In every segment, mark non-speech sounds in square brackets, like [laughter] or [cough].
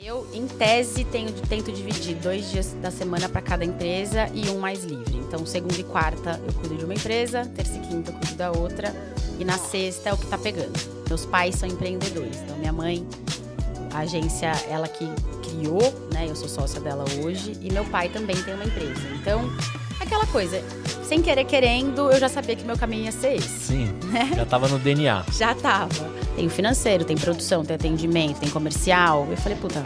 Eu, em tese, tenho, tento dividir dois dias da semana para cada empresa e um mais livre. Então, segunda e quarta eu cuido de uma empresa, terça e quinta eu cuido da outra, e na sexta é o que tá pegando. Meus pais são empreendedores, então minha mãe, a agência, ela que criou, né? Eu sou sócia dela hoje, e meu pai também tem uma empresa. Então, aquela coisa, sem querer querendo, eu já sabia que meu caminho ia ser esse. Sim. [laughs] Né? Já tava no DNA. Já tava. Tem o financeiro, tem produção, tem atendimento, tem comercial. Eu falei, puta,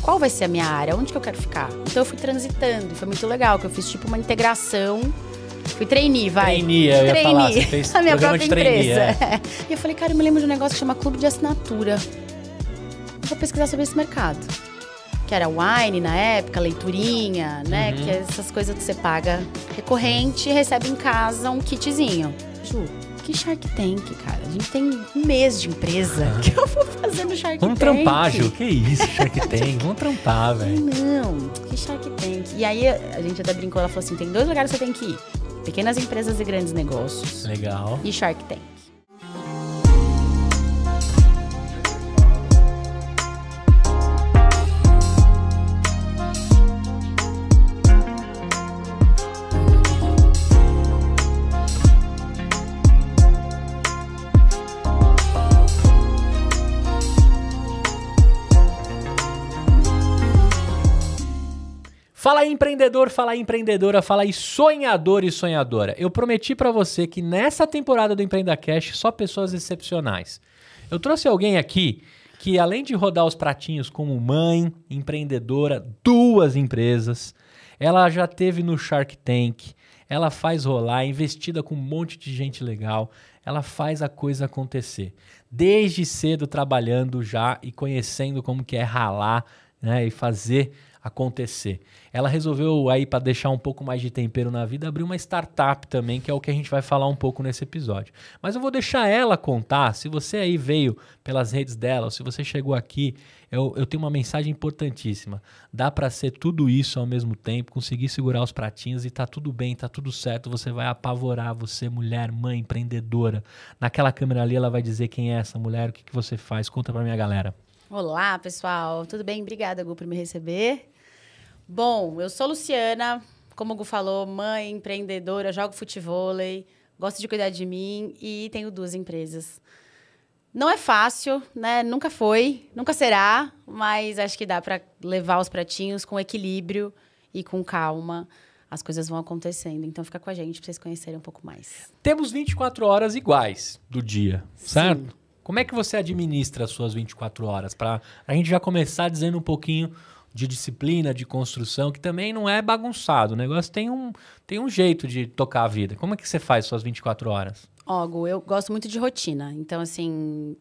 qual vai ser a minha área? Onde que eu quero ficar? Então eu fui transitando, foi muito legal, que eu fiz tipo uma integração. Fui trainee, vai. Trainee, eu trainee. ia falar, você [laughs] fez a minha própria trainee, empresa. É. [laughs] E eu falei, cara, eu me lembro de um negócio que chama Clube de Assinatura. Eu vou pesquisar sobre esse mercado. Que era wine na época, leiturinha, né? Uhum. Que é essas coisas que você paga recorrente e recebe em casa um kitzinho. Ju, que Shark Tank, cara? A gente tem um mês de empresa. O ah. [laughs] que eu vou fazer no Shark Vamos Tank? Vamos trampar, Que isso, Shark [laughs] Tank? Vamos trampar, velho. Não, que Shark Tank. E aí a gente até brincou, ela falou assim: tem dois lugares que você tem que ir. Pequenas empresas e grandes negócios. Legal. E Shark Tank. Fala aí, empreendedor, fala aí, empreendedora, fala aí, sonhador e sonhadora. Eu prometi para você que nessa temporada do Empreenda Cash só pessoas excepcionais. Eu trouxe alguém aqui que, além de rodar os pratinhos como mãe, empreendedora, duas empresas, ela já teve no Shark Tank, ela faz rolar, é investida com um monte de gente legal, ela faz a coisa acontecer. Desde cedo trabalhando já e conhecendo como que é ralar né, e fazer acontecer. Ela resolveu aí para deixar um pouco mais de tempero na vida, abrir uma startup também, que é o que a gente vai falar um pouco nesse episódio. Mas eu vou deixar ela contar. Se você aí veio pelas redes dela, ou se você chegou aqui, eu, eu tenho uma mensagem importantíssima. Dá para ser tudo isso ao mesmo tempo, conseguir segurar os pratinhos e tá tudo bem, tá tudo certo. Você vai apavorar você, mulher, mãe, empreendedora. Naquela câmera ali, ela vai dizer quem é essa mulher, o que, que você faz. Conta para minha galera. Olá, pessoal. Tudo bem? Obrigada, Gu, por me receber. Bom, eu sou Luciana, como o Gu falou, mãe, empreendedora, jogo futevôlei, gosto de cuidar de mim e tenho duas empresas. Não é fácil, né? Nunca foi, nunca será, mas acho que dá para levar os pratinhos com equilíbrio e com calma. As coisas vão acontecendo. Então fica com a gente para vocês conhecerem um pouco mais. Temos 24 horas iguais do dia, certo? Sim. Como é que você administra as suas 24 horas para a gente já começar dizendo um pouquinho de disciplina, de construção, que também não é bagunçado. O negócio tem um, tem um jeito de tocar a vida. Como é que você faz suas 24 horas? Ó, eu gosto muito de rotina. Então, assim,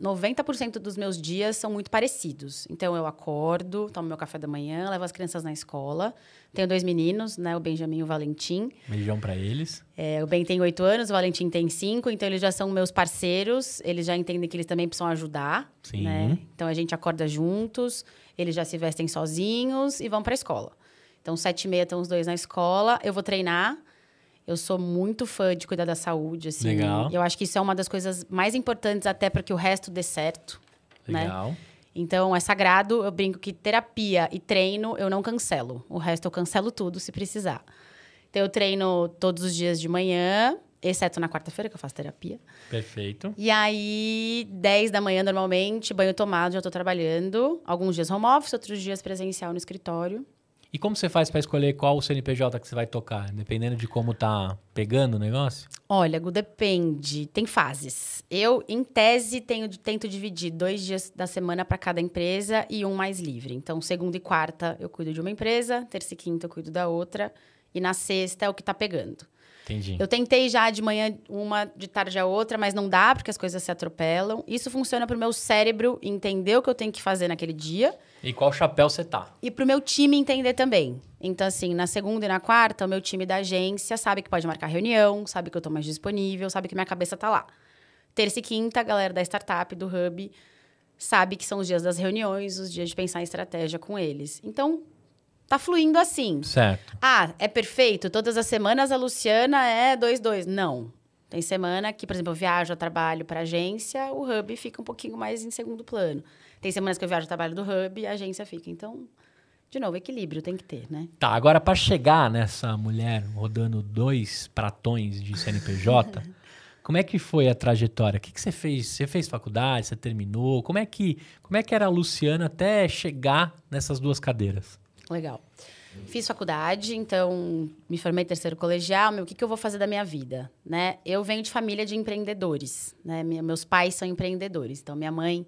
90% dos meus dias são muito parecidos. Então, eu acordo, tomo meu café da manhã, levo as crianças na escola. Tenho dois meninos, né? O Benjamin e o Valentim. Beijão para eles. É, o Ben tem oito anos, o Valentim tem cinco. Então, eles já são meus parceiros. Eles já entendem que eles também precisam ajudar. Sim. Né? Então, a gente acorda juntos. Eles já se vestem sozinhos e vão para a escola. Então, sete e meia estão os dois na escola. Eu vou treinar. Eu sou muito fã de cuidar da saúde, assim. Legal. Eu acho que isso é uma das coisas mais importantes até para que o resto dê certo. Né? Legal. Né? Então, é sagrado. Eu brinco que terapia e treino eu não cancelo. O resto eu cancelo tudo se precisar. Então, eu treino todos os dias de manhã exceto na quarta-feira, que eu faço terapia. Perfeito. E aí, 10 da manhã, normalmente, banho tomado, já estou trabalhando. Alguns dias home office, outros dias presencial no escritório. E como você faz para escolher qual o CNPJ que você vai tocar, dependendo de como tá pegando o negócio? Olha, Gu, depende. Tem fases. Eu, em tese, tenho, tento dividir dois dias da semana para cada empresa e um mais livre. Então, segunda e quarta eu cuido de uma empresa, terça e quinta eu cuido da outra, e na sexta é o que tá pegando. Entendi. Eu tentei já de manhã uma, de tarde a outra, mas não dá porque as coisas se atropelam. Isso funciona pro meu cérebro entender o que eu tenho que fazer naquele dia. E qual chapéu você tá. E pro meu time entender também. Então, assim, na segunda e na quarta, o meu time da agência sabe que pode marcar reunião, sabe que eu tô mais disponível, sabe que minha cabeça tá lá. Terça e quinta, a galera da startup, do hub, sabe que são os dias das reuniões, os dias de pensar em estratégia com eles. Então, tá fluindo assim. Certo. Ah, é perfeito. Todas as semanas a Luciana é 2-2. Não. Tem semana que, por exemplo, eu viajo, a trabalho para agência, o hub fica um pouquinho mais em segundo plano. Tem semanas que eu viajo, eu trabalho do hub e a agência fica. Então, de novo, equilíbrio tem que ter, né? Tá, agora para chegar nessa mulher rodando dois pratões de CNPJ, [laughs] como é que foi a trajetória? O que, que você fez? Você fez faculdade? Você terminou? Como é que como é que era a Luciana até chegar nessas duas cadeiras? Legal. Fiz faculdade, então me formei terceiro colegial. Meu, o que, que eu vou fazer da minha vida? Né? Eu venho de família de empreendedores. Né? Meus pais são empreendedores. Então, minha mãe,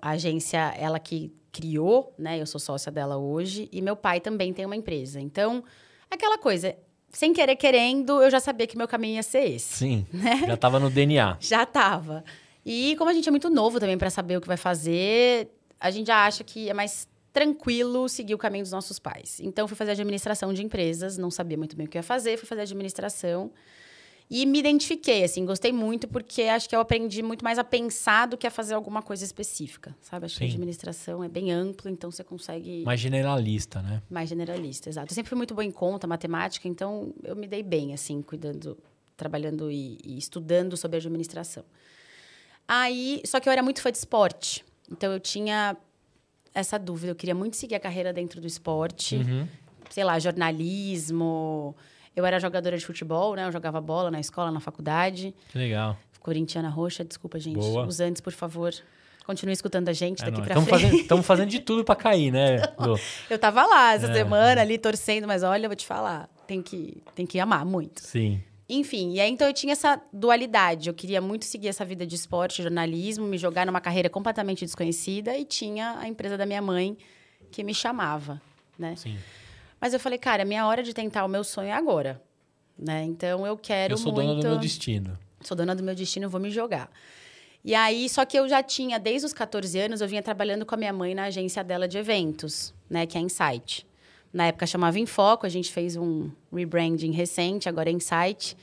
a agência, ela que criou, né? eu sou sócia dela hoje, e meu pai também tem uma empresa. Então, aquela coisa, sem querer querendo, eu já sabia que meu caminho ia ser esse. Sim. [laughs] Né? Já estava no DNA. já estava. E como a gente é muito novo também para saber o que vai fazer, a gente já acha que é mais tranquilo seguir o caminho dos nossos pais. Então, fui fazer administração de empresas, não sabia muito bem o que ia fazer, fui fazer administração. E me identifiquei, assim, gostei muito, porque acho que eu aprendi muito mais a pensar do que a fazer alguma coisa específica, sabe? Acho Sim. que a administração é bem ampla, então você consegue. Mais generalista, né? Mais generalista, exato. Eu sempre fui muito boa em conta, matemática, então eu me dei bem, assim, cuidando, trabalhando e, e estudando sobre administração. Aí, só que eu era muito fã de esporte. Então eu tinha essa dúvida. Eu queria muito seguir a carreira dentro do esporte. Uhum. Sei lá, jornalismo. Eu era jogadora de futebol, né? Eu jogava bola na escola, na faculdade. Que legal. Corintiana Roxa, desculpa, gente. Boa. Os antes, por favor. Continue escutando a gente é, daqui para frente. Estamos fazendo de tudo para cair, né? [laughs] Lu? Eu tava lá essa é. semana ali torcendo, mas olha, eu vou te falar, tem que, tem que amar muito. Sim. Enfim, e aí então eu tinha essa dualidade. Eu queria muito seguir essa vida de esporte, jornalismo, me jogar numa carreira completamente desconhecida e tinha a empresa da minha mãe que me chamava, né? Sim. Mas eu falei, cara, é minha hora de tentar o meu sonho é agora, né? Então eu quero muito. Eu sou muito... dona do meu destino. Sou dona do meu destino, vou me jogar. E aí, só que eu já tinha, desde os 14 anos, eu vinha trabalhando com a minha mãe na agência dela de eventos, né? Que é a Insight. Na época chamava Em Foco, a gente fez um rebranding recente, agora é Insight.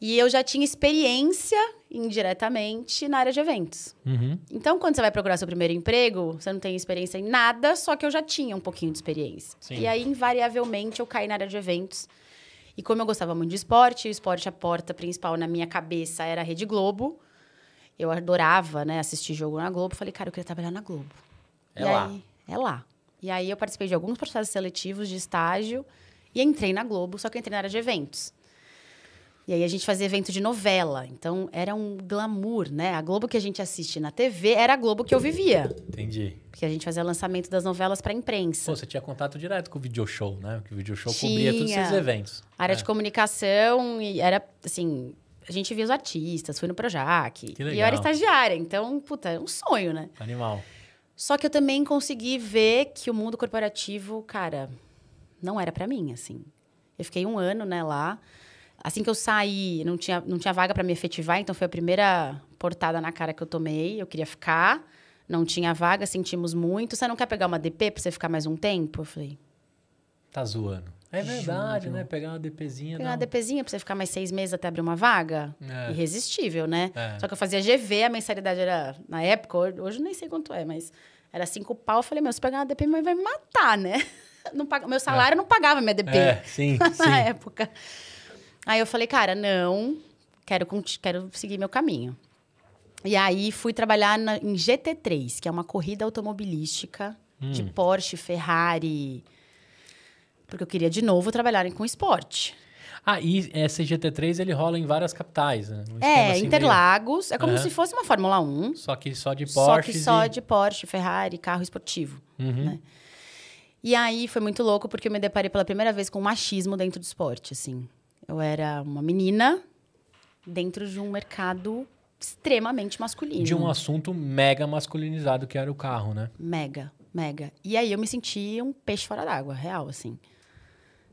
E eu já tinha experiência indiretamente na área de eventos. Uhum. Então, quando você vai procurar seu primeiro emprego, você não tem experiência em nada, só que eu já tinha um pouquinho de experiência. Sim. E aí, invariavelmente, eu caí na área de eventos. E como eu gostava muito de esporte, o esporte, a porta principal na minha cabeça era a Rede Globo. Eu adorava, né, assistir jogo na Globo. Falei, cara, eu queria trabalhar na Globo. É e lá. Aí, é lá. E aí eu participei de alguns processos seletivos de estágio e entrei na Globo, só que entrei na área de eventos. E aí a gente fazia evento de novela. Então era um glamour, né? A Globo que a gente assiste na TV era a Globo que eu vivia. Entendi. Porque a gente fazia lançamento das novelas para imprensa. Pô, você tinha contato direto com o video show, né? o video show tinha. cobria todos esses eventos. A área é. de comunicação e era assim, a gente via os artistas, fui no Projac. Que legal. E eu era estagiária, então, puta, é um sonho, né? Animal. Só que eu também consegui ver que o mundo corporativo, cara, não era para mim, assim. Eu fiquei um ano, né, lá. Assim que eu saí, não tinha, não tinha vaga para me efetivar, então foi a primeira portada na cara que eu tomei. Eu queria ficar, não tinha vaga, sentimos muito. Você não quer pegar uma DP pra você ficar mais um tempo? Eu falei. Tá zoando. É verdade, Júlio. né? Pegar uma DPzinha. Pegar não. uma DPzinha pra você ficar mais seis meses até abrir uma vaga. É. Irresistível, né? É. Só que eu fazia GV, a mensalidade era, na época, hoje eu nem sei quanto é, mas era cinco pau. Eu falei, meu, se pegar uma DP, minha mãe vai me matar, né? [laughs] Não paga, meu salário é. não pagava minha DP. É, sim, [laughs] na sim. época. Aí eu falei, cara, não, quero, quero seguir meu caminho. E aí fui trabalhar na, em GT3, que é uma corrida automobilística hum. de Porsche, Ferrari. Porque eu queria de novo trabalhar com esporte. Ah, e é, esse GT3 ele rola em várias capitais, né? Um é, assim Interlagos. Meio... É como uhum. se fosse uma Fórmula 1. Só que só de Porsche. Só que só e... de Porsche, Ferrari, carro esportivo. Uhum. Né? E aí foi muito louco porque eu me deparei pela primeira vez com machismo dentro do esporte, assim. Eu era uma menina dentro de um mercado extremamente masculino. De um assunto mega masculinizado que era o carro, né? Mega, mega. E aí eu me senti um peixe fora d'água, real, assim.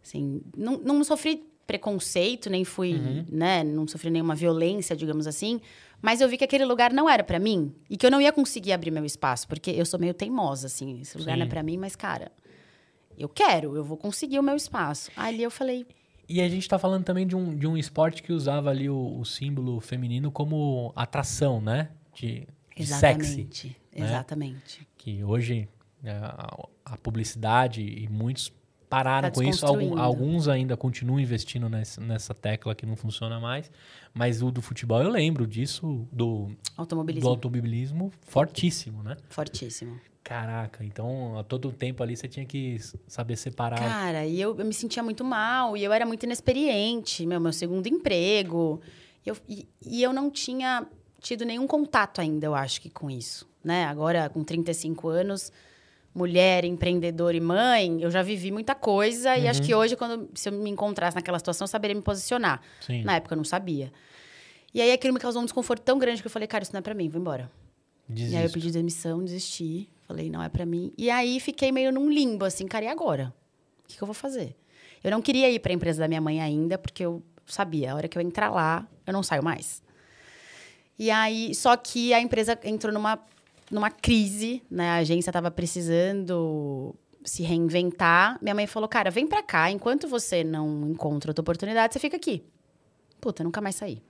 Assim, não, não sofri preconceito, nem fui, uhum. né, não sofri nenhuma violência, digamos assim, mas eu vi que aquele lugar não era para mim e que eu não ia conseguir abrir meu espaço, porque eu sou meio teimosa assim, esse lugar Sim. não é para mim, mas cara, eu quero, eu vou conseguir o meu espaço. Ali eu falei, e a gente está falando também de um, de um esporte que usava ali o, o símbolo feminino como atração, né? De, de exatamente, sexy. Exatamente. Né? Que hoje é, a, a, publicidade e muitos pararam tá com isso. alguns ainda continuam investindo nessa tecla que não funciona mais. Mas o do futebol eu lembro disso, do automobilismo, do automobilismo fortíssimo, né? Fortíssimo. Caraca, então a todo tempo ali você tinha que saber separar. Cara, e eu, eu me sentia muito mal, e eu era muito inexperiente, meu, meu segundo emprego. Eu, e, e eu não tinha tido nenhum contato ainda, eu acho que com isso. Né? Agora, com 35 anos, mulher, empreendedora e mãe, eu já vivi muita coisa uhum. e acho que uhum. hoje, quando se eu me encontrasse naquela situação, eu saberia me posicionar. Sim. Na época eu não sabia. E aí aquilo me causou um desconforto tão grande que eu falei, cara, isso não é pra mim, vou embora. Desisto. E aí eu pedi demissão, desisti, falei, não é pra mim. E aí fiquei meio num limbo, assim, cara, e agora? O que, que eu vou fazer? Eu não queria ir pra empresa da minha mãe ainda, porque eu sabia, a hora que eu entrar lá, eu não saio mais. E aí, só que a empresa entrou numa numa crise, né? A agência estava precisando se reinventar. Minha mãe falou: "Cara, vem para cá, enquanto você não encontra outra oportunidade, você fica aqui". Puta, nunca mais saí.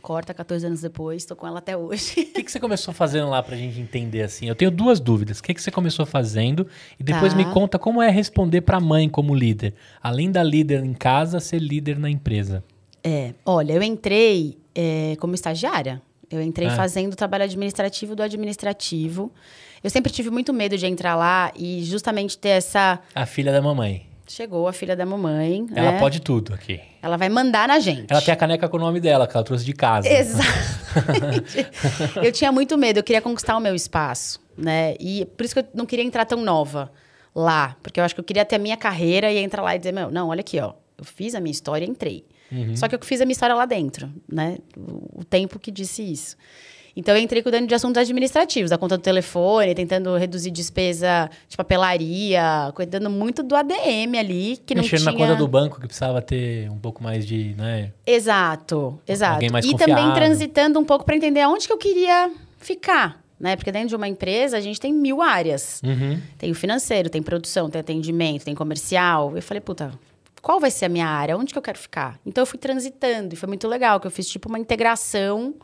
Corta 14 anos depois, tô com ela até hoje. O que, que você começou fazendo lá pra gente entender assim? Eu tenho duas dúvidas. O que, que você começou fazendo? E depois tá. me conta como é responder pra mãe como líder. Além da líder em casa, ser líder na empresa. É, olha, eu entrei é, como estagiária eu entrei é. fazendo o trabalho administrativo do administrativo. Eu sempre tive muito medo de entrar lá e justamente ter essa. A filha da mamãe. Chegou a filha da mamãe. Ela né? pode tudo aqui. Ela vai mandar na gente. Ela tem a caneca com o nome dela, que ela trouxe de casa. Exato. [laughs] eu tinha muito medo, eu queria conquistar o meu espaço, né? E por isso que eu não queria entrar tão nova lá. Porque eu acho que eu queria ter a minha carreira e entrar lá e dizer, meu, não, olha aqui, ó. Eu fiz a minha história e entrei. Uhum. Só que eu fiz a minha história lá dentro, né? O tempo que disse isso. Então, eu entrei cuidando de assuntos administrativos, da conta do telefone, tentando reduzir despesa de papelaria, cuidando muito do ADM ali, que Mexendo não tinha... na conta do banco, que precisava ter um pouco mais de, né? Exato, exato. Alguém mais e confiado. também transitando um pouco para entender aonde que eu queria ficar, né? Porque dentro de uma empresa, a gente tem mil áreas. Uhum. Tem o financeiro, tem produção, tem atendimento, tem comercial. Eu falei, puta, qual vai ser a minha área, onde que eu quero ficar. Então eu fui transitando e foi muito legal, que eu fiz tipo uma integração.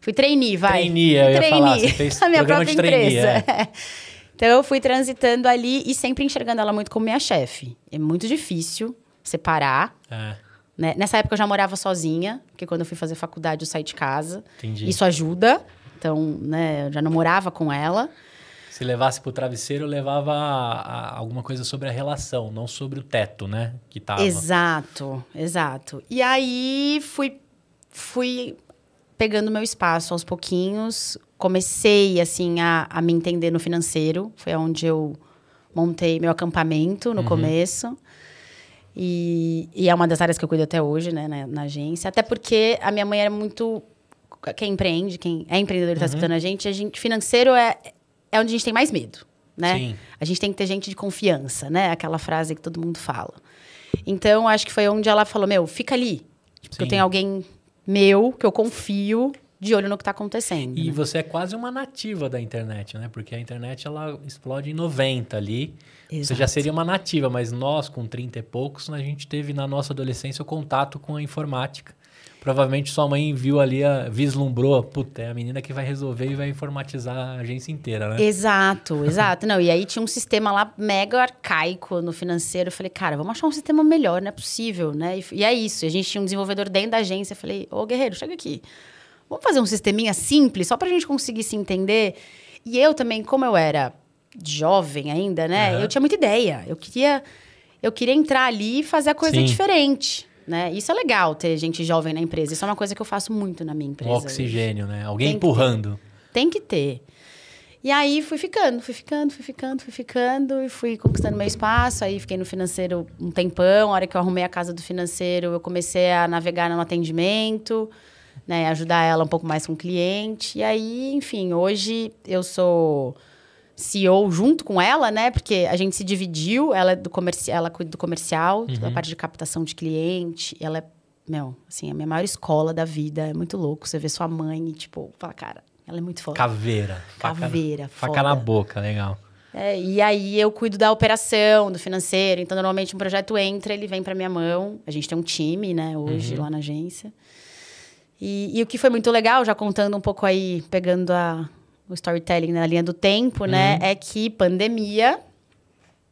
Fui trainee, vai. Trainee, eu trainee. falar, você [laughs] fez a minha própria empresa. É. [laughs] então eu fui transitando ali e sempre enxergando ela muito como minha chefe. É muito difícil separar. É. Né? Nessa época eu já morava sozinha, porque quando eu fui fazer faculdade eu saí de casa. Entendi. Isso ajuda. Então, né, eu já não morava com ela se levasse para o travesseiro, levava a, a, alguma coisa sobre a relação, não sobre o teto, né? Que tava. Exato, exato. E aí fui, fui pegando meu espaço aos pouquinhos, comecei assim a, a me entender no financeiro, foi onde eu montei meu acampamento no uhum. começo. E, e, é uma das áreas que eu cuido até hoje, né, na, na agência. Até porque a minha mãe era muito quem empreende, quem é empreendedor e está uhum. escutando a gente, a gente financeiro é, é onde a gente tem mais medo, né? Sim. A gente tem que ter gente de confiança, né? Aquela frase que todo mundo fala. Então, acho que foi onde ela falou: Meu, fica ali. eu tenho alguém meu, que eu confio, de olho no que está acontecendo. E né? você é quase uma nativa da internet, né? Porque a internet ela explode em 90 ali. Exato. Você já seria uma nativa, mas nós, com 30 e poucos, né, a gente teve na nossa adolescência o contato com a informática provavelmente sua mãe viu ali, a, vislumbrou, puta, é a menina que vai resolver e vai informatizar a agência inteira, né? Exato, [laughs] exato. Não, e aí tinha um sistema lá mega arcaico no financeiro. Eu falei, cara, vamos achar um sistema melhor, não é possível, né? E, e é isso. A gente tinha um desenvolvedor dentro da agência. Eu falei, ô guerreiro, chega aqui. Vamos fazer um sisteminha simples, só pra gente conseguir se entender. E eu também, como eu era jovem ainda, né? Uhum. Eu tinha muita ideia. Eu queria eu queria entrar ali e fazer a coisa Sim. diferente. Né? Isso é legal ter gente jovem na empresa. Isso é uma coisa que eu faço muito na minha empresa. oxigênio, hoje. né? Alguém Tem empurrando. Que Tem que ter. E aí fui ficando, fui ficando, fui ficando, fui ficando e fui conquistando meu espaço. Aí fiquei no financeiro um tempão. A hora que eu arrumei a casa do financeiro, eu comecei a navegar no atendimento, né, ajudar ela um pouco mais com o cliente. E aí, enfim, hoje eu sou CEO junto com ela, né? Porque a gente se dividiu, ela é do comercial, ela cuida do comercial, uhum. da parte de captação de cliente, ela é, meu, assim, a minha maior escola da vida, é muito louco você ver sua mãe e tipo, fala, cara, ela é muito foda. Caveira. Caveira, faca, faca na boca, legal. É, e aí eu cuido da operação, do financeiro. Então, normalmente um projeto entra, ele vem para minha mão. A gente tem um time, né, hoje uhum. lá na agência. E, e, o que foi muito legal, já contando um pouco aí, pegando a, o storytelling né, na linha do tempo, né, uhum. né? É que pandemia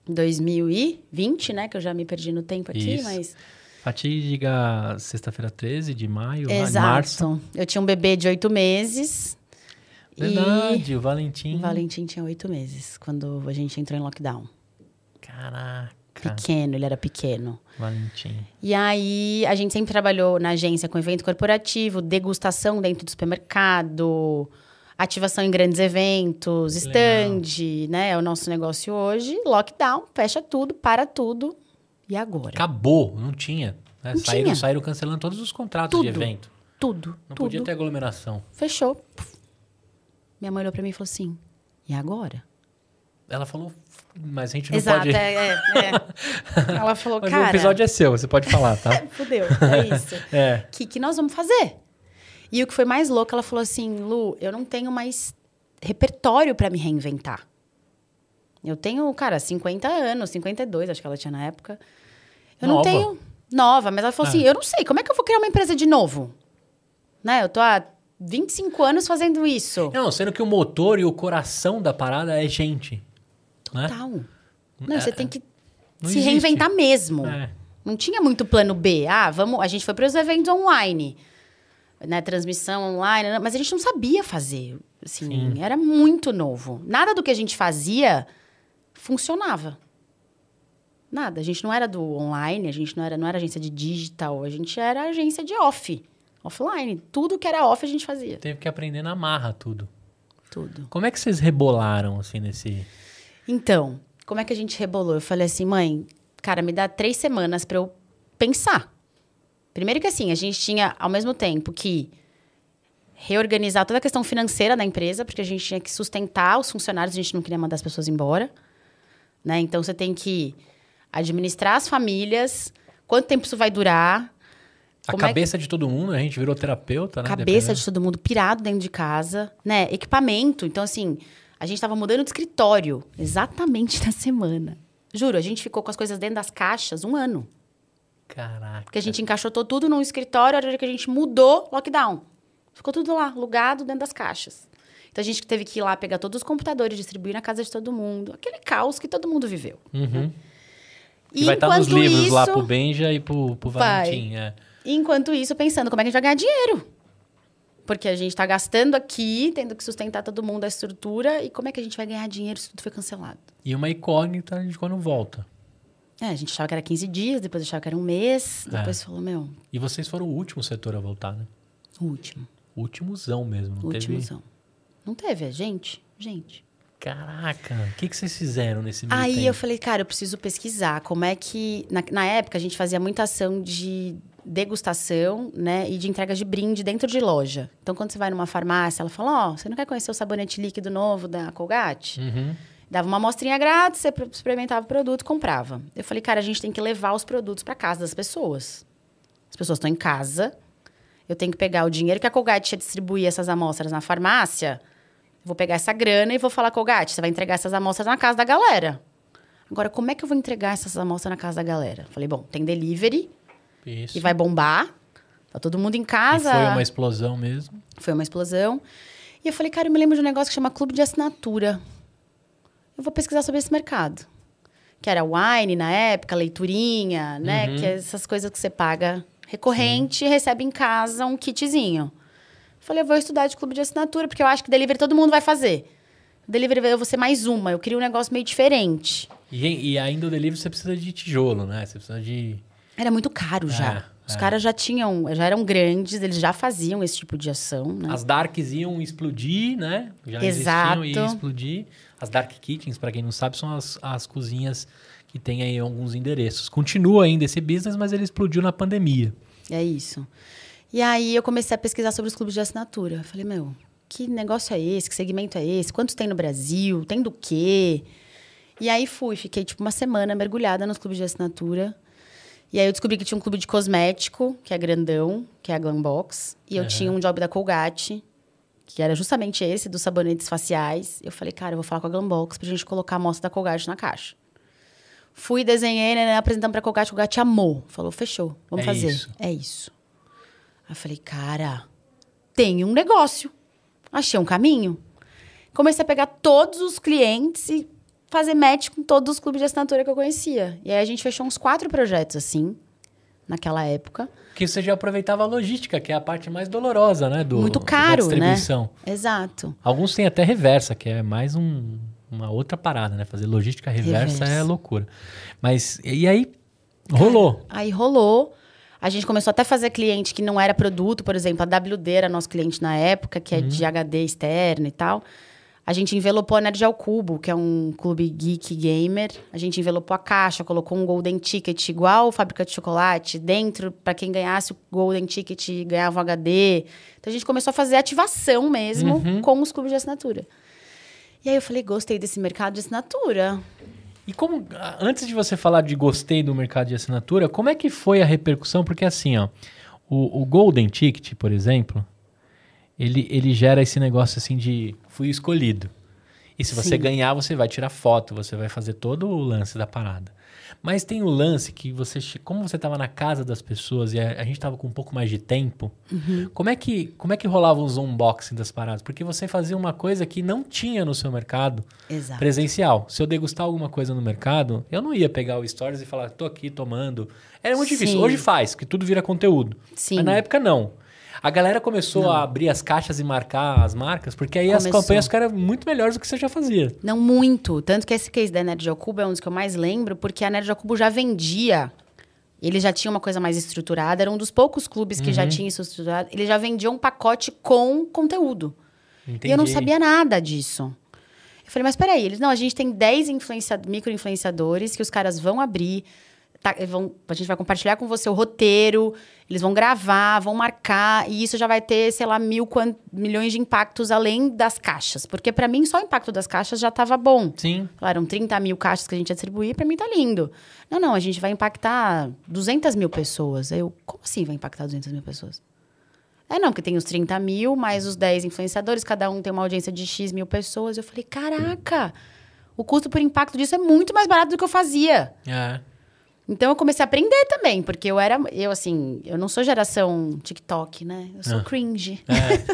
2020, né? Que eu já me perdi no tempo aqui, Isso. mas. Fatídica sexta-feira 13 de maio, né, Exato. março. Eu tinha um bebê de oito meses. Verdade, e... o Valentim. O Valentim tinha oito meses quando a gente entrou em lockdown. Caraca. Pequeno, ele era pequeno. Valentim. E aí, a gente sempre trabalhou na agência com evento corporativo, degustação dentro do supermercado, ativação em grandes eventos, stand, Legal. né? É o nosso negócio hoje. Lockdown, fecha tudo, para tudo. E agora? Acabou, não tinha. Né? Não é, saíram, tinha. saíram cancelando todos os contratos tudo, de evento. Tudo. Não tudo. podia ter aglomeração. Fechou. Puf. Minha mãe olhou para mim e falou assim: e agora? Ela falou, mas a gente não Exato, pode... Exato, é, é, é. Ela falou, [laughs] mas cara... o episódio é seu, você pode falar, tá? [laughs] Fudeu, é isso. O [laughs] é. que, que nós vamos fazer? E o que foi mais louco, ela falou assim: Lu, eu não tenho mais repertório para me reinventar. Eu tenho, cara, 50 anos, 52, acho que ela tinha na época. Eu nova. não tenho. Nova, mas ela falou é. assim: ah. eu não sei, como é que eu vou criar uma empresa de novo? Né? Eu tô há 25 anos fazendo isso. Não, sendo que o motor e o coração da parada é gente. Né? Total. Né? Não, é, você tem é. que se existe. reinventar mesmo. É. Não tinha muito plano B. Ah, vamos. A gente foi para os eventos online né, transmissão online, né, mas a gente não sabia fazer. Assim, Sim. era muito novo. Nada do que a gente fazia funcionava. Nada. A gente não era do online, a gente não era, não era agência de digital, a gente era agência de off, offline. Tudo que era off a gente fazia. Teve que aprender na marra tudo. Tudo. Como é que vocês rebolaram, assim, nesse... Então, como é que a gente rebolou? Eu falei assim, mãe, cara, me dá três semanas para eu pensar Primeiro que assim, a gente tinha ao mesmo tempo que reorganizar toda a questão financeira da empresa, porque a gente tinha que sustentar os funcionários, a gente não queria mandar as pessoas embora, né? Então você tem que administrar as famílias, quanto tempo isso vai durar. A cabeça é que... de todo mundo, a gente virou terapeuta, né? Cabeça de todo mundo pirado dentro de casa, né? Equipamento, então assim, a gente estava mudando de escritório exatamente [laughs] na semana. Juro, a gente ficou com as coisas dentro das caixas um ano. Caraca. Porque a gente encaixotou tudo num escritório, a hora que a gente mudou, lockdown. Ficou tudo lá, alugado dentro das caixas. Então a gente teve que ir lá pegar todos os computadores, distribuir na casa de todo mundo. Aquele caos que todo mundo viveu. Né? Uhum. Né? E vai estar nos livros isso, lá pro Benja e pro, pro Valentim. É. Enquanto isso, pensando como é que a gente vai ganhar dinheiro. Porque a gente está gastando aqui, tendo que sustentar todo mundo a estrutura, e como é que a gente vai ganhar dinheiro se tudo foi cancelado? E uma incógnita de quando volta. É, a gente achava que era 15 dias, depois achava que era um mês, é. depois é. falou, meu. E vocês foram o último setor a voltar, né? O último. Últimozão mesmo, não Ultimozão. teve? Não teve, é gente, gente. Caraca, o que, que vocês fizeram nesse meio Aí tempo? eu falei, cara, eu preciso pesquisar como é que... Na, na, época, a gente fazia muita ação de degustação, né? E de entrega de brinde dentro de loja. Então, quando você vai numa farmácia, ela fala, ó, oh, você não quer conhecer o sabonete líquido novo da Colgate? Uhum. Dava uma amostrinha grátis, você experimentava o produto, comprava. Eu falei, cara, a gente tem que levar os produtos para casa das pessoas. As pessoas estão em casa. Eu tenho que pegar o dinheiro que a Colgate ia distribuir essas amostras na farmácia. vou pegar essa grana e vou falar, Colgate, você vai entregar essas amostras na casa da galera. Agora, como é que eu vou entregar essas amostras na casa da galera? Falei, bom, tem delivery. Isso. E vai bombar. Tá todo mundo em casa. E foi uma explosão mesmo. Foi uma explosão. E eu falei, cara, eu me lembro de um negócio que chama Clube de Assinatura eu vou pesquisar sobre esse mercado. Que era wine na época, leiturinha, né? Uhum. Que é essas coisas que você paga recorrente Sim. e recebe em casa um kitzinho. Falei, eu vou estudar de clube de assinatura, porque eu acho que delivery todo mundo vai fazer. Delivery eu vou ser mais uma, eu queria um negócio meio diferente. E, e ainda o delivery você precisa de tijolo, né? Você precisa de. Era muito caro ah. já. É. É. Os é. caras já tinham, já eram grandes, eles já faziam esse tipo de ação. Né? As darks iam explodir, né? Já Exato. existiam e explodir. As dark kitchens, para quem não sabe, são as, as cozinhas que têm aí alguns endereços. Continua ainda esse business, mas ele explodiu na pandemia. É isso. E aí eu comecei a pesquisar sobre os clubes de assinatura. Eu falei, meu, que negócio é esse? Que segmento é esse? Quantos tem no Brasil? Tem do quê? E aí fui, fiquei tipo uma semana mergulhada nos clubes de assinatura. E aí eu descobri que tinha um clube de cosmético, que é grandão, que é a Glambox. E eu tinha um job da Colgate, que era justamente esse, dos sabonetes faciais. Eu falei, cara, eu vou falar com a Glambox pra gente colocar a amostra da Colgate na caixa. Fui, desenhei, né, né apresentando pra Colgate, a Colgate amou. Falou, fechou, vamos é fazer. Isso. É isso. Aí eu falei, cara, tem um negócio. Achei um caminho. Comecei a pegar todos os clientes e fazer match com todos os clubes de assinatura que eu conhecia. E aí a gente fechou uns quatro projetos, assim, naquela época. Que você já aproveitava a logística, que é a parte mais dolorosa, né? Do, Muito caro, da né? distribuição. né? Exato. Alguns têm até reversa, que é mais um, uma outra parada, né? Fazer logística reversa, reversa. é loucura. Mas, e aí, rolou. É, aí rolou. A gente começou até a fazer cliente que não era produto, por exemplo, a WD era nosso cliente na época, que é hum. de HD externo e tal. A gente envelopou a Nerd ao Cubo, que é um clube geek gamer. A gente envelopou a caixa, colocou um golden ticket igual fábrica de chocolate dentro, para quem ganhasse o golden ticket ganhava um HD. Então a gente começou a fazer ativação mesmo uhum. com os clubes de assinatura. E aí eu falei, gostei desse mercado de assinatura. E como antes de você falar de gostei do mercado de assinatura, como é que foi a repercussão? Porque assim, ó, o, o golden ticket, por exemplo, ele, ele gera esse negócio assim de fui escolhido. E se você Sim. ganhar, você vai tirar foto, você vai fazer todo o lance da parada. Mas tem o lance que você, como você estava na casa das pessoas e a, a gente estava com um pouco mais de tempo, uhum. como é que como é que rolava os unboxing das paradas? Porque você fazia uma coisa que não tinha no seu mercado Exato. presencial. Se eu degustar alguma coisa no mercado, eu não ia pegar o stories e falar, tô aqui tomando. Era muito Sim. difícil. Hoje faz, que tudo vira conteúdo. Sim. Mas na época não. A galera começou não. a abrir as caixas e marcar as marcas, porque aí começou. as campanhas ficaram muito melhores do que você já fazia. Não muito. Tanto que esse case da Nerd Cubo é um dos que eu mais lembro, porque a Nerd Cubo já vendia ele já tinha uma coisa mais estruturada, era um dos poucos clubes que uhum. já tinha isso estruturado. Ele já vendia um pacote com conteúdo. Entendi. E eu não sabia nada disso. Eu falei, mas peraí, eles, não, a gente tem 10 micro-influenciadores que os caras vão abrir, Tá, vão, a gente vai compartilhar com você o roteiro, eles vão gravar, vão marcar, e isso já vai ter, sei lá, mil quant, milhões de impactos além das caixas. Porque para mim, só o impacto das caixas já estava bom. Sim. Falaram 30 mil caixas que a gente ia distribuir, para mim tá lindo. Não, não, a gente vai impactar 200 mil pessoas. Eu, como assim vai impactar 200 mil pessoas? É, não, porque tem os 30 mil, mais os 10 influenciadores, cada um tem uma audiência de X mil pessoas. Eu falei, caraca, o custo por impacto disso é muito mais barato do que eu fazia. É. Então eu comecei a aprender também, porque eu era. Eu, assim, eu não sou geração TikTok, né? Eu sou ah. cringe.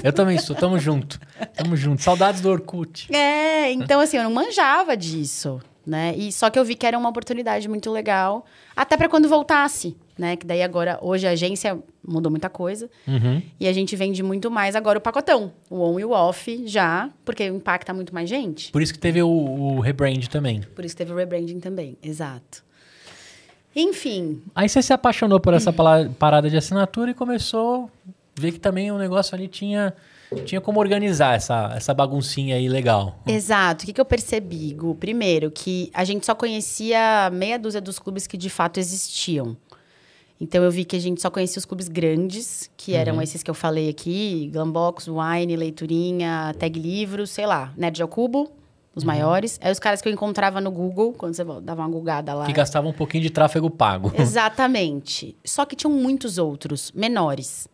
É, eu também sou, tamo junto. Tamo junto. Saudades do Orkut. É, então assim, eu não manjava disso, né? E só que eu vi que era uma oportunidade muito legal, até para quando voltasse, né? Que daí agora, hoje a agência mudou muita coisa. Uhum. E a gente vende muito mais agora o pacotão, o on e o off já, porque impacta muito mais gente. Por isso que teve o, o rebrand também. Por isso que teve o rebranding também, exato. Enfim. Aí você se apaixonou por essa é. parada de assinatura e começou a ver que também o negócio ali tinha tinha como organizar essa, essa baguncinha aí legal. Exato. O que, que eu percebi, Gu? Primeiro, que a gente só conhecia meia dúzia dos clubes que de fato existiam. Então eu vi que a gente só conhecia os clubes grandes, que uhum. eram uhum. esses que eu falei aqui: Glambox, Wine, Leiturinha, Tag livro sei lá, Nerd ao Cubo os uhum. maiores. Aí os caras que eu encontrava no Google, quando você dava uma gulgada lá. Que gastavam um pouquinho de tráfego pago. [laughs] Exatamente. Só que tinham muitos outros, menores.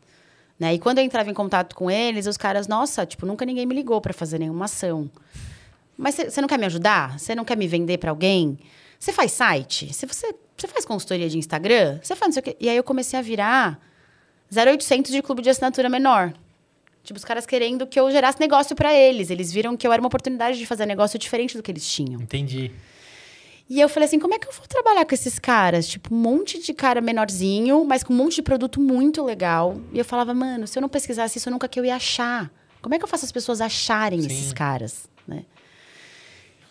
Né? E quando eu entrava em contato com eles, os caras, nossa, tipo, nunca ninguém me ligou para fazer nenhuma ação. Mas você não quer me ajudar? Você não quer me vender para alguém? Você faz site? Cê, você, você faz consultoria de Instagram? Você faz não sei o quê. E aí eu comecei a virar 0800 de clube de assinatura menor. Tipo, os caras querendo que eu gerasse negócio para eles. Eles viram que eu era uma oportunidade de fazer negócio diferente do que eles tinham. Entendi. E eu falei assim, como é que eu vou trabalhar com esses caras? Tipo, um monte de cara menorzinho, mas com um monte de produto muito legal. E eu falava, mano, se eu não pesquisasse isso, eu nunca que eu ia achar. Como é que eu faço as pessoas acharem Sim. esses caras, né?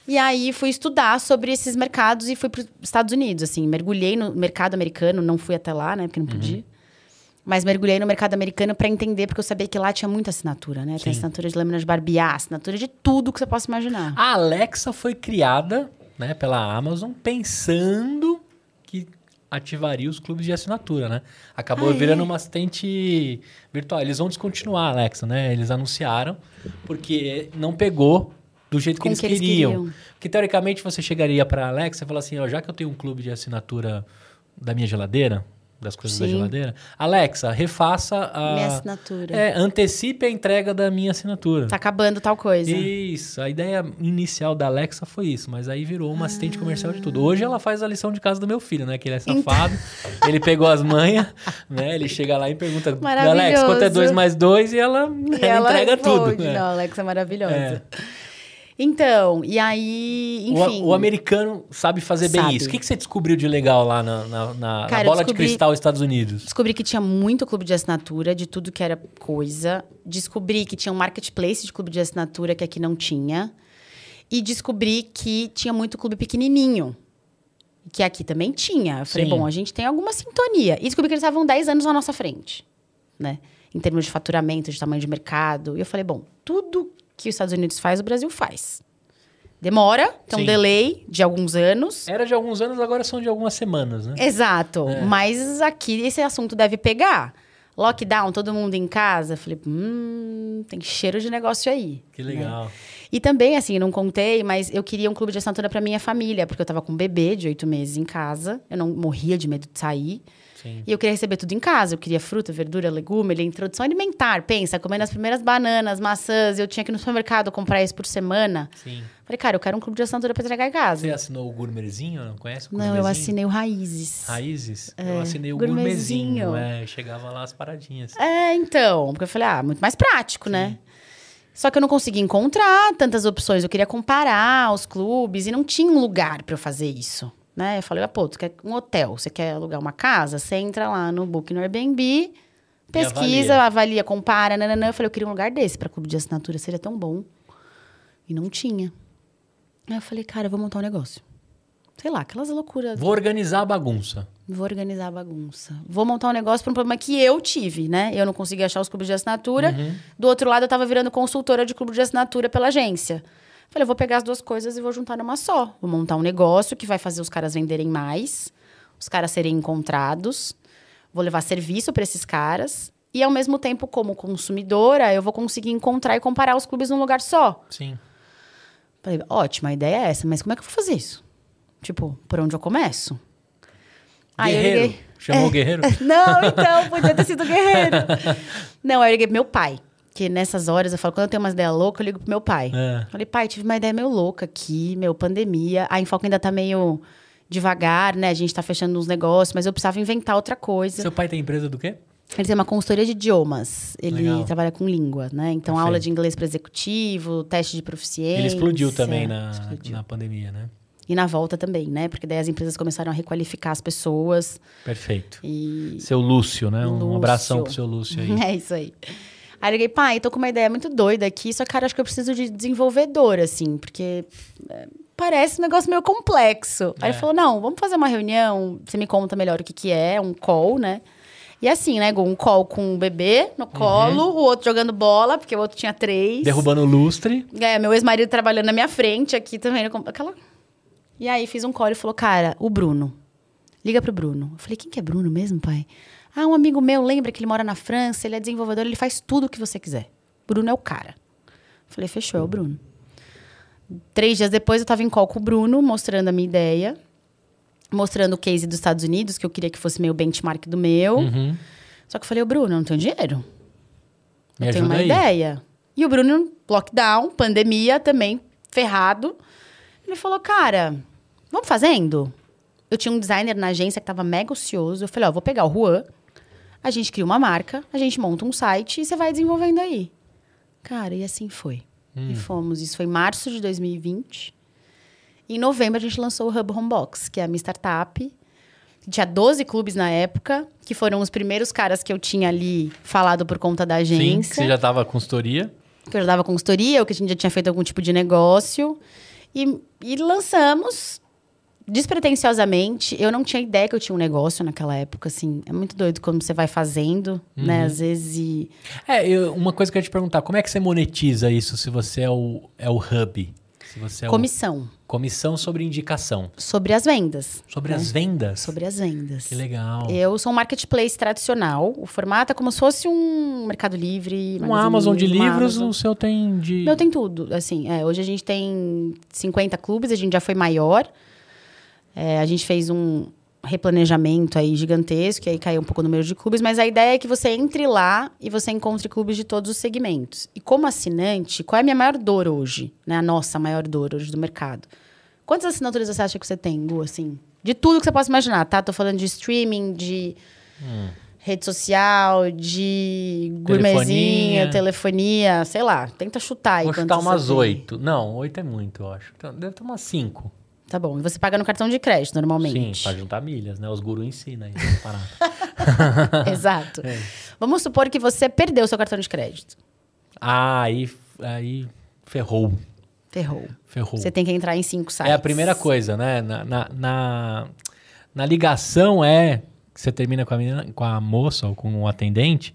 E aí fui estudar sobre esses mercados e fui para os Estados Unidos, assim, mergulhei no mercado americano, não fui até lá, né, porque não uhum. podia. Uhum. Mas mergulhei no mercado americano para entender, porque eu sabia que lá tinha muita assinatura, né? Sim. Tem assinatura de lâminas barbear, assinatura de tudo que você possa imaginar. A Alexa foi criada né, pela Amazon pensando que ativaria os clubes de assinatura, né? Acabou ah, é? virando é? uma assistente virtual. Eles vão descontinuar a Alexa, né? Eles anunciaram, porque não pegou do jeito que eles, que, eles, queriam. queriam. Porque, teoricamente, você chegaria para a Alexa e falaria assim, oh, já que eu tenho um clube de assinatura da minha geladeira, das coisas Sim. da geladeira. Alexa, refaça a. Minha assinatura. É, antecipe a entrega da minha assinatura. Tá acabando tal coisa. Isso. A ideia inicial da Alexa foi isso, mas aí virou uma ah. assistente comercial de tudo. Ah. Hoje ela faz a lição de casa do meu filho, né? Que ele é então safado, [laughs] ele pegou as manhas, né? Ele chega lá e pergunta: Alexa, quanto é 2 mais 2? E ela, e ela, ela entrega responde. tudo. Né? Não, Alexa é maravilhosa. É. Então, e aí, enfim. O, o americano sabe fazer sabe. bem isso. O que, que você descobriu de legal lá na, na, na, Cara, na bola descobri, de cristal Estados Unidos? Descobri que tinha muito clube de assinatura, de tudo que era coisa. Descobri que tinha um marketplace de clube de assinatura que aqui não tinha. E descobri que tinha muito clube pequenininho que aqui também tinha. Eu falei, Sim. bom, a gente tem alguma sintonia. E descobri que eles estavam 10 anos à nossa frente, né? Em termos de faturamento, de tamanho de mercado. E eu falei, bom, tudo que os Estados Unidos faz, o Brasil faz. Demora, Tem então, Sim. delay de alguns anos. Era de alguns anos, agora são de algumas semanas, né? Exato. É. Mas aqui esse assunto deve pegar. Lockdown, todo mundo em casa. Falei, hum, tem cheiro de negócio aí. Que né? legal. Né? E também, assim, não contei, mas eu queria um clube de assinatura para minha família, porque eu tava com um bebê de oito meses em casa. Eu não morria de medo de sair. Sim. E eu queria receber tudo em casa. Eu queria fruta, verdura, legume, ele introdução alimentar. Pensa, comendo as primeiras bananas, maçãs. Eu tinha que ir no supermercado comprar isso por semana. Sim. Falei, cara, eu quero um clube de assinatura pra entregar em casa. Você assinou o gourmetzinho? Não conhece o Não, eu assinei o Raízes. Raízes? É, eu assinei o gourmetzinho. É, chegava lá as paradinhas. É, então. Porque eu falei, ah, muito mais prático, né? Sim. né? Só que eu não conseguia encontrar tantas opções. Eu queria comparar os clubes e não tinha um lugar para eu fazer isso. Né? Eu falei, ah, pô, tu quer um hotel, você quer alugar uma casa? Você entra lá no Book no Airbnb, pesquisa, avalia. avalia, compara, nananã. Eu falei, eu queria um lugar desse para clube de assinatura, seria tão bom. E não tinha. Aí eu falei, cara, eu vou montar um negócio. Sei lá, aquelas loucuras. Vou organizar a bagunça. Vou organizar a bagunça. Vou montar um negócio para um problema que eu tive, né? Eu não consegui achar os clubes de assinatura. Uhum. Do outro lado, eu estava virando consultora de clube de assinatura pela agência. Falei, eu vou pegar as duas coisas e vou juntar numa só. Vou montar um negócio que vai fazer os caras venderem mais, os caras serem encontrados, vou levar serviço para esses caras e ao mesmo tempo, como consumidora, eu vou conseguir encontrar e comparar os clubes num lugar só. Sim. Falei, ótima, ideia é essa, mas como é que eu vou fazer isso? Tipo, por onde eu começo? Aí guerreiro. eu liguei. Chamou é, o guerreiro? [laughs] Não, então, podia ter sido guerreiro. [laughs] não, aí eu liguei pro meu pai nessas horas eu falo, quando eu tenho uma ideia louca eu ligo pro meu pai. É. Falei, pai, tive uma ideia meio louca aqui, meu, pandemia. A Enfoca ainda tá meio devagar, né? A gente tá fechando uns negócios, mas eu precisava inventar outra coisa. Seu pai tem empresa do quê? Ele tem uma consultoria de idiomas. Ele Legal. trabalha com língua, né? Então, Perfeito. aula de inglês para executivo, teste de proficiência. Ele explodiu também na, explodiu. na pandemia, né? E na volta também, né? Porque daí as empresas começaram a requalificar as pessoas. Perfeito. E... Seu Lúcio, né? Lúcio. Um abração pro seu Lúcio aí. [laughs] É isso aí. Aí eu liguei, pai, tô com uma ideia muito doida aqui, só cara, acho que eu preciso de desenvolvedor, assim, porque eh, parece um negócio meio complexo. É. Aí ele é. falou, não, vamos fazer uma reunião, você me conta melhor o que que é, um call, né? E assim, né, Um call com o bebê no uhum. colo, uhum. o outro jogando bola, porque o outro tinha três. Derrubando lustre. É, meu ex-marido trabalhando na minha frente aqui também. Aquela... E aí fiz um call e falou, cara, o Bruno Liga pro Bruno. Eu falei, quem que é Bruno mesmo, pai? Ah, um amigo meu, lembra que ele mora na França, ele é desenvolvedor, ele faz tudo o que você quiser. Bruno é o cara. Eu falei, fechou, é o Bruno. Três dias depois eu estava em call com o Bruno, mostrando a minha ideia, mostrando o case dos Estados Unidos, que eu queria que fosse meio benchmark do meu. Uhum. Só que eu falei, o Bruno, eu não tenho dinheiro. Me eu tenho uma aí. ideia. E o Bruno, lockdown, pandemia também, ferrado. Ele falou, cara, vamos fazendo? eu tinha um designer na agência que estava mega ocioso. Eu falei, ó, vou pegar o Juan, a gente cria uma marca, a gente monta um site e você vai desenvolvendo aí. Cara, e assim foi. Hum. E fomos. Isso foi em março de 2020. Em novembro, a gente lançou o Hub Homebox, que é a minha startup. Tinha 12 clubes na época, que foram os primeiros caras que eu tinha ali falado por conta da agência. Sim, que você já dava consultoria. Que eu já dava consultoria, ou que a gente já tinha feito algum tipo de negócio. E, e lançamos despretensiosamente, eu não tinha ideia que eu tinha um negócio naquela época, assim. É muito doido quando você vai fazendo, né, uhum. né? Às vezes e... É, eu, uma coisa que eu ia te perguntar, como é que você monetiza isso se você é o, é o hub? Se você é Comissão. O... Comissão sobre indicação. Sobre as vendas. Sobre né? as vendas? Sobre as vendas. Que legal. Eu sou um marketplace tradicional. O formato é como se fosse um Mercado Livre. Um Amazon de livros, Amazon. o seu tem de. Meu tem tudo. Assim, é, hoje a gente tem 50 clubes, a gente já foi maior. É, a gente fez um replanejamento aí gigantesco, e aí caiu um pouco o número de clubes, mas a ideia é que você entre lá e você encontre clubes de todos os segmentos. E como assinante, qual é a minha maior dor hoje? Né? A nossa maior dor hoje do mercado. Quantas assinaturas você acha que você tem, Gu, assim? De tudo que você possa imaginar, tá? Tô falando de streaming, de... Hum rede social, de gourmetzinha, telefonia. telefonia, sei lá. Tenta chutar aí. Vou chutar umas oito. Não, oito é muito, eu acho. Então, deve ter umas cinco. Tá bom. E você paga no cartão de crédito, normalmente. Sim, para juntar milhas, né? Os gurus ensinam aí. [laughs] Exato. É. Vamos supor que você perdeu seu cartão de crédito. Ah, aí, aí ferrou. Ferrou. Ferrou. Você tem que entrar em cinco sites. É a primeira coisa, né? Na, na, na, na ligação é... Você termina com a, menina, com a moça ou com o um atendente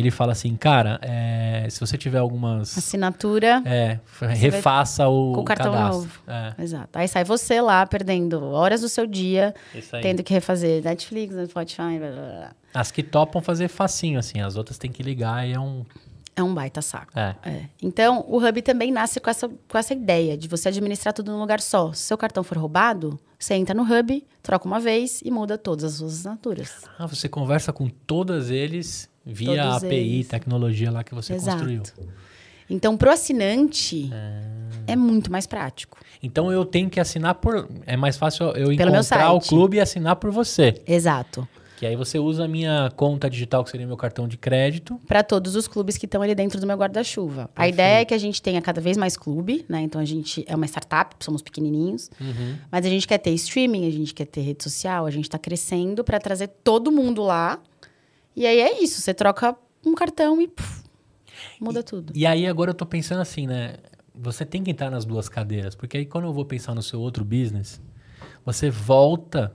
ele fala assim, cara, é, se você tiver algumas... Assinatura. É, refaça vai... o, o cartão cadastro. novo. É. Exato. Aí sai você lá perdendo horas do seu dia, tendo que refazer Netflix, Spotify, blá, blá, blá. As que topam fazer facinho, assim. As outras tem que ligar e é um... É um baita saco. É. É. Então, o Hub também nasce com essa, com essa ideia de você administrar tudo num lugar só. Se seu cartão for roubado, você entra no Hub, troca uma vez e muda todas as suas assinaturas. Ah, você conversa com todas eles via API, eles. tecnologia lá que você Exato. construiu. Então, pro assinante, é... é muito mais prático. Então, eu tenho que assinar por... É mais fácil eu Pelo encontrar o clube e assinar por você. Exato. Que aí você usa a minha conta digital, que seria meu cartão de crédito. Para todos os clubes que estão ali dentro do meu guarda-chuva. A ideia é que a gente tenha cada vez mais clube, né? Então a gente é uma startup, somos pequenininhos. Uhum. Mas a gente quer ter streaming, a gente quer ter rede social, a gente está crescendo para trazer todo mundo lá e aí é isso, você troca um cartão e puf, muda e, tudo. E aí agora eu tô pensando assim, né? Você tem que entrar nas duas cadeiras, porque aí quando eu vou pensar no seu outro business, você volta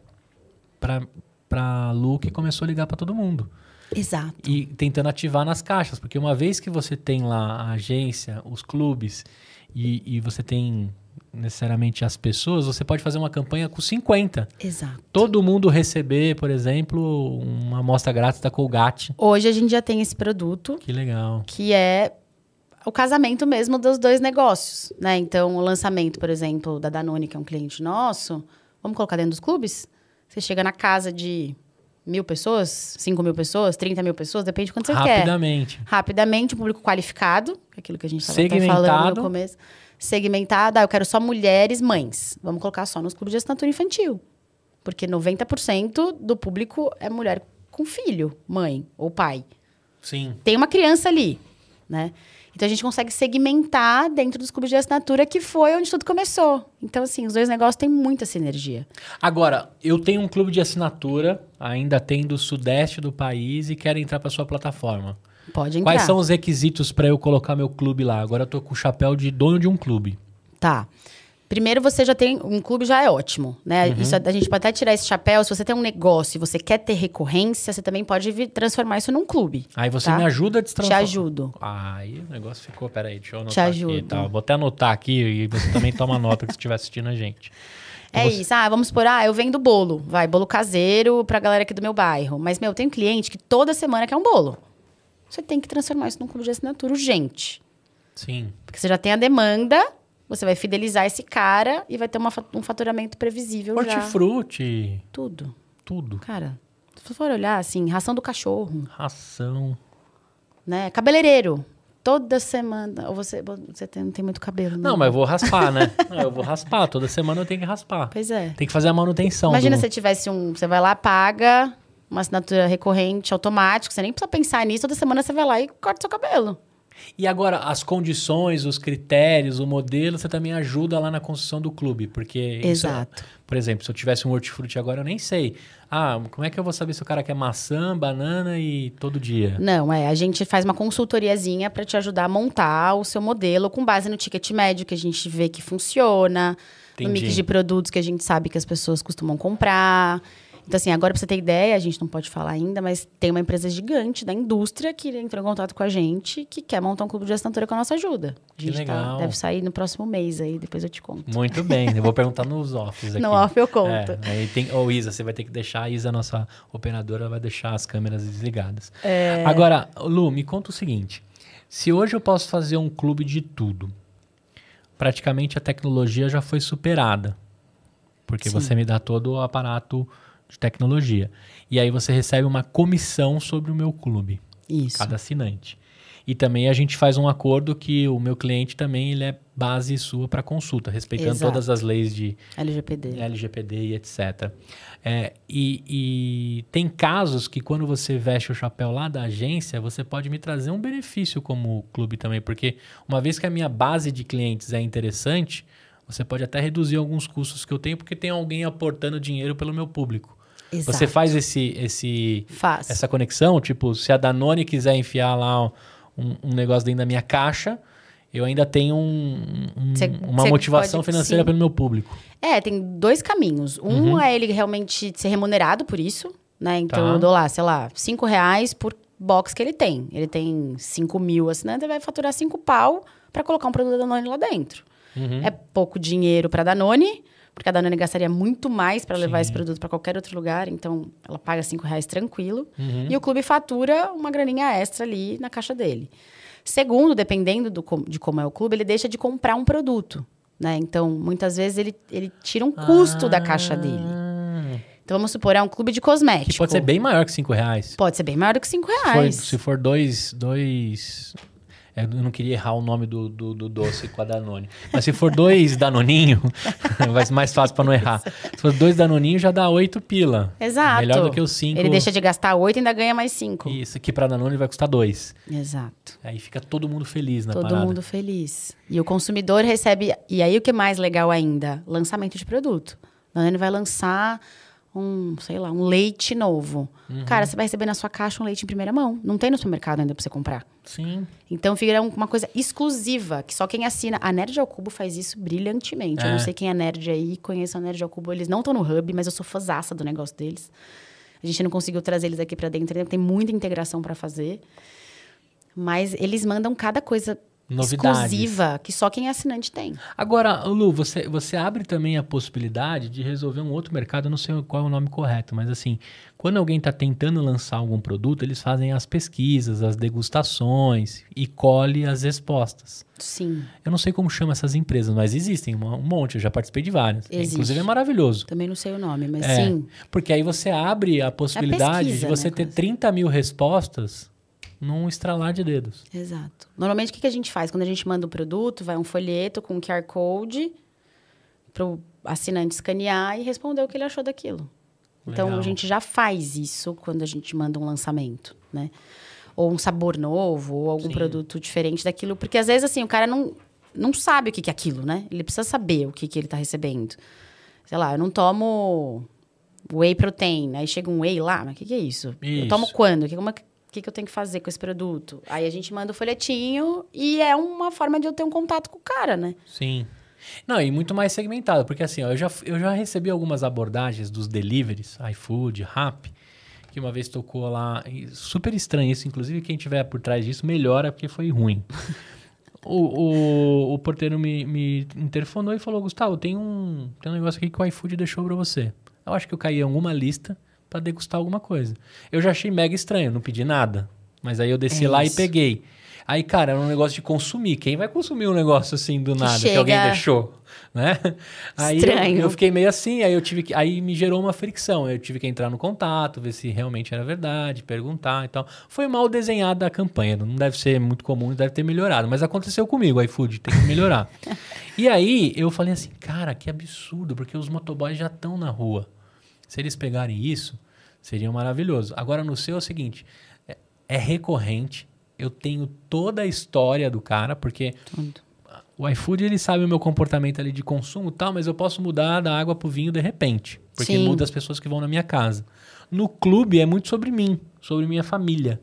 para para Lu que começou a ligar para todo mundo. Exato. E tentando ativar nas caixas, porque uma vez que você tem lá a agência, os clubes e, e você tem necessariamente as pessoas, você pode fazer uma campanha com 50. Exato. Todo mundo receber, por exemplo, uma amostra grátis da Colgate. Hoje a gente já tem esse produto. Que legal. Que é o casamento mesmo dos dois negócios, né? Então, o lançamento, por exemplo, da Danone, que é um cliente nosso, vamos colocar dentro dos clubes? Você chega na casa de mil pessoas, cinco mil pessoas, trinta mil pessoas, depende de quanto você Rapidamente. quer. Rapidamente. Rapidamente, um público qualificado, é aquilo que a gente estava falando no começo segmentada, ah, eu quero só mulheres mães. Vamos colocar só nos clubes de assinatura infantil. Porque 90% do público é mulher com filho, mãe ou pai. Sim. Tem uma criança ali, né? Então a gente consegue segmentar dentro dos clubes de assinatura, que foi onde tudo começou. Então, assim, os dois negócios têm muita sinergia. Agora, eu tenho um clube de assinatura, ainda tem do sudeste do país, e quero entrar para sua plataforma. Pode entrar. Quais são os requisitos para eu colocar meu clube lá? Agora eu tô com o chapéu de dono de um clube. Tá. Primeiro, você já tem. Um clube já é ótimo, né? Uhum. Isso, a gente pode até tirar esse chapéu. Se você tem um negócio e você quer ter recorrência, você também pode vir, transformar isso num clube. Aí você tá? me ajuda a destransformar. Te ajudo. aí o negócio ficou. Peraí, deixa eu anotar. Te ajudo. Aqui, tá? Vou até anotar aqui e você também toma nota que estiver assistindo a gente. É isso. Ah, vamos por, ah, eu vendo bolo. Vai, bolo caseiro pra galera aqui do meu bairro. Mas, meu, eu tenho cliente que toda semana quer um bolo. Você tem que transformar isso num clube de assinatura urgente. Sim. Porque você já tem a demanda, você vai fidelizar esse cara e vai ter uma, um faturamento previsível Hortifruti. já. Hortifruti. Tudo. Tudo. Cara, se for olhar, assim, ração do cachorro. Ração. Né? Cabeleireiro. Toda semana. Ou você, você tem, não tem muito cabelo, né? Não, mas eu vou raspar, né? não, [laughs] eu vou raspar. Toda semana eu tenho que raspar. Pois é. Tem que fazer a manutenção. Imagina do... se tivesse um. Você vai lá, paga uma assinatura recorrente, automática, você nem precisa pensar nisso, toda semana você vai lá e corta seu cabelo. E agora, as condições, os critérios, o modelo, você também ajuda lá na construção do clube, porque... É- Exato. Isso, por exemplo, se eu tivesse um hortifruti agora, eu nem sei. Ah, como é que eu vou saber se o cara quer maçã, banana e todo dia? Não, é, a gente faz uma consultoriazinha para te ajudar a montar o seu modelo com base no ticket médio que a gente vê que funciona, Entendi. no mix de produtos que a gente sabe que as pessoas costumam comprar... Então, assim, agora pra você ter ideia, a gente não pode falar ainda, mas tem uma empresa gigante da indústria que entrou em contato com a gente, que quer montar um clube de assinatura com a nossa ajuda. A gente que tá- legal. Tá, deve sair no próximo mês aí, depois eu te conto. Muito bem, eu vou perguntar nos offs [laughs] aqui. No off eu conto. É, aí tem, ou Isa, você vai ter que deixar, a Isa, nossa operadora, vai deixar as câmeras desligadas. É... Agora, Lu, me conta o seguinte. Se hoje eu posso fazer um clube de tudo, praticamente a tecnologia já foi superada. Porque Sim. você me dá todo o aparato de tecnologia. E aí você recebe uma comissão sobre o meu clube. Isso. Cada assinante. E também a gente faz um acordo que o meu cliente também ele é base sua para consulta, respeitando Exato. todas as leis de LGPD, LGPD e etc. É, e, e, tem casos que quando você veste o chapéu lá da agência, você pode me trazer um benefício como clube também, porque uma vez que a minha base de clientes é interessante, você pode até reduzir alguns custos que eu tenho, porque tem alguém aportando dinheiro pelo meu público. Exato. Você faz esse, esse faz. essa conexão, tipo, se a Danone quiser enfiar lá um, um negócio dentro da minha caixa, eu ainda tenho um, um, cê, uma cê motivação pode, financeira sim. pelo meu público. É, tem dois caminhos. Um uhum. é ele realmente ser remunerado por isso, né? Então tá. eu dou lá, sei lá, cinco reais por box que ele tem. Ele tem cinco mil assinantes, ele vai faturar cinco pau para colocar um produto da Danone lá dentro. Uhum. É pouco dinheiro para Danone, porque a Danone gastaria muito mais para levar esse produto para qualquer outro lugar, então ela paga cinco reais tranquilo. Uhum. E o clube fatura uma graninha extra ali na caixa dele. Segundo, dependendo do, de como é o clube, ele deixa de comprar um produto. Né? Então, muitas vezes ele, ele tira um custo ah. da caixa ah. dele. Então vamos supor, é um clube de cosméticos. Pode ser bem maior que cinco reais. Pode ser bem maior do que cinco reais. Se for, se for dois, dois é, eu não queria errar o nome do, do, do doce com a Danone. Mas se for dois Danoninho, [laughs] vai ser mais fácil para não errar. Se for dois Danoninho, já dá oito pila. Exato. Melhor do que os cinco. Ele deixa de gastar oito e ainda ganha mais cinco. Isso, que para Danone vai custar dois. Exato. Aí fica todo mundo feliz na todo parada. Todo mundo feliz. E o consumidor recebe... E aí o que é mais legal ainda? Lançamento de produto. Danone vai lançar um, sei lá, um leite novo. Uhum. Cara, você vai receber na sua caixa um leite em primeira mão. Não tem no supermercado ainda pra você comprar. Sim. Então fica uma coisa exclusiva, que só quem assina. A Nerd ao Cubo faz isso brilhantemente. É. Eu não é. sei quem é nerd aí, conheço a Nerd ao Cubo. Eles não estão no Hub, mas eu sou fãzaça do negócio deles. A gente não conseguiu trazer eles aqui para dentro, tem muita integração para fazer. Mas eles mandam cada coisa Novidades. exclusiva, que só quem é assinante tem. Agora, Lu, você, você abre também a possibilidade de resolver um outro mercado, eu não sei qual é o nome correto, mas assim, quando alguém está tentando lançar algum produto, eles fazem as pesquisas, as degustações e colhe as respostas. Sim. Eu não sei como chama essas empresas, mas existem um monte, eu já participei de várias. Existe. Inclusive é maravilhoso. Também não sei o nome, mas é, sim. Porque aí você abre a é possibilidade a pesquisa, de você né, ter coisa. 30 mil respostas num estralar de dedos. Exato. Normalmente, o que, a gente faz? Quando a gente manda o um produto, vai um folheto com um QR Code para o assinante escanear e responder o que ele achou daquilo. Legal. Então, a gente já faz isso quando a gente manda um lançamento, né? Ou um sabor novo, ou algum Sim. produto diferente daquilo. Porque, às vezes, assim, o cara não, não sabe o que, é aquilo, né? Ele precisa saber o que, que ele está recebendo. Sei lá, eu não tomo whey protein. Aí chega um whey lá, mas o que, que, é isso? isso? Eu tomo quando? Como é que que, que eu tenho que fazer com esse produto? Aí a gente manda o folhetinho e é uma forma de eu ter um contato com o cara, né? Sim. Não, e muito mais segmentado, porque assim, ó, eu, já, eu já recebi algumas abordagens dos deliveries, iFood, Rap, que uma vez tocou lá, super estranho isso, inclusive quem tiver por trás disso, melhora, porque foi ruim. [laughs] o, o, o porteiro me, me interfonou e falou, Gustavo, tem um, tem um negócio aqui que o iFood deixou para você. Eu acho que eu caí em alguma lista, para degustar alguma coisa. Eu já achei mega estranho, não pedi nada. Mas aí eu desci é lá isso. e peguei. Aí, cara, era um negócio de consumir. Quem vai consumir um negócio assim do nada Chega... que alguém deixou? Né? Aí Estranho. Eu, eu, fiquei meio assim, aí eu tive que, aí me gerou uma fricção. Eu tive que entrar no contato, ver se realmente era verdade, perguntar e tal. Foi mal desenhada a campanha, não deve ser muito comum, deve ter melhorado, mas aconteceu comigo, iFood, tem que melhorar. [laughs] e aí eu falei assim, cara, que absurdo, porque os motoboys já estão na rua. Se eles pegarem isso, Seria maravilhoso. Agora, no seu é o seguinte: é, é recorrente. Eu tenho toda a história do cara, porque Tudo. o iFood ele sabe o meu comportamento ali de consumo tal, mas eu posso mudar da água pro vinho de repente. Porque Sim. muda as pessoas que vão na minha casa. No clube é muito sobre mim, sobre minha família.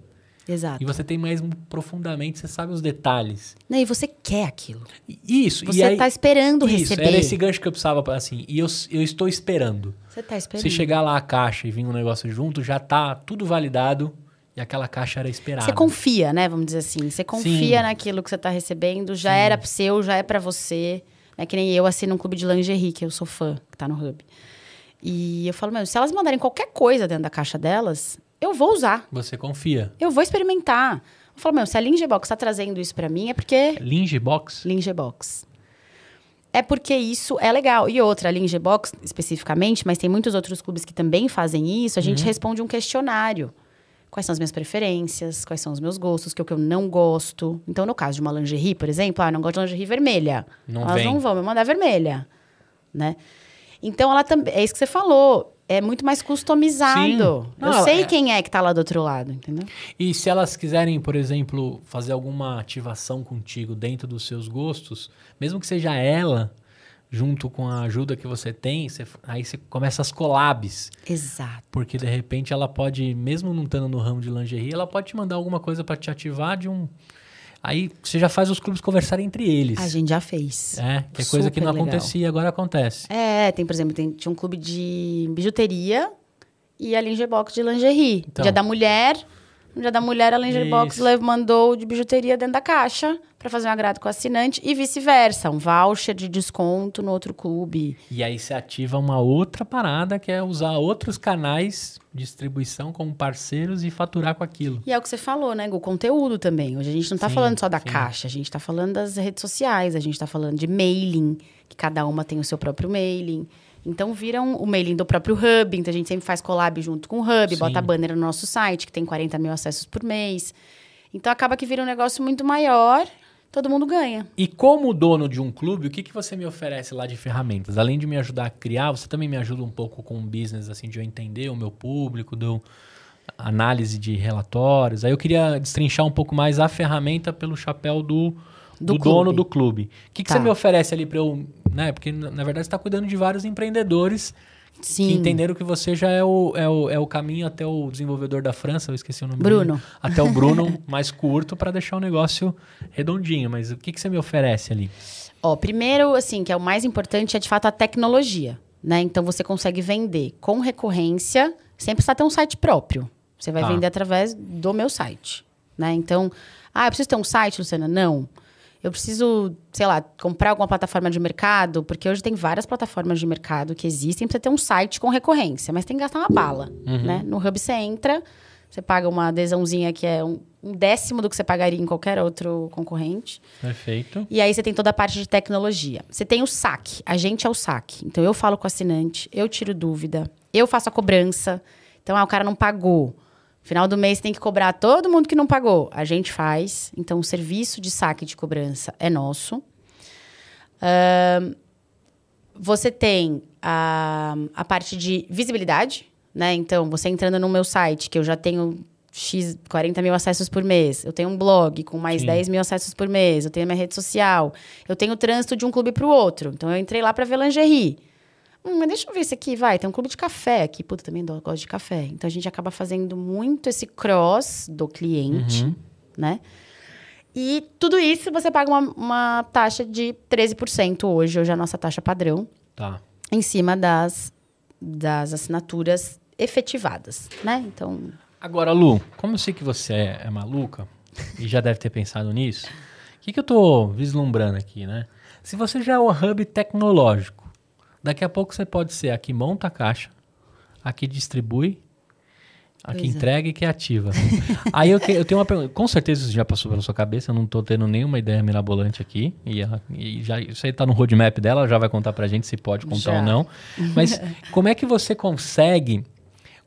Exato. E você tem mais um profundamente, você sabe os detalhes. Não, né, e você quer aquilo. Isso. Você está esperando isso, receber. Era esse gancho que eu precisava, assim, e eu, eu estou esperando. Você está esperando. Se chegar lá a caixa e vir um negócio junto, já tá tudo validado e aquela caixa era esperada. Você confia, né? Vamos dizer assim. Você confia Sim. naquilo que você está recebendo, já Sim. era seu, já é para você. É que nem eu assino um clube de lingerie, que eu sou fã, que está no Hub. E eu falo, meu, se elas mandarem qualquer coisa dentro da caixa delas, eu vou usar. Você confia. Eu vou experimentar. Eu falo, meu, se a Lingebox está trazendo isso para mim, é porque... Lingebox? Lingebox. É porque isso é legal. E outra, a Lingebox especificamente, mas tem muitos outros clubes que também fazem isso, a gente uhum. responde um questionário. Quais são as minhas preferências, quais são os meus gostos, que é o que eu não gosto. Então, no caso de uma lingerie, por exemplo, ah, não gosto de lingerie vermelha. Não Elas vem. não vão me mandar vermelha, né? Então, ela também. É isso que você falou é muito mais customizado. Sim. Eu Não, sei é... quem é que está lá do outro lado, entendeu? E se elas quiserem, por exemplo, fazer alguma ativação contigo dentro dos seus gostos, mesmo que seja ela, junto com a ajuda que você tem, você, aí você começa as collabs. Exato. Porque de repente ela pode, mesmo não estando no ramo de lingerie, ela pode te mandar alguma coisa para te ativar de um Aí você já faz os clubes conversarem entre eles. A gente já fez. É, que é coisa que não legal. acontecia, agora acontece. É, tem, por exemplo, tem, tinha um clube de bijuteria e a Lingerie Box de lingerie. Então. Dia da mulher. No dia da mulher, a Lingerie Box mandou de bijuteria dentro da caixa para fazer um agrado com o assinante e vice-versa, um voucher de desconto no outro clube. E aí você ativa uma outra parada que é usar outros canais de distribuição como parceiros e faturar com aquilo. E é o que você falou, né, o Conteúdo também. Hoje a gente não está falando só da sim. caixa, a gente está falando das redes sociais, a gente está falando de mailing, que cada uma tem o seu próprio mailing. Então viram o mailing do próprio Hub, então a gente sempre faz collab junto com o Hub, sim. bota banner no nosso site, que tem 40 mil acessos por mês. Então acaba que vira um negócio muito maior todo mundo ganha. E como dono de um clube, o que, que você me oferece lá de ferramentas? Além de me ajudar a criar, você também me ajuda um pouco com o business, assim, de eu entender o meu público, de análise de relatórios. Aí eu queria destrinchar um pouco mais a ferramenta pelo chapéu do, do, do dono do clube. O que, que tá. você me oferece ali para eu. Né? Porque, na verdade, você está cuidando de vários empreendedores Sim. Que entenderam que você já é o, é, o, é o caminho até o desenvolvedor da França, eu esqueci o nome Bruno. Dele, até o Bruno, [laughs] mais curto, para deixar o negócio redondinho. Mas o que, que você me oferece ali? Ó, primeiro, assim, que é o mais importante, é de fato a tecnologia. Né? Então você consegue vender com recorrência, sempre precisar ter um site próprio. Você vai tá. vender através do meu site. Né? Então, ah, eu preciso ter um site, Luciana? Não. Não eu preciso, sei lá, comprar alguma plataforma de mercado, porque hoje tem várias plataformas de mercado que existem precisa ter um site com recorrência, mas tem que gastar uma bala, uhum. né? No Hub você entra, você paga uma adesãozinha que é um, um, décimo do que você pagaria em qualquer outro concorrente. Perfeito. E aí você tem toda a parte de tecnologia. Você tem o saque. A gente é o saque. Então eu falo com o assinante, eu tiro dúvida, eu faço a cobrança. Então, ah, o cara não pagou. Final do mês tem que cobrar todo mundo que não pagou. A gente faz. Então, o serviço de saque de cobrança é nosso. Uh, você tem a, a parte de visibilidade, né? Então, você entrando no meu site, que eu já tenho X, 40 mil acessos por mês. Eu tenho um blog com mais Sim. 10 mil acessos por mês. Eu tenho minha rede social. Eu tenho o trânsito de um clube para o outro. Então, eu entrei lá para ver lingerie. Hum, mas deixa eu ver isso aqui, vai. Tem um clube de café aqui. Puta, também gosto de café. Então a gente acaba fazendo muito esse cross do cliente, uhum. né? E tudo isso você paga uma, uma, taxa de 13% hoje, hoje é a nossa taxa padrão. Tá. Em cima das, das assinaturas efetivadas, né? Então. Agora, Lu, como eu sei que você é, é maluca [laughs] e já deve ter pensado nisso, o que, que eu tô vislumbrando aqui, né? Se você já é um hub tecnológico, Daqui a pouco você pode ser a que monta a caixa, a que distribui, a que é. entrega e que ativa. [laughs] Aí eu, que, eu, tenho uma pergunta. Com certeza isso já passou pela sua cabeça, eu não estou tendo nenhuma ideia mirabolante aqui. E, ela, e já, isso aí está no roadmap dela, ela já vai contar a gente se pode contar já. ou não. Mas [laughs] como é que você consegue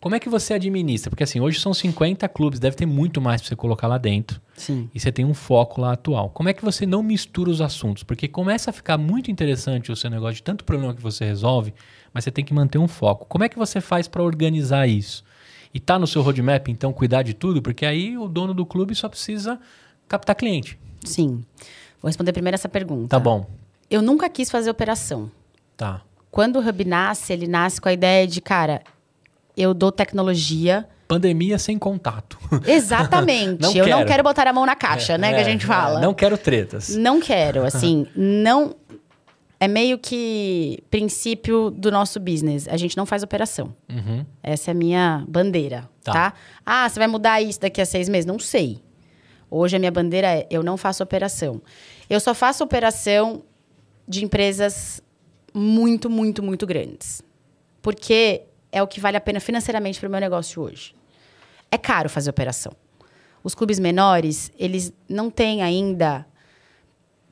como é que você administra? Porque assim, hoje são 50 clubes, deve ter muito mais para você colocar lá dentro. Sim. E você tem um foco lá atual. Como é que você não mistura os assuntos? Porque começa a ficar muito interessante o seu negócio de tanto problema que você resolve, mas você tem que manter um foco. Como é que você faz para organizar isso? E tá no seu roadmap, então, cuidar de tudo? Porque aí o dono do clube só precisa captar cliente. Sim. Vou responder primeiro essa pergunta. Tá bom. Eu nunca quis fazer operação. Tá. Quando o Hub nasce, ele nasce com a ideia de, cara, eu dou tecnologia. Pandemia sem contato. Exatamente. [laughs] não eu quero. não quero botar a mão na caixa, é, né? É, que a é, gente fala. É, não quero tretas. Não quero, [laughs] assim, não. É meio que princípio do nosso business. A gente não faz operação. Uhum. Essa é a minha bandeira, tá. tá? Ah, você vai mudar isso daqui a seis meses? Não sei. Hoje a minha bandeira é eu não faço operação. Eu só faço operação de empresas muito, muito, muito grandes. Porque é o que vale a pena financeiramente para o meu negócio hoje. É caro fazer operação. Os clubes menores, eles não têm ainda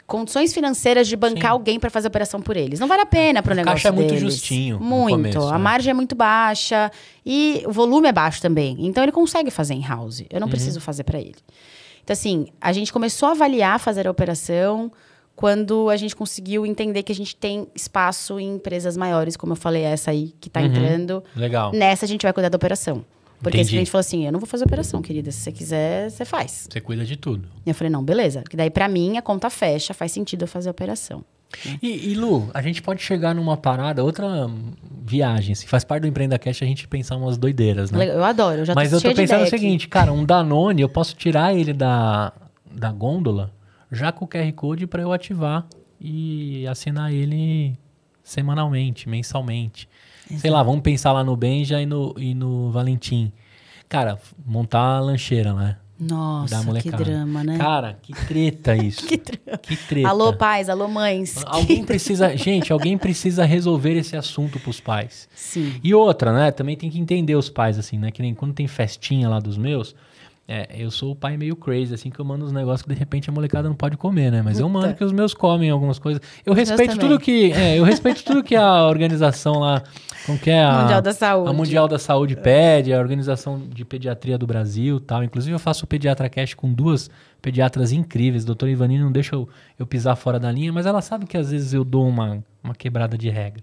condições financeiras de bancar Sim. alguém para fazer operação por eles. Não vale a pena para o negócio caixa é muito justinho. Muito. Começo, a né? margem é muito baixa e o volume é baixo também. Então ele consegue fazer em house. Eu não uhum. preciso fazer para ele. Então assim, a gente começou a avaliar fazer a operação quando a gente conseguiu entender que a gente tem espaço em empresas maiores, como eu falei, essa aí que está uhum. entrando. Legal. Nessa a gente vai cuidar da operação. Porque Entendi. esse cliente falou assim: eu não vou fazer operação, querida. Se você quiser, você faz. Você cuida de tudo. E eu falei: não, beleza. Que daí, para mim, a conta fecha, faz sentido eu fazer a operação. Né? E, e, Lu, a gente pode chegar numa parada, outra viagem, se assim. faz parte do Empreenda Cash a gente pensar umas doideiras, né? Eu adoro, eu já Mas eu tô pensando o seguinte, cara, um Danone, eu posso tirar ele da, da gôndola já com o QR Code para eu ativar e assinar ele semanalmente, mensalmente. Exato. Sei lá, vamos pensar lá no Benja e no, e no Valentim. Cara, montar a lancheira, né? Nossa, que drama, né? Cara, que treta [laughs] isso. que, drama. que treta. Alô, pais, alô, mães. Alguém precisa, gente, alguém precisa resolver esse assunto pros pais. Sim. E outra, né? Também tem que entender os pais, assim, né? Que nem quando tem festinha lá dos meus, é, eu sou o pai meio crazy, assim, que eu mando uns negócios que de repente a molecada não pode comer, né? Mas eu mando que os meus comem algumas coisas. Eu os respeito tudo que. É, eu respeito tudo que a [laughs] organização lá. Como que é? A Mundial da Saúde. A Mundial da Saúde pede, a Organização de Pediatria do Brasil tal. Inclusive, eu faço o Pediatra cash com duas pediatras incríveis. A doutora Ivani não deixa eu, eu pisar fora da linha, mas ela sabe que às vezes eu dou uma uma quebrada de regra.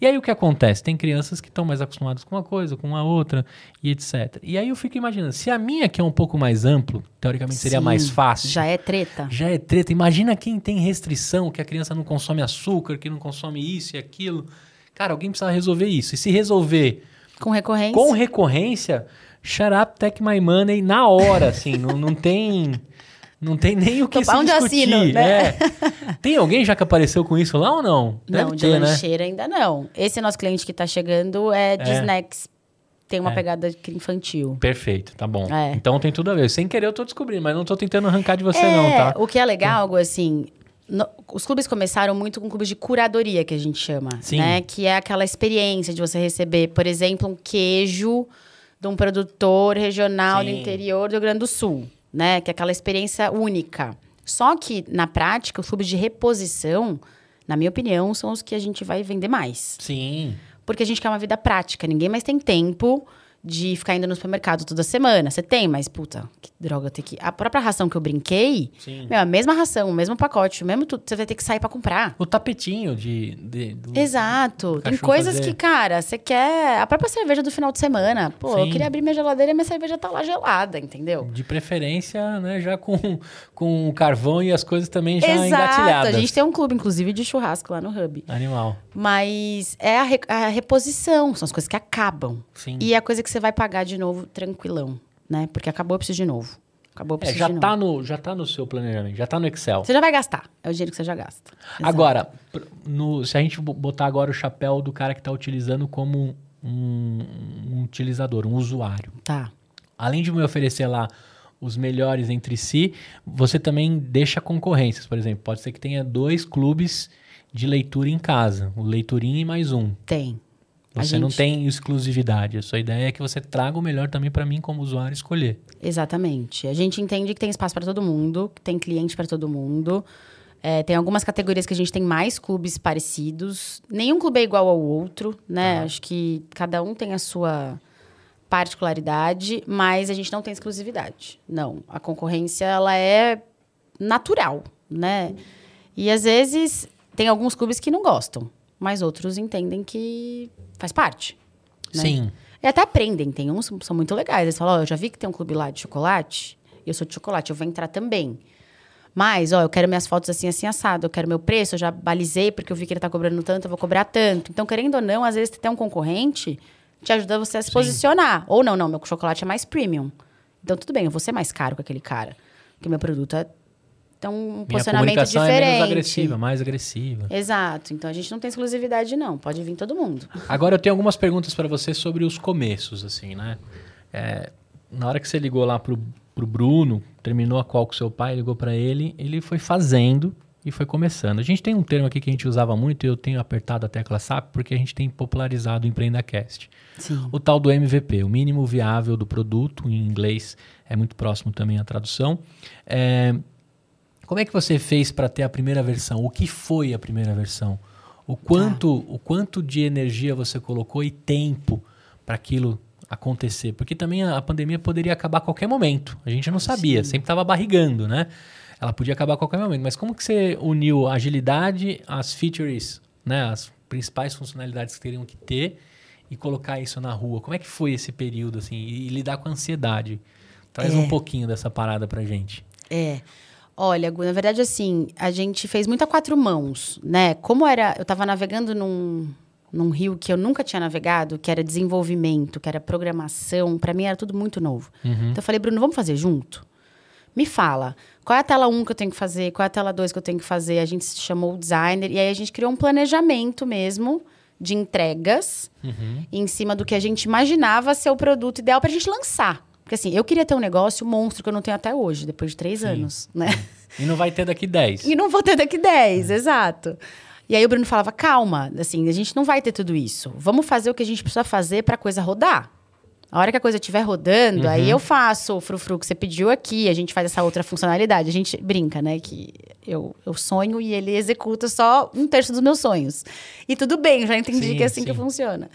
E aí o que acontece? Tem crianças que estão mais acostumadas com uma coisa, com a outra e etc. E aí eu fico imaginando, se a minha, que é um pouco mais amplo, teoricamente Sim, seria mais fácil. Já é treta. Já é treta. Imagina quem tem restrição, que a criança não consome açúcar, que não consome isso e aquilo. Cara, alguém precisa resolver isso. E se resolver. Com recorrência. Com recorrência, shut up, take my money na hora, assim. não, não tem. Não tem nem o que Topar se onde discutir. Assino, né? É. Tem alguém já que apareceu com isso lá ou não? Deve não, ter, de lancheira né? ainda não. Esse nosso cliente que está chegando é, é. de é. snacks. Tem uma é. pegada infantil. Perfeito, tá bom. É. Então tem tudo a ver. Sem querer eu tô descobrindo, mas não tô tentando arrancar de você é, não, tá? O que é legal, algo assim, no, os clubes começaram muito com clubes de curadoria, que a gente chama. Sim. Né? Que é aquela experiência de você receber, por exemplo, um queijo de um produtor regional Sim. do interior do Rio Grande do Sul né? Que é aquela experiência única. Só que, na prática, os clubes de reposição, na minha opinião, são os que a gente vai vender mais. Sim. Porque a gente quer uma vida prática, ninguém mais tem tempo de ficar indo no supermercado toda semana. Você tem, mas puta, que droga ter que. A própria ração que eu brinquei, Sim. Meu, a mesma ração, o mesmo pacote, o mesmo tudo, você vai ter que sair para comprar. O tapetinho de. de do, Exato. Do tem coisas fazer. que, cara, você quer. A própria cerveja do final de semana. Pô, Sim. eu queria abrir minha geladeira e minha cerveja tá lá gelada, entendeu? De preferência, né, já com, com o carvão e as coisas também já Exato. engatilhadas. A gente tem um clube, inclusive, de churrasco lá no Hub. Animal. Mas é a, re... a reposição, são as coisas que acabam. Sim. E é a coisa que que você vai pagar de novo tranquilão, né? Porque acabou, eu preciso de novo. Acabou, eu é, preciso é, já de tá novo. No, já tá no seu planejamento, já tá no Excel. Você já vai gastar. É o dinheiro que você já gasta. Exato. Agora, no, se a gente botar agora o chapéu do cara que tá utilizando como um, um utilizador, um usuário. Tá. Além de me oferecer lá os melhores entre si, você também deixa concorrências. Por exemplo, pode ser que tenha dois clubes de leitura em casa, o Leiturinha e mais um. Tem. Você gente... não tem exclusividade. A sua ideia é que você traga o melhor também para mim como usuário escolher. Exatamente. A gente entende que tem espaço para todo mundo, que tem cliente para todo mundo. É, tem algumas categorias que a gente tem mais clubes parecidos. Nenhum clube é igual ao outro, né? Ah. Acho que cada um tem a sua particularidade, mas a gente não tem exclusividade. Não, a concorrência ela é natural, né? E às vezes tem alguns clubes que não gostam mas outros entendem que faz parte. Né? Sim. E até aprendem, tem uns que são muito legais. Eles falam, ó, oh, eu já vi que tem um clube lá de chocolate, eu sou de chocolate, eu vou entrar também. Mas, ó, eu quero minhas fotos assim, assim, assado, eu quero meu preço, eu já balizei porque eu vi que ele tá cobrando tanto, eu vou cobrar tanto. Então, querendo ou não, às vezes tem um concorrente te ajuda você a se Sim. posicionar. Ou não, não, meu chocolate é mais premium. Então, tudo bem, eu vou ser mais caro com aquele cara. Porque meu produto é então, um Minha posicionamento diferente. É menos agressiva, mais agressiva. Exato. Então a gente não tem exclusividade, não. Pode vir todo mundo. Agora eu tenho algumas perguntas para você sobre os começos, assim, né? É, na hora que você ligou lá pro, pro Bruno, terminou a qual com seu pai, ligou para ele, ele foi fazendo e foi começando. A gente tem um termo aqui que a gente usava muito e eu tenho apertado a tecla SAP porque a gente tem popularizado o Empreendacast. Sim. O tal do MVP, o mínimo viável do produto, em inglês é muito próximo também à tradução. É, como é que você fez para ter a primeira versão? O que foi a primeira versão? O quanto, ah. o quanto de energia você colocou e tempo para aquilo acontecer? Porque também a, pandemia poderia acabar a qualquer momento. A gente não sabia, Sim. sempre estava barrigando, né? Ela podia acabar a qualquer momento. Mas como que você uniu a agilidade às features, né? As principais funcionalidades que teriam que ter e colocar isso na rua. Como é que foi esse período assim e lidar com a ansiedade? Traz é. um pouquinho dessa parada para gente. É. Olha, Gu, na verdade, assim, a gente fez muito a quatro mãos, né? Como era. Eu estava navegando num, num rio que eu nunca tinha navegado, que era desenvolvimento, que era programação, para mim era tudo muito novo. Uhum. Então eu falei, Bruno, vamos fazer junto? Me fala, qual é a tela 1 um que eu tenho que fazer? Qual é a tela 2 que eu tenho que fazer? A gente chamou o designer e aí a gente criou um planejamento mesmo de entregas uhum. em cima do que a gente imaginava ser o produto ideal para a gente lançar. Porque assim, eu queria ter um negócio monstro que eu não tenho até hoje, depois de três Sim. anos, né? E não vai ter daqui dez. E não vou ter daqui dez, é. exato. E aí o Bruno falava, calma, assim, a gente não vai ter tudo isso. Vamos fazer o que a gente precisa fazer para a coisa rodar. A hora que a coisa estiver rodando, uhum. aí eu faço o frufru que você pediu aqui, a gente faz essa outra funcionalidade. A gente brinca, né? Que eu, eu sonho e ele executa só um terço dos meus sonhos. E tudo bem, já entendi sim, que é assim sim. que funciona.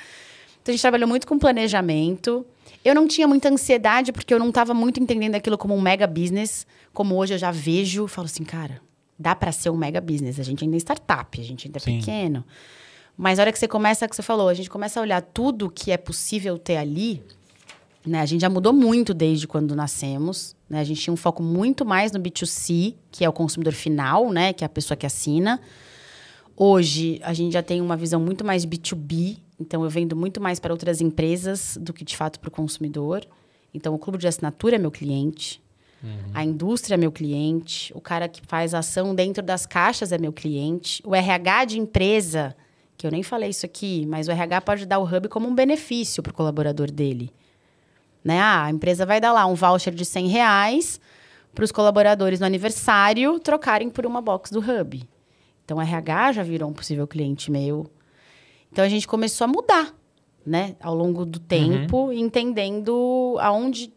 Então a gente trabalhou muito com planejamento, eu não tinha muita ansiedade, porque eu não estava muito entendendo aquilo como um mega business. Como hoje eu já vejo, falo assim, cara, dá para ser um mega business. A gente ainda é startup, a gente ainda é Sim. pequeno. Mas a hora que você começa, que você falou, a gente começa a olhar tudo que é possível ter ali, né? A gente já mudou muito desde quando nascemos, né? A gente tinha um foco muito mais no B2C, que é o consumidor final, né, que é a pessoa que assina. Hoje a gente já tem uma visão muito mais B2B, então, eu vendo muito mais para outras empresas do que de fato para o consumidor. Então, o clube de assinatura é meu cliente, uhum. a indústria é meu cliente, o cara que faz ação dentro das caixas é meu cliente, o RH de empresa, que eu nem falei isso aqui, mas o RH pode dar o hub como um benefício para o colaborador dele. Né? Ah, a empresa vai dar lá um voucher de 100 reais para os colaboradores no aniversário trocarem por uma box do hub. Então, o RH já virou um possível cliente meu então a gente começou a mudar, né, ao longo do uhum. tempo, uhum. entendendo aonde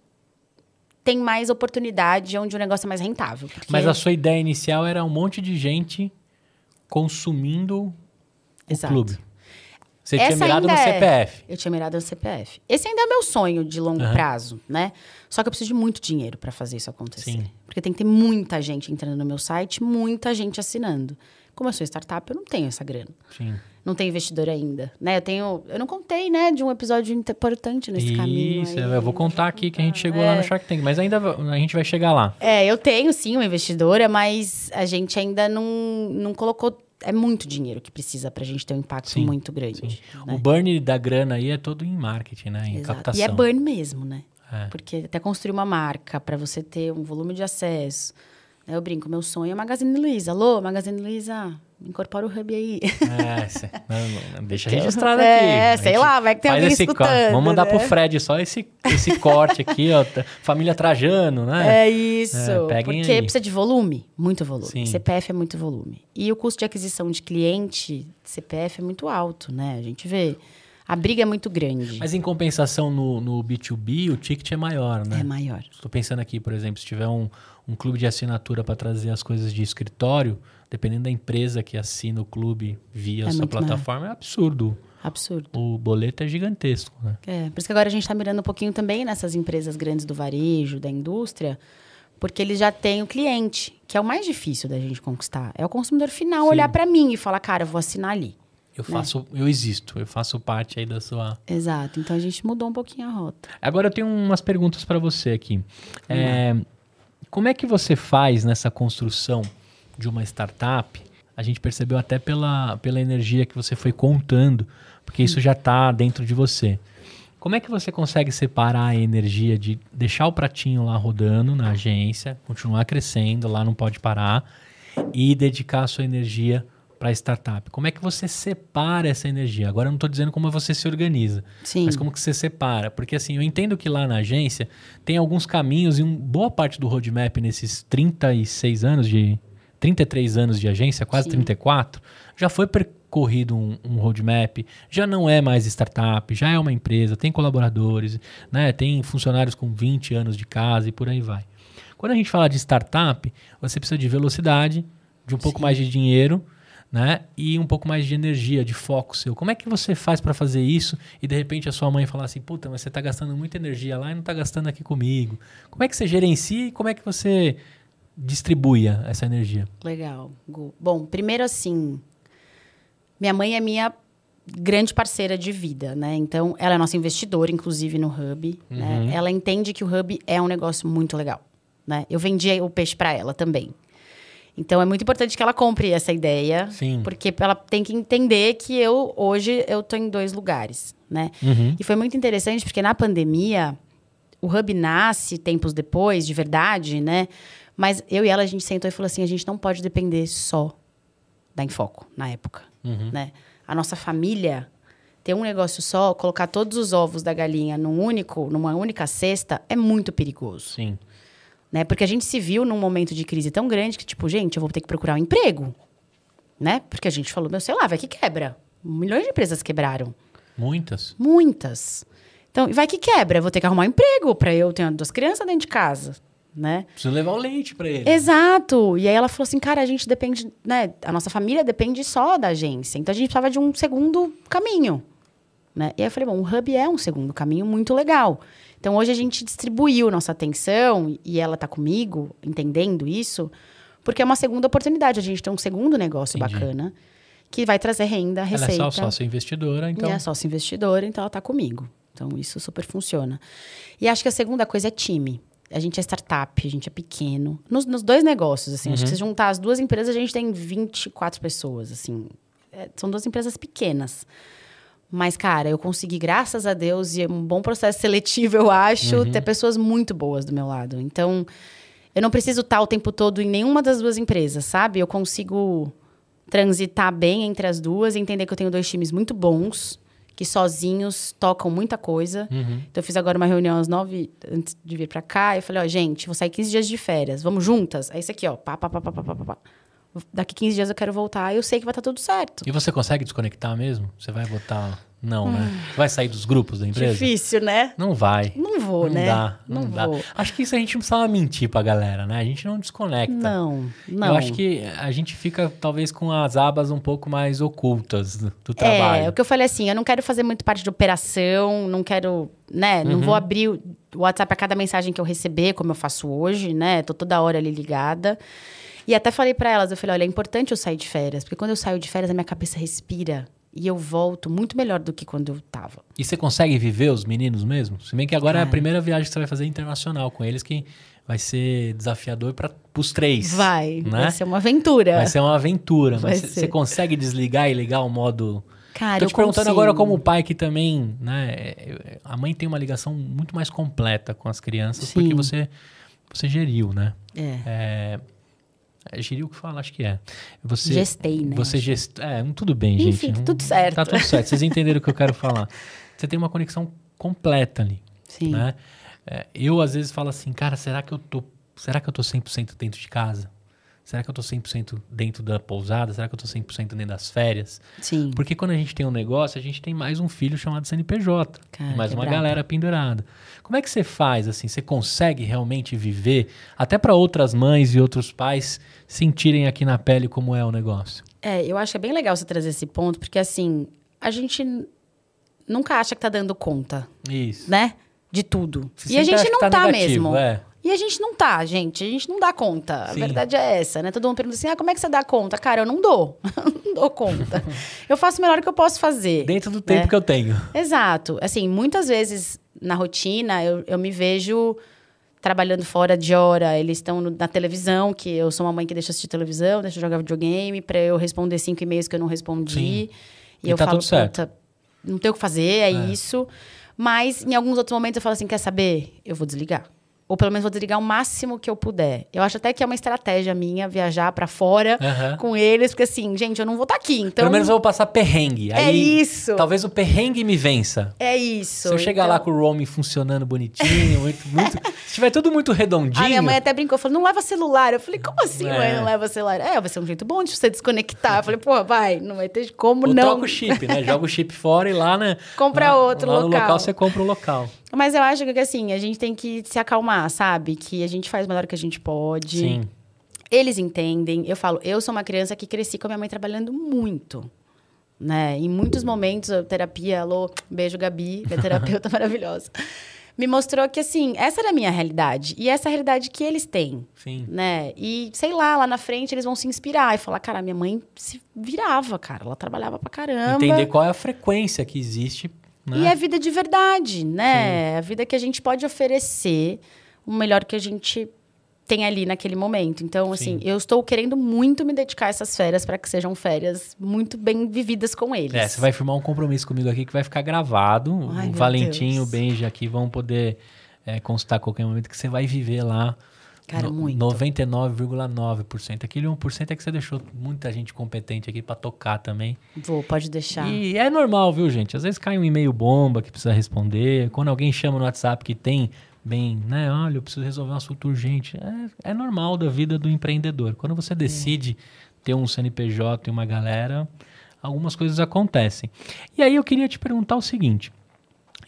tem mais oportunidade, onde o negócio é mais rentável. Porque... Mas a sua ideia inicial era um monte de gente consumindo Exato. o clube. Você Essa tinha mirado no é... CPF. Eu tinha mirado no CPF. Esse ainda é meu sonho de longo uhum. prazo, né? Só que eu preciso de muito dinheiro para fazer isso acontecer. Sim. Porque tem que ter muita gente entrando no meu site, muita gente assinando. Como eu sou startup, eu não tenho essa grana. Sim não tem investidor ainda, né? Eu tenho, eu não contei, né, de um episódio importante nesse Isso, caminho. Isso, eu vou contar aqui que a gente chegou é. lá no é. Shark Tank, mas ainda a gente vai chegar lá. É, eu tenho sim uma investidora, mas a gente ainda não, não colocou é muito dinheiro que precisa para a gente ter um impacto sim, muito grande. Né? O burn da grana aí é todo em marketing, né? Em Exato. captação. E é burn mesmo, né? É. Porque até construir uma marca para você ter um volume de acesso. Né, eu brinco, meu sonho é Magazine Luiza. Alô, Magazine Luiza, incorpora o hub aí. É, cê, né, não, não, [laughs] deixa registrado aqui. É, sei lá, vai que tem alguém escutando. Vamos mandar né? pro Fred só esse, esse corte aqui, ó. Família Trajano, né? É isso. É, porque aí. precisa de volume, muito volume. Sim. CPF é muito volume. E o custo de aquisição de cliente, CPF é muito alto, né? A gente vê. A briga é muito grande. Mas em compensação no, no B2B, o ticket é maior, né? É maior. Estou pensando aqui, por exemplo, se tiver um, um clube de assinatura para trazer as coisas de escritório, dependendo da empresa que assina o clube via é plataforma, maior. é absurdo. Absurdo. O boleto é gigantesco, né? É, por isso que agora a gente está mirando um pouquinho também nessas empresas grandes do varejo, da indústria, porque eles já têm o cliente, que é o mais difícil da gente conquistar. É o consumidor final Sim. olhar para mim e falar, cara, eu vou assinar ali. Eu né? faço, eu existo, eu faço parte aí da sua. Exato. Então a gente mudou um pouquinho a rota. Agora eu tenho umas perguntas para você aqui. É, como é que você faz nessa construção? de uma startup, a gente percebeu até pela, pela energia que você foi contando, porque isso já está dentro de você. Como é que você consegue separar a energia de deixar o pratinho lá rodando na agência, continuar crescendo, lá não pode parar, e dedicar a sua energia para startup? Como é que você separa essa energia? Agora eu não estou dizendo como você se organiza, Sim. mas como que você separa? Porque assim, eu entendo que lá na agência tem alguns caminhos e um, boa parte do roadmap nesses 36 anos de, 33 anos de agência, quase Sim. 34, já foi percorrido um, um, roadmap, já não é mais startup, já é uma empresa, tem colaboradores, né, tem funcionários com 20 anos de casa e por aí vai. Quando a gente fala de startup, você precisa de velocidade, de um pouco Sim. mais de dinheiro, né? E um pouco mais de energia, de foco seu. Como é que você faz para fazer isso e de repente a sua mãe falar assim: "Puta, mas você está gastando muita energia lá e não está gastando aqui comigo". Como é que você gerencia e como é que você distribuía essa energia? Legal. Bom, primeiro assim, minha mãe é minha grande parceira de vida, né? Então, ela é nossa investidora, inclusive, no Hub. Né? Uhum. Né? Ela entende que o Hub é um negócio muito legal, né? Eu vendia o peixe para ela também. Então, é muito importante que ela compre essa ideia. Sim. Porque ela tem que entender que eu, hoje, eu tô em dois lugares, né? Uhum. E foi muito interessante, porque na pandemia, o Hub nasce tempos depois, de verdade, né? Mas eu e ela, a gente sentou e falou assim: a gente não pode depender só da Enfoco, na época. Uhum. Né? A nossa família ter um negócio só, colocar todos os ovos da galinha num único, numa única cesta, é muito perigoso. Sim. Né? Porque a gente se viu num momento de crise tão grande que, tipo, gente, eu vou ter que procurar um emprego. Né? Porque a gente falou, meu, sei lá, vai que quebra. Milhões de empresas quebraram. Muitas? Muitas. Então, vai que quebra, eu vou ter que arrumar um emprego para eu ter duas crianças dentro de casa né? Precisa levar o leite para ele. Exato. E aí ela falou assim, cara, a gente depende, né? A nossa família depende só da agência. Então a gente precisava de um segundo caminho, né? E aí eu falei, bom, o hub é um segundo caminho muito legal. Então hoje a gente distribuiu nossa atenção e ela tá comigo, entendendo isso, porque é uma segunda oportunidade. A gente tem um segundo negócio Entendi. bacana que vai trazer renda, receita. Ela é só sócio investidora, então. E é sócio investidora, então ela tá comigo. Então isso super funciona. E acho que a segunda coisa é time. A gente é startup, a gente é pequeno. Nos, nos dois negócios, assim. Uhum. Acho que uhum. se juntar as duas empresas, a gente tem 24 pessoas, assim. É, são duas empresas pequenas. Mas, cara, eu consegui, graças a Deus, e é um bom processo seletivo, eu acho, uhum. ter pessoas muito boas do meu lado. Então, eu não preciso estar o tempo todo em nenhuma das duas empresas, sabe? Eu consigo transitar bem entre as duas, entender que eu tenho dois times muito bons que sozinhos tocam muita coisa. Uhum. Então, eu fiz agora uma reunião às nove, antes de vir para cá. Eu falei, ó, gente, vou sair 15 dias de férias. Vamos juntas? É isso aqui, ó. Pá, pá, pá, pá, pá, pá, pá. Daqui 15 dias eu quero voltar. Eu sei que vai estar tá tudo certo. E você consegue desconectar mesmo? Você vai botar... Não, né? Hum. Vai sair dos grupos da empresa? Difícil, né? Não vai. Não vou, não né? Dá, não, não dá. Acho que isso a gente não precisava mentir pra galera, né? A gente não desconecta. Não, não. Eu acho que a gente fica, talvez, com as abas um pouco mais ocultas do, do é, trabalho. É, o que eu falei é assim, eu não quero fazer muito parte de operação, não quero, né? Não uhum. vou abrir o WhatsApp a cada mensagem que eu receber, como eu faço hoje, né? Tô toda hora ali ligada. E até falei para elas, eu falei, olha, é importante eu sair de férias, porque quando eu saio de férias, a minha cabeça respira e eu volto muito melhor do que quando eu tava. E você consegue viver os meninos mesmo? Se bem que agora é a é. primeira viagem que você vai fazer internacional com eles, que vai ser desafiador para os três. Vai, né? vai ser uma aventura. Vai ser uma aventura, vai mas você consegue desligar e ligar o modo... Cara, Tô te perguntando consigo. agora como pai que também, né? É, a mãe tem uma ligação muito mais completa com as crianças, Sim. porque você, você geriu, né? É. é é, Giri o que fala, acho que é. Você, Gestei, né? Você gest... É, tudo bem, Enfim, gente. Enfim, tá tudo certo. Tá tudo certo. Vocês [laughs] entenderam o que eu quero falar. Você tem uma conexão completa ali. Sim. Né? É, eu, às vezes, falo assim, cara, será que eu tô, será que eu tô 100% dentro de casa? Será que eu tô 100% dentro da pousada? Será que eu tô 100% dentro das férias? Sim. Porque quando a gente tem um negócio, a gente tem mais um filho chamado CNPJ. Cara, mais uma brava. galera pendurada. Como é que você faz assim? Você consegue realmente viver até para outras mães e outros pais sentirem aqui na pele como é o negócio? É, eu acho que é bem legal você trazer esse ponto, porque assim, a gente nunca acha que tá dando conta. Isso. Né? De tudo. Você e a gente não tá, tá negativo, mesmo. É. E a gente não tá, gente. A gente não dá conta. Sim. A verdade é essa, né? Todo mundo pergunta assim: ah, como é que você dá conta? Cara, eu não dou. [laughs] não dou conta. eu faço o melhor que eu posso fazer. Dentro do tempo né? que eu tenho. Exato. Assim, muitas vezes na rotina eu, eu me vejo trabalhando fora de hora. Eles estão na televisão, que eu sou uma mãe que deixa assistir televisão, deixa jogar videogame, para eu responder cinco e-mails que eu não respondi. Sim. E, e eu tá falo, puta, não tem o que fazer, é, é isso. Mas em alguns outros momentos eu falo assim: quer saber? Eu vou desligar ou pelo menos vou desligar o máximo que eu puder. Eu acho até que é uma estratégia minha viajar para fora uhum. com eles, porque assim, gente, eu não vou estar tá aqui, então. Pelo menos eu vou passar perrengue. É Aí, é isso. Talvez o perrengue me vença. É isso. Se eu chegar lá então. com o roaming funcionando bonitinho, muito, muito. se tiver tudo muito redondinho. A minha mãe até brincou, falou: não leva celular. Eu falei: como assim, é. mãe, não leva celular? É, vai ser um jeito bom de você desconectar. Eu falei: pô, vai, não vai ter como Ou não. Troca o chip, né? Joga o chip fora e lá, né? [laughs] Compra lá, outro lá local. no local você compra o local. Mas eu acho que, assim, a gente tem que se acalmar, sabe? Que a gente faz o melhor que a gente pode. Sim. Eles entendem. Eu falo, eu sou uma criança que cresci com a minha mãe trabalhando muito. Né? Em muitos momentos, a terapia, alô, beijo, Gabi, minha [laughs] terapeuta maravilhosa. Me mostrou que, assim, essa era a minha realidade. E essa é a realidade que eles têm. Sim. Né? E, sei lá, lá na frente eles vão se inspirar e falar, cara, minha mãe se virava, cara. Ela trabalhava pra caramba. Entender qual é a frequência que existe né? E é vida de verdade, né? Sim. É a vida que a gente pode oferecer o melhor que a gente tem ali naquele momento. Então, Sim. assim, eu estou querendo muito me dedicar a essas férias para que sejam férias muito bem vividas com eles. É, você vai firmar um compromisso comigo aqui que vai ficar gravado. Ai, o Valentim, Deus. o Benji aqui vão poder é, consultar a qualquer momento que você vai viver lá Cara, no, muito. 99,9%. Aquele 1% é que você deixou muita gente competente aqui para tocar também. Vou, pode deixar. E é normal, viu, gente? Às vezes cai um e-mail bomba que precisa responder. Quando alguém chama no WhatsApp que tem bem, né? Olha, eu preciso resolver um assunto urgente. É, é normal da vida do empreendedor. Quando você decide é. ter um CNPJ e uma galera, algumas coisas acontecem. E aí eu queria te perguntar o seguinte.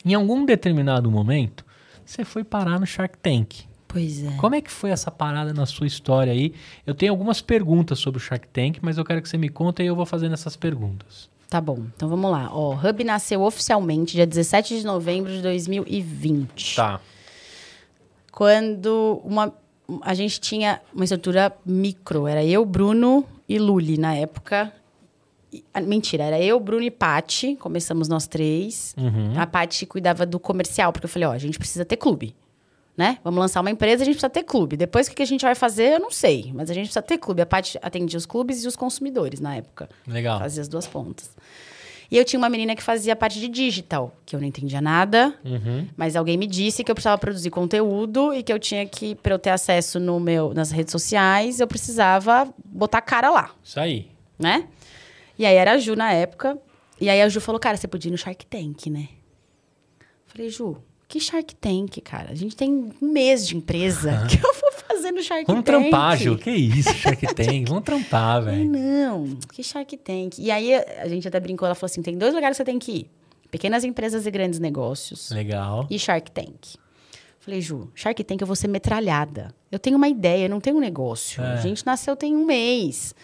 Em algum determinado momento, você foi parar no Shark Tank. Pois é. Como é que foi essa parada na sua história aí? Eu tenho algumas perguntas sobre o Shark Tank, mas eu quero que você me conte e eu vou fazendo essas perguntas. Tá bom, então vamos lá. O Hub nasceu oficialmente dia 17 de novembro de 2020. Tá. Quando uma, a gente tinha uma estrutura micro, era eu, Bruno e Luli na época. Ah, mentira, era eu, Bruno e Pati. Começamos nós três. Uhum. A Pati cuidava do comercial, porque eu falei, ó, a gente precisa ter clube né? Vamos lançar uma empresa, a gente precisa ter clube. Depois o que a gente vai fazer, eu não sei. Mas a gente precisa ter clube. A parte atendia os clubes e os consumidores na época. Legal. Fazia as duas pontas. E eu tinha uma menina que fazia parte de digital, que eu não entendia nada, uhum. mas alguém me disse que eu precisava produzir conteúdo e que eu tinha que, para eu ter acesso no meu, nas redes sociais, eu precisava botar cara lá. Isso aí. Né? E aí era a Ju na época. E aí a Ju falou, cara, você podia ir no Shark Tank, né? Eu falei, Ju, que Shark Tank, cara? A gente tem um mês de empresa. Uhum. [laughs] que eu vou fazer no Shark Vamos Tank? Vamos trampar, Ju. Que isso, Shark [laughs] Tank? Vamos trampar, velho. Não, que Shark Tank. E aí a gente até brincou, ela falou assim: tem dois lugares que você tem que ir: pequenas empresas e grandes negócios. Legal. E Shark Tank. Falei, Ju, Shark Tank eu vou ser metralhada. Eu tenho uma ideia, eu não tenho um negócio. É. A gente nasceu tem um mês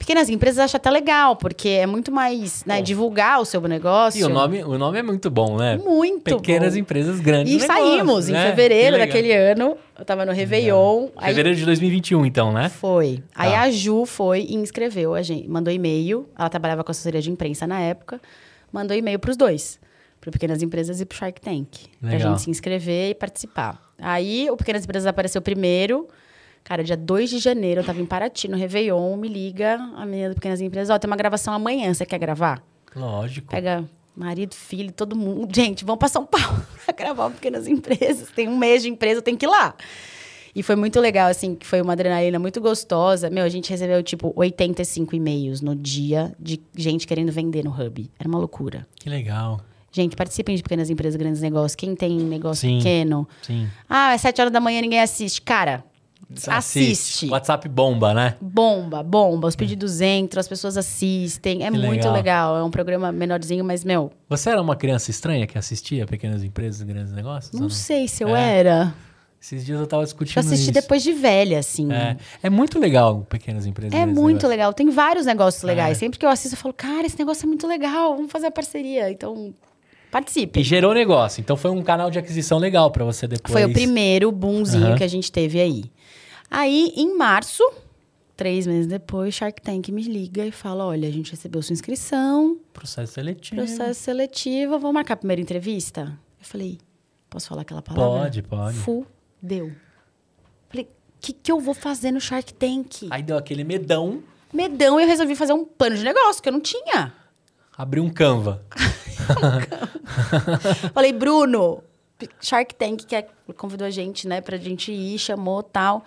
pequenas empresas acha até legal, porque é muito mais, né, é. divulgar o seu negócio. E o nome, o nome é muito bom, né? Muito Pequenas bom. empresas grandes. E negócios, saímos né? em fevereiro daquele ano. Eu tava no Réveillon. Aí... Fevereiro de 2021, então, né? Foi. Tá. Aí a Ju foi e inscreveu a gente, mandou e-mail. Ela trabalhava com assessoria de imprensa na época. Mandou e-mail para os dois. Para Pequenas Empresas e para Shark Tank. Legal. Pra gente se inscrever e participar. Aí o Pequenas Empresas apareceu primeiro. Cara, dia 2 de janeiro, eu tava em Paraty, no Réveillon, me liga a menina do Pequenas Empresas, ó, oh, tem uma gravação amanhã, você quer gravar? Lógico. Pega marido, filho, todo mundo. Gente, vamos pra São Paulo [laughs] pra gravar Pequenas Empresas. Tem um mês de empresa, tem que ir lá. E foi muito legal, assim, que foi uma adrenalina muito gostosa. Meu, a gente recebeu, tipo, 85 e-mails no dia de gente querendo vender no Hub. Era uma loucura. Que legal. Gente, participem de pequenas empresas, grandes negócios. Quem tem negócio sim, pequeno. Sim. Ah, é sete horas da manhã ninguém assiste. Cara, assiste. assiste. WhatsApp bomba, né? Bomba, bomba. Os pedidos entram, as pessoas assistem. É que muito legal. legal. É um programa menorzinho, mas, meu. Você era uma criança estranha que assistia pequenas empresas, grandes negócios? Não, não? sei se eu é. era. Esses dias eu tava discutindo. Eu assisti isso. depois de velha, assim. É, é muito legal pequenas empresas. É muito negócios. legal. Tem vários negócios é. legais. É. Sempre que eu assisto, eu falo, cara, esse negócio é muito legal, vamos fazer a parceria. Então, participe. E gerou negócio. Então foi um canal de aquisição legal para você depois. Foi o primeiro boomzinho uhum. que a gente teve aí. Aí, em março, três meses depois, Shark Tank me liga e fala: olha, a gente recebeu sua inscrição. Processo seletivo. Processo seletivo, vamos marcar a primeira entrevista? Eu falei, posso falar aquela palavra? Pode, pode. Fudeu. Falei, o que, que eu vou fazer no Shark Tank? Aí deu aquele medão. Medão e eu resolvi fazer um plano de negócio que eu não tinha. Abri um Canva. [laughs] Falei, Bruno, Shark Tank que é, convidou a gente, né, pra gente ir, chamou tal.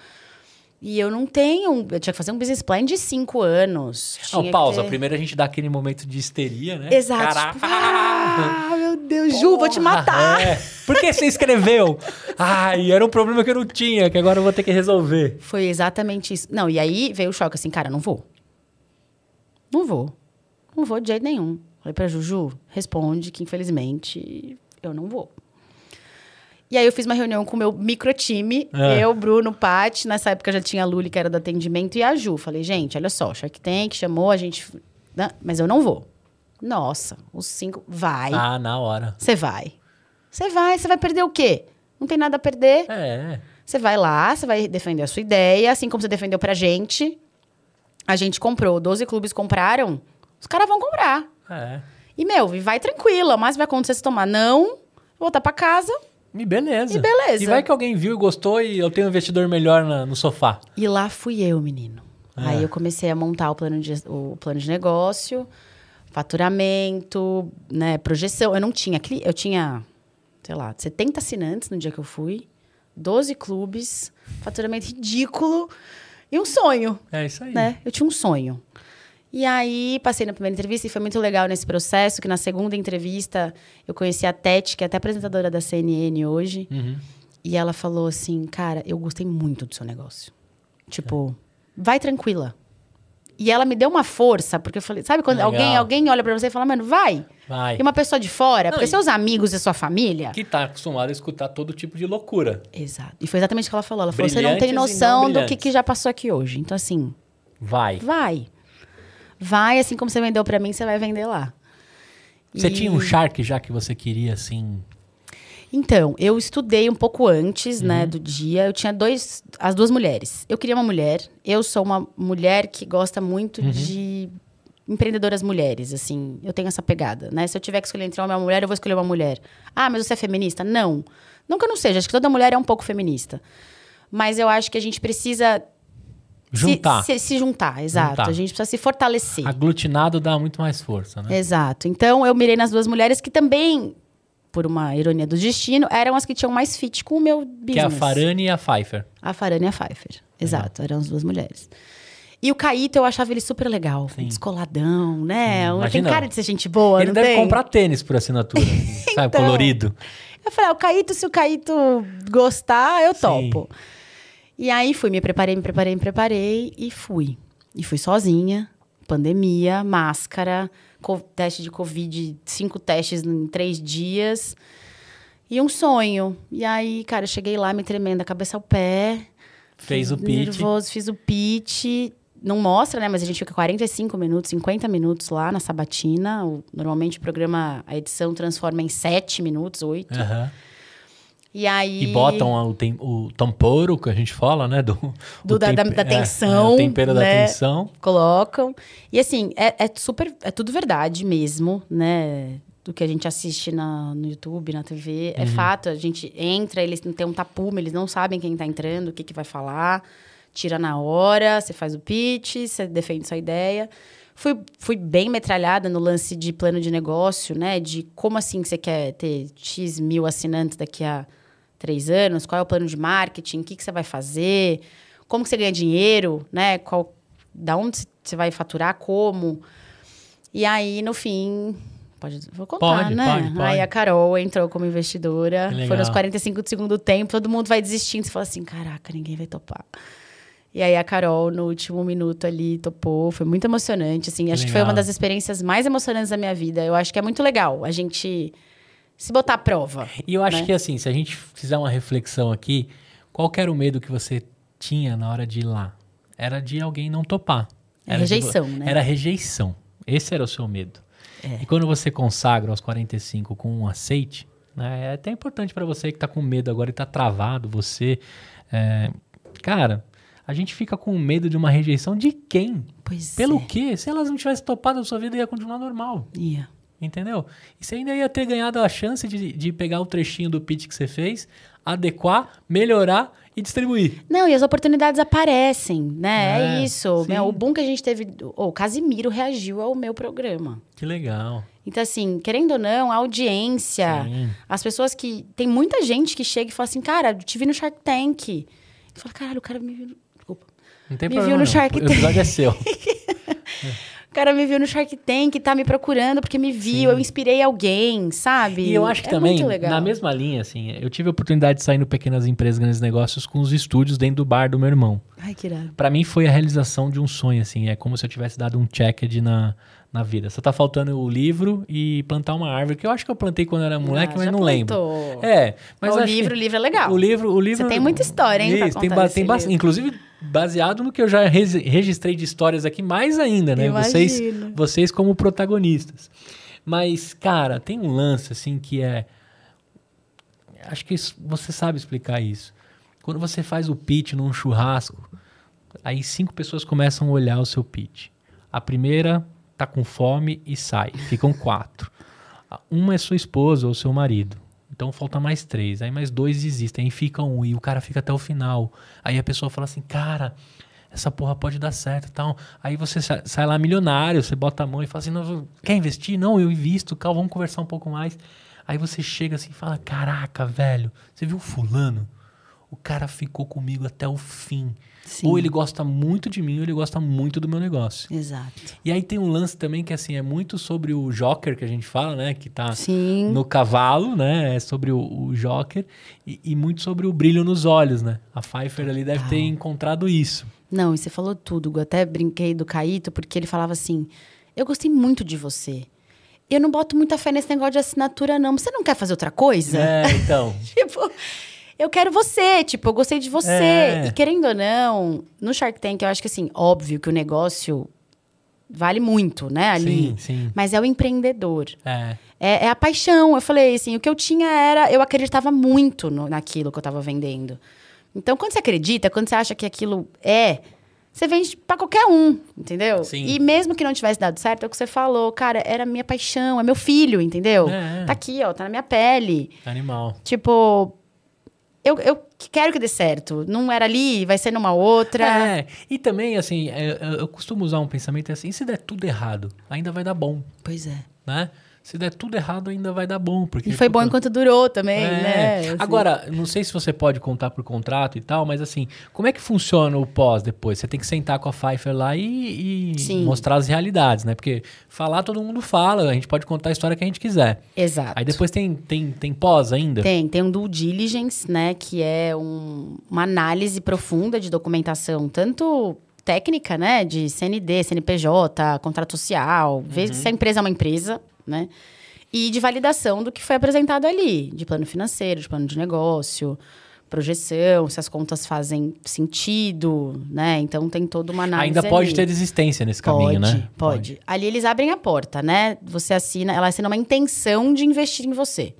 E eu não tenho. Eu tinha que fazer um business plan de cinco anos. Não, pausa. Ter... Primeiro a gente dá aquele momento de histeria, né? Exato. Tipo, Caraca. Tipo, ah, meu Deus, Porra, Ju, vou te matar. É. Por que você escreveu? Ai, era um problema que eu não tinha, que agora eu vou ter que resolver. Foi exatamente isso. Não, e aí veio o choque assim, cara, não vou. Não vou. Não vou de jeito nenhum. Falei pra Juju, responde que infelizmente eu não vou. E aí eu fiz uma reunião com o meu micro é. eu, Bruno, Pat nessa época já tinha a Luli, que era do atendimento, e a Ju. Falei, gente, olha só, o Shark Tank chamou, a gente... Né? Mas eu não vou. Nossa, os cinco... Vai. Ah, na hora. Você vai. Você vai, você vai perder o quê? Não tem nada a perder. É. é. Você vai lá, você vai defender a sua ideia, assim como você defendeu pra gente. A gente comprou, 12 clubes compraram, os caras vão comprar. É. E, meu, vai tranquila, mas vai acontecer é se tomar não, voltar para casa, e beleza. E beleza. E vai que alguém viu e gostou e eu tenho um investidor melhor na, no sofá. E lá fui eu, menino. É. Aí eu comecei a montar o plano de, o plano de negócio, faturamento, né, projeção. Eu não tinha. Eu tinha, sei lá, 70 assinantes no dia que eu fui, 12 clubes, faturamento ridículo e um sonho. É isso aí. Né? Eu tinha um sonho. E aí passei na primeira entrevista e foi muito legal nesse processo, que na segunda entrevista eu conheci a Tete, que é até apresentadora da CNN hoje. Uhum. E ela falou assim, cara, eu gostei muito do seu negócio. Tipo, é. vai tranquila. E ela me deu uma força, porque eu falei, sabe quando alguém, alguém olha para você e fala, mano, vai. Vai. E uma pessoa de fora, Não, porque seus amigos e sua família. Que tá acostumado a escutar todo tipo de loucura. Exato. E foi exatamente o que ela falou. Ela falou: você não tem noção não do que, que já passou aqui hoje. Então, assim. Vai. Vai vai, assim como você vendeu para mim, você vai vender lá. Você e... tinha um Shark já que você queria, assim, então, eu estudei um pouco antes, né, uhum. né, do dia. Eu tinha dois, as duas mulheres. Eu queria uma mulher. Eu sou uma mulher que gosta muito uhum. de empreendedoras mulheres, assim. Eu tenho essa pegada, né? Se eu tiver que escolher entre uma mulher, eu vou escolher uma mulher. Ah, mas você é feminista? Não. Nunca não seja. Acho que toda mulher é um pouco feminista. Mas eu acho que a gente precisa Juntar. Se, se, se juntar, exato. Juntar. A gente precisa se fortalecer. Aglutinado dá muito mais força, né? Exato. Então, eu mirei nas duas mulheres que também, por uma ironia do destino, eram as que tinham mais fit com o meu business. Que é a Farane e a Pfeiffer. A Farane e a Pfeiffer, exato. Eram as duas mulheres. E o Caíto, eu achava ele super legal. Sim. Descoladão, né? tem cara de ser gente boa, Ele deve tem? comprar tênis por assinatura, [laughs] então, Colorido. Eu falei, ah, o Caíto, se o Caíto gostar, eu topo. Sim. E aí fui, me preparei, me preparei, me preparei e fui. E fui sozinha, pandemia, máscara, teste de Covid, cinco testes em três dias. E um sonho. E aí, cara, eu cheguei lá, me tremendo, a cabeça ao pé. Fez o pitch. Nervoso, fiz o pitch. Não mostra, né? Mas a gente fica 45 minutos, 50 minutos lá na sabatina. Normalmente o programa, a edição transforma em 7 minutos, 8. Aham. Uhum. E aí. E botam o, tem, o tamporo, que a gente fala, né? Do, do da, da, da, é, tensão. É, o tempero né? da tensão. Colocam. E assim, é, é, super. É tudo verdade mesmo, né? Do que a gente assiste na, no YouTube, na TV. É uhum. É fato, a gente entra, eles não tem um tapume, eles não sabem quem tá entrando, o que, que vai falar. Tira na hora, você faz o pitch, você defende sua ideia. Fui, fui, bem metralhada no lance de plano de negócio, né? De como assim você quer ter X mil assinantes daqui a três anos? Qual é o plano de marketing? O que, que você vai fazer? Como que você ganha dinheiro? Né? Qual, da onde você vai faturar? Como? E aí, no fim, pode, vou contar, pode, né? Pode, pode. Aí a Carol entrou como investidora. Foi nos 45 do segundo tempo, todo mundo vai desistindo. Você fala assim, caraca, ninguém vai topar. E aí a Carol, no último minuto ali, topou. Foi muito emocionante, assim. acho legal. que foi uma das experiências mais emocionantes da minha vida. Eu acho que é muito legal a gente se botar à prova. E eu acho né? que assim, se a gente fizer uma reflexão aqui, qual era o medo que você tinha na hora de ir lá? Era de alguém não topar. É era rejeição, de... né? Era rejeição. Esse era o seu medo. É. E quando você consagra aos 45 com um aceite, né, é até importante para você que está com medo agora e está travado, você... É... cara, a gente fica com medo de uma rejeição de quem? Pois Pelo é. quê? Se elas não tivessem topado a sua vida, ia continuar normal. Ia. Yeah. Entendeu? E você ainda ia ter ganhado a chance de, de pegar o trechinho do pitch que você fez, adequar, melhorar e distribuir. Não, e as oportunidades aparecem, né? É, é isso. Né? o boom que a gente teve. Oh, o Casimiro reagiu ao meu programa. Que legal. Então, assim, querendo ou não, a audiência, sim. as pessoas que. Tem muita gente que chega e fala assim, cara, te vi no Shark Tank. E fala, caralho, o cara me viu. Desculpa. Não tem me problema. Me viu no não. Shark Tank. O episódio é seu. é. [laughs] O cara me viu no Shark Tank, tá me procurando porque me viu, Sim. eu inspirei alguém, sabe? E eu acho que é também, na mesma linha, assim, eu tive a oportunidade de sair no Pequenas Empresas, Grandes Negócios com os estúdios dentro do bar do meu irmão. Ai, que irado. Pra mim foi a realização de um sonho, assim, é como se eu tivesse dado um check-in na, na vida. Só tá faltando o livro e plantar uma árvore, que eu acho que eu plantei quando eu era moleque, ah, mas não plantou. lembro. É, mas o livro, o livro é legal. O livro, o livro Você tem muita história, hein? Isso, tem, tem bastante. Inclusive baseado no que eu já registrei de histórias aqui, mais ainda, né? Vocês, vocês como protagonistas. Mas, cara, tem um lance assim que é. Acho que isso, você sabe explicar isso. Quando você faz o pitch num churrasco, aí cinco pessoas começam a olhar o seu pitch. A primeira tá com fome e sai, ficam quatro. Uma é sua esposa ou seu marido. Então falta mais três, aí mais dois desistem, aí fica um, e o cara fica até o final. Aí a pessoa fala assim, cara, essa porra pode dar certo tal. Aí você sai lá milionário, você bota a mão e fala assim, não, quer investir? Não, eu invisto, calma, vamos conversar um pouco mais. Aí você chega assim e fala, caraca, velho, você viu o fulano? O cara ficou comigo até o fim. Sim. Ou ele gosta muito de mim, ou ele gosta muito do meu negócio. Exato. E aí tem um lance também que assim é muito sobre o joker que a gente fala, né? Que tá Sim. no cavalo, né? É sobre o, o joker e, e, muito sobre o brilho nos olhos, né? A Pfeiffer ali deve ah. ter encontrado isso. Não, e você falou tudo. Eu até brinquei do Caíto, porque ele falava assim: Eu gostei muito de você eu não boto muita fé nesse negócio de assinatura, não. Você não quer fazer outra coisa? É, então. [laughs] tipo, eu quero você, tipo, eu gostei de você. É. E querendo ou não, no Shark Tank, eu acho que assim, óbvio que o negócio vale muito, né, ali. Sim, sim. Mas é o empreendedor. É. é. É, a paixão. Eu falei assim, o que eu tinha era, eu acreditava muito no, naquilo que eu estava vendendo. Então, quando você acredita, quando você acha que aquilo é, você vende para qualquer um, entendeu? Sim. E mesmo que não tivesse dado certo, é o que você falou, cara, era minha paixão, é meu filho, entendeu? É, é. Tá aqui, ó, tá na minha pele. Animal. Tipo, eu, eu quero que dê certo. Não era ali, vai ser numa outra. É, e também, assim, eu, é, é, eu costumo usar um pensamento é assim: se der tudo errado, ainda vai dar bom. Pois é. Né? se der tudo errado, ainda vai dar bom. Porque e foi bom enquanto durou também, é. né? Assim. Agora, não sei se você pode contar por contrato e tal, mas assim, como é que funciona o pós depois? Você tem que sentar com a Pfeiffer lá e, e mostrar as realidades, né? Porque falar todo mundo fala, a gente pode contar a história que a gente quiser. Exato. Aí depois tem, tem, tem pós ainda? Tem, tem um due diligence, né? Que é um, uma análise profunda de documentação, tanto técnica, né? De CND, CNPJ, contrato social. Uhum. Vê se a empresa é uma empresa, né? E de validação do que foi apresentado ali, de plano financeiro, de plano de negócio, projeção, se as contas fazem sentido, né? Então tem toda uma análise. Ainda pode ali. ter desistência nesse pode, caminho, né? Pode. pode. Ali eles abrem a porta, né? Você assina, ela assina uma intenção de investir em você.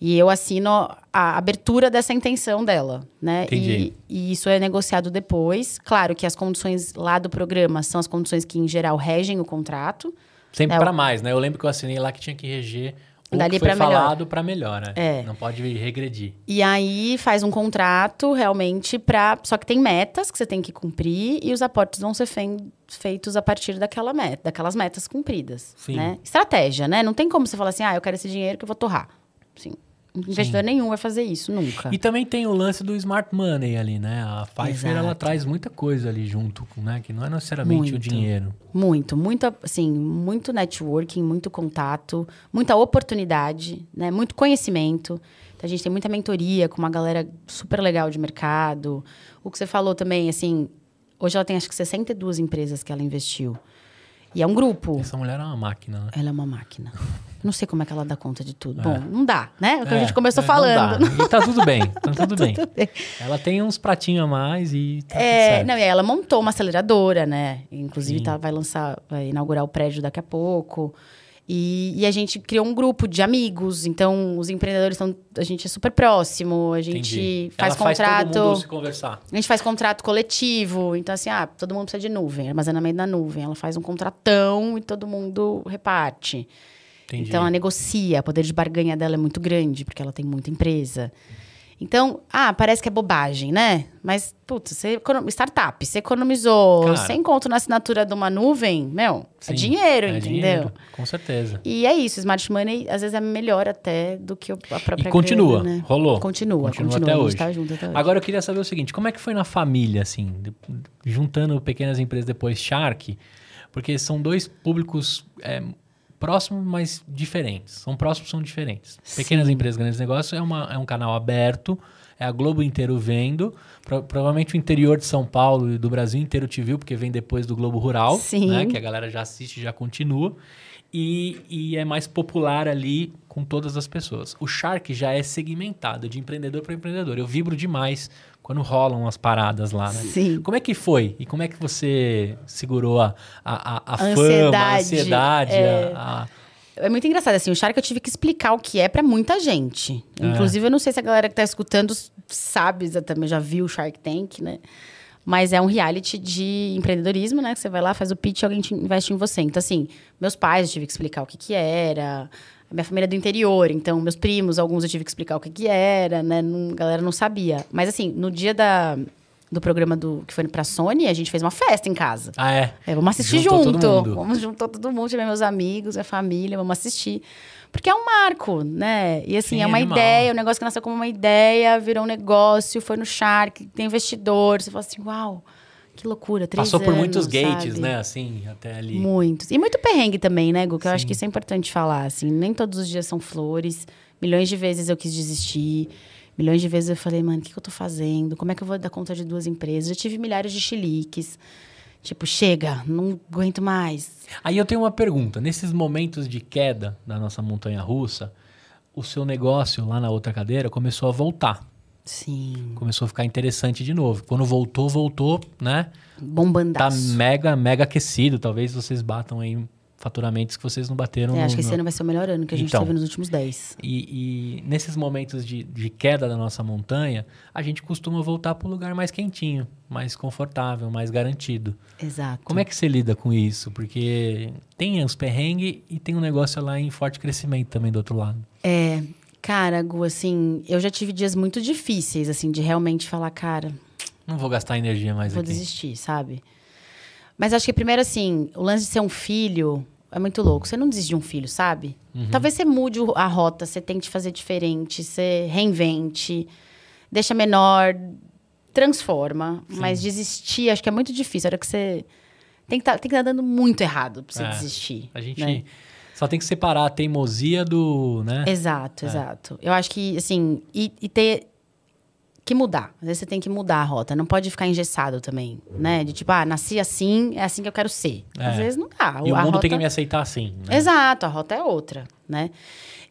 E eu assino a abertura dessa intenção dela, né? Entendi. E, e isso é negociado depois. Claro que as condições lá do programa são as condições que, em geral, regem o contrato. Sempre é, né, para mais, né? Eu lembro que eu assinei lá que tinha que reger o Dali que foi pra falado para melhor, né? É. Não pode regredir. E aí faz um contrato realmente para, só que tem metas que você tem que cumprir e os aportes vão ser fe... feitos a partir daquela meta, daquelas metas cumpridas, Sim. né? Estratégia, né? Não tem como você falar assim: "Ah, eu quero esse dinheiro que eu vou torrar". Sim, Investidor Sim. nenhum vai fazer isso, nunca. E também tem o lance do smart money ali, né? A Pfizer, Exato. ela traz muita coisa ali junto, né? Que não é necessariamente muito, o dinheiro. Muito, muito, assim, muito networking, muito contato, muita oportunidade, né? Muito conhecimento. Então, a gente tem muita mentoria com uma galera super legal de mercado. O que você falou também, assim, hoje ela tem acho que 62 empresas que ela investiu. E é um grupo. Essa mulher é uma máquina, né? Ela é uma máquina. [laughs] não sei como é que ela dá conta de tudo. É. Bom, não dá, né? É o que é, a gente começou é, falando. Não dá. E tá tudo bem, [laughs] tá, tá tudo, bem. bem. Ela tem uns pratinhos a mais e tá é, Não, e ela montou uma aceleradora, né? Inclusive tá, vai lançar, vai inaugurar o prédio daqui a pouco. E, e, a gente criou um grupo de amigos, então os empreendedores estão. A gente é super próximo, a gente Entendi. faz Ela contrato. Faz todo mundo se conversar. A gente faz contrato coletivo. Então, assim, ah, todo mundo precisa de nuvem, armazenamento na nuvem. Ela faz um contratão e todo mundo reparte. Entendi. Então, ela negocia, o poder de barganha dela é muito grande, porque ela tem muita empresa. Então, ah, parece que é bobagem, né? Mas, putz, você econom... startup, você economizou claro. sem conto na assinatura de uma nuvem, meu, é Sim, é dinheiro, é entendeu? Dinheiro, com certeza. E é isso, smart money às vezes é melhor até do que a própria E continua, né? rolou. Continua, continua, continua até, hoje. Tá até hoje. Agora eu queria saber o seguinte, como é que foi na família, assim, juntando pequenas empresas depois Shark? Porque são dois públicos é, próximo, mas diferentes. São próximos, são diferentes. Pequenas Sim. empresas, grandes negócios é, uma, é um canal aberto, é a Globo inteiro vendo. Pro, provavelmente o interior de São Paulo e do Brasil inteiro te viu, porque vem depois do Globo Rural, Sim. né? Que a galera já assiste, já continua. E, e é mais popular ali com todas as pessoas. O Shark já é segmentado de empreendedor para empreendedor. Eu vibro demais quando rolam as paradas lá, né? Sim. Como é que foi? E como é que você segurou a, a, a, a ansiedade, fama, a ansiedade, é... a... a... É muito engraçado, assim, o Shark eu tive que explicar o que é para muita gente. É. Inclusive, eu não sei se a galera que tá escutando sabe exatamente, já viu o Shark Tank, né? Mas é um reality de empreendedorismo, né? Que você vai lá, faz o pitch e alguém investe em você. Então, assim, meus pais eu tive que explicar o que que era, a minha família é do interior, então meus primos, alguns eu tive que explicar o que, que era, né? a galera não sabia. Mas assim, no dia da, do programa do que foi pra Sony, a gente fez uma festa em casa. Ah, é? é vamos assistir Juntou junto. Vamos juntar todo mundo, meus amigos, minha família, vamos assistir. Porque é um marco, né? E assim, Sim, é uma animal. ideia, o um negócio que nasceu como uma ideia, virou um negócio, foi no Shark, tem investidor. Você fala assim, uau, que loucura, três Passou anos, por muitos gates, sabe? né? Assim, até ali. Muitos. E muito perrengue também, né, Gu? Que Sim. eu acho que isso é importante falar, assim. Nem todos os dias são flores. Milhões de vezes eu quis desistir. Milhões de vezes eu falei, mano, o que, que eu tô fazendo? Como é que eu vou dar conta de duas empresas? Eu tive milhares de chiliques. Tipo, chega, não aguento mais. Aí eu tenho uma pergunta. Nesses momentos de queda da nossa montanha russa, o seu negócio lá na outra cadeira começou a voltar. Sim. Começou a ficar interessante de novo. Quando voltou, voltou, né? Tá Bombandaço. Tá mega, mega aquecido. Talvez vocês batam aí faturamentos que vocês não bateram. É, no, acho que esse no... ano vai ser o melhor ano que a gente então, teve nos últimos 10. E, e nesses momentos de, de, queda da nossa montanha, a gente costuma voltar para lugar mais quentinho, mais confortável, mais garantido. Exato. Como é que você lida com isso? Porque tem os perrengues e tem um negócio lá em forte crescimento também do outro lado. É, Cara, Gu, assim, eu já tive dias muito difíceis, assim, de realmente falar, cara. Não vou gastar energia mais vou aqui. Vou desistir, sabe? Mas acho que primeiro, assim, o lance de ser um filho é muito louco. Você não desiste de um filho, sabe? Uhum. Talvez você mude a rota, você tente fazer diferente, você reinvente, deixa menor, transforma. Sim. Mas desistir, acho que é muito difícil. A hora que você. Tem que tá, estar tá dando muito errado pra você é, desistir. A gente. Né? Só tem que separar a teimosia do, né? Exato, é. exato. Eu acho que, assim, e, e, ter que mudar. Às vezes você tem que mudar a rota. Não pode ficar engessado também, né? De tipo, ah, nasci assim, é assim que eu quero ser. É. Às vezes não dá. E o mundo rota... tem que me aceitar assim, né? Exato, a rota é outra, né?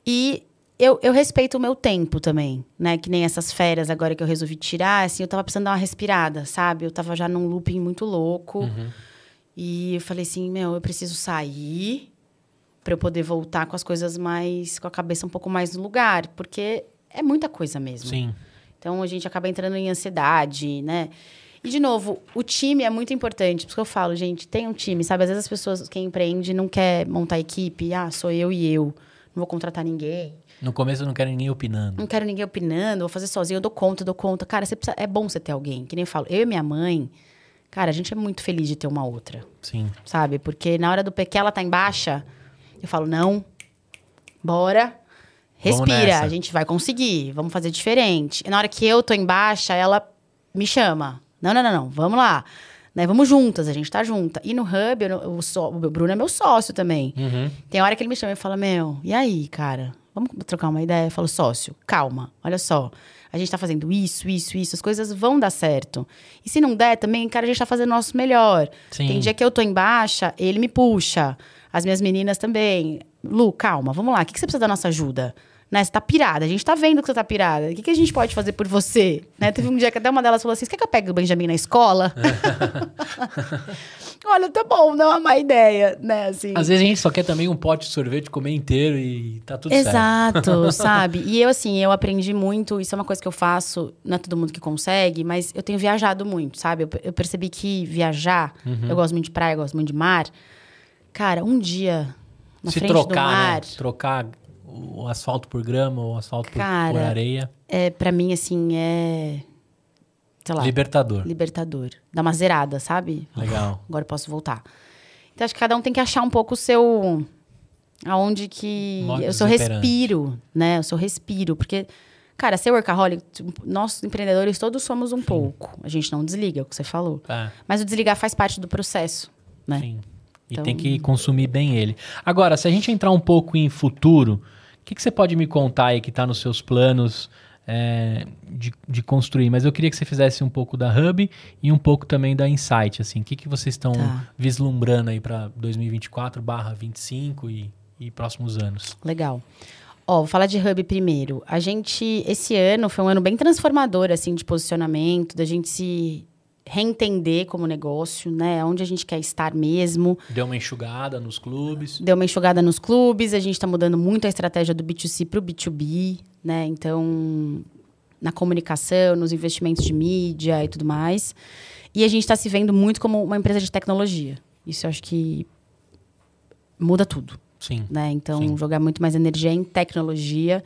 E eu, eu, respeito o meu tempo também, né? Que nem essas férias agora que eu resolvi tirar, assim, eu tava precisando dar uma respirada, sabe? Eu tava já num looping muito louco. Uhum. E eu falei assim, meu, eu preciso sair, para eu poder voltar com as coisas mais com a cabeça um pouco mais no lugar, porque é muita coisa mesmo. Sim. Então a gente acaba entrando em ansiedade, né? E de novo, o time é muito importante, porque eu falo, gente, tem um time, sabe? Às vezes as pessoas quem empreende não quer montar equipe, ah, sou eu e eu, não vou contratar ninguém. No começo eu não quero ninguém opinando. Não quero ninguém opinando, vou fazer sozinho, eu dou conta, eu dou conta. Cara, precisa, é bom você ter alguém, que nem eu falo. Eu e minha mãe, cara, a gente é muito feliz de ter uma outra. Sim. Sabe? Porque na hora do PQ ela tá em baixa, eu falo, não, bora, respira, a gente vai conseguir, vamos fazer diferente. E na hora que eu tô embaixo, ela me chama. Não, não, não, não, vamos lá. Né, vamos juntas, a gente tá junta. E no Hub, eu, eu o Bruno é meu sócio também. Uhum. Tem hora que ele me chama e fala, meu, e aí, cara? Vamos trocar uma ideia? Eu falo, sócio, calma, olha só. A gente tá fazendo isso, isso, isso, as coisas vão dar certo. E se não der também, cara, a gente tá fazendo o nosso melhor. Sim. Tem dia que eu tô em baixa, ele me puxa. As minhas meninas também. Lu, calma, vamos lá. O que, que você precisa da nossa ajuda? Né? Você tá pirada, a gente tá vendo que você tá pirada. O que, que a gente pode fazer por você? Né? Teve um dia que até uma delas falou assim: você quer que eu pegue o Benjamin na escola? [laughs] Olha, tá bom, não é uma má ideia, né? Assim. Às vezes a gente só quer também um pote de sorvete comer inteiro e tá tudo Exato, certo. Exato, [laughs] sabe? E eu, assim, eu aprendi muito, isso é uma coisa que eu faço, não é todo mundo que consegue, mas eu tenho viajado muito, sabe? Eu, eu percebi que viajar, uhum. eu gosto muito de praia, eu gosto muito de mar. Cara, um dia na Se frente trocar, do né? mar... Né? Trocar o asfalto por grama ou asfalto cara, por, por, areia. É, para mim, assim, é... Sei lá. Libertador. Libertador. Dá uma zerada, sabe? Legal. [laughs] Agora eu posso voltar. Então, acho que cada um tem que achar um pouco o seu... Aonde que... Modo eu sou respiro, né? Eu sou respiro, porque... Cara, ser workaholic, nós empreendedores todos somos um Sim. pouco. A gente não desliga, é o que você falou. É. Mas o desligar faz parte do processo, né? Sim. Então... E tem que consumir bem ele. Agora, se a gente entrar um pouco em futuro, o que, que você pode me contar aí que está nos seus planos é, de, de, construir? Mas eu queria que você fizesse um pouco da Hub e um pouco também da Insight. Assim, o que, que vocês estão tá. vislumbrando aí para 2024 barra 25 e, e próximos anos? Legal. Ó, vou falar de Hub primeiro. A gente, esse ano foi um ano bem transformador, assim, de posicionamento, da gente se reentender como negócio, né? Onde a gente quer estar mesmo. Deu uma enxugada nos clubes. Deu uma enxugada nos clubes. A gente está mudando muito a estratégia do B2C para o B2B, né? Então, na comunicação, nos investimentos de mídia e tudo mais. E a gente está se vendo muito como uma empresa de tecnologia. Isso eu acho que muda tudo. Sim. Né? Então, Sim. jogar muito mais energia em tecnologia.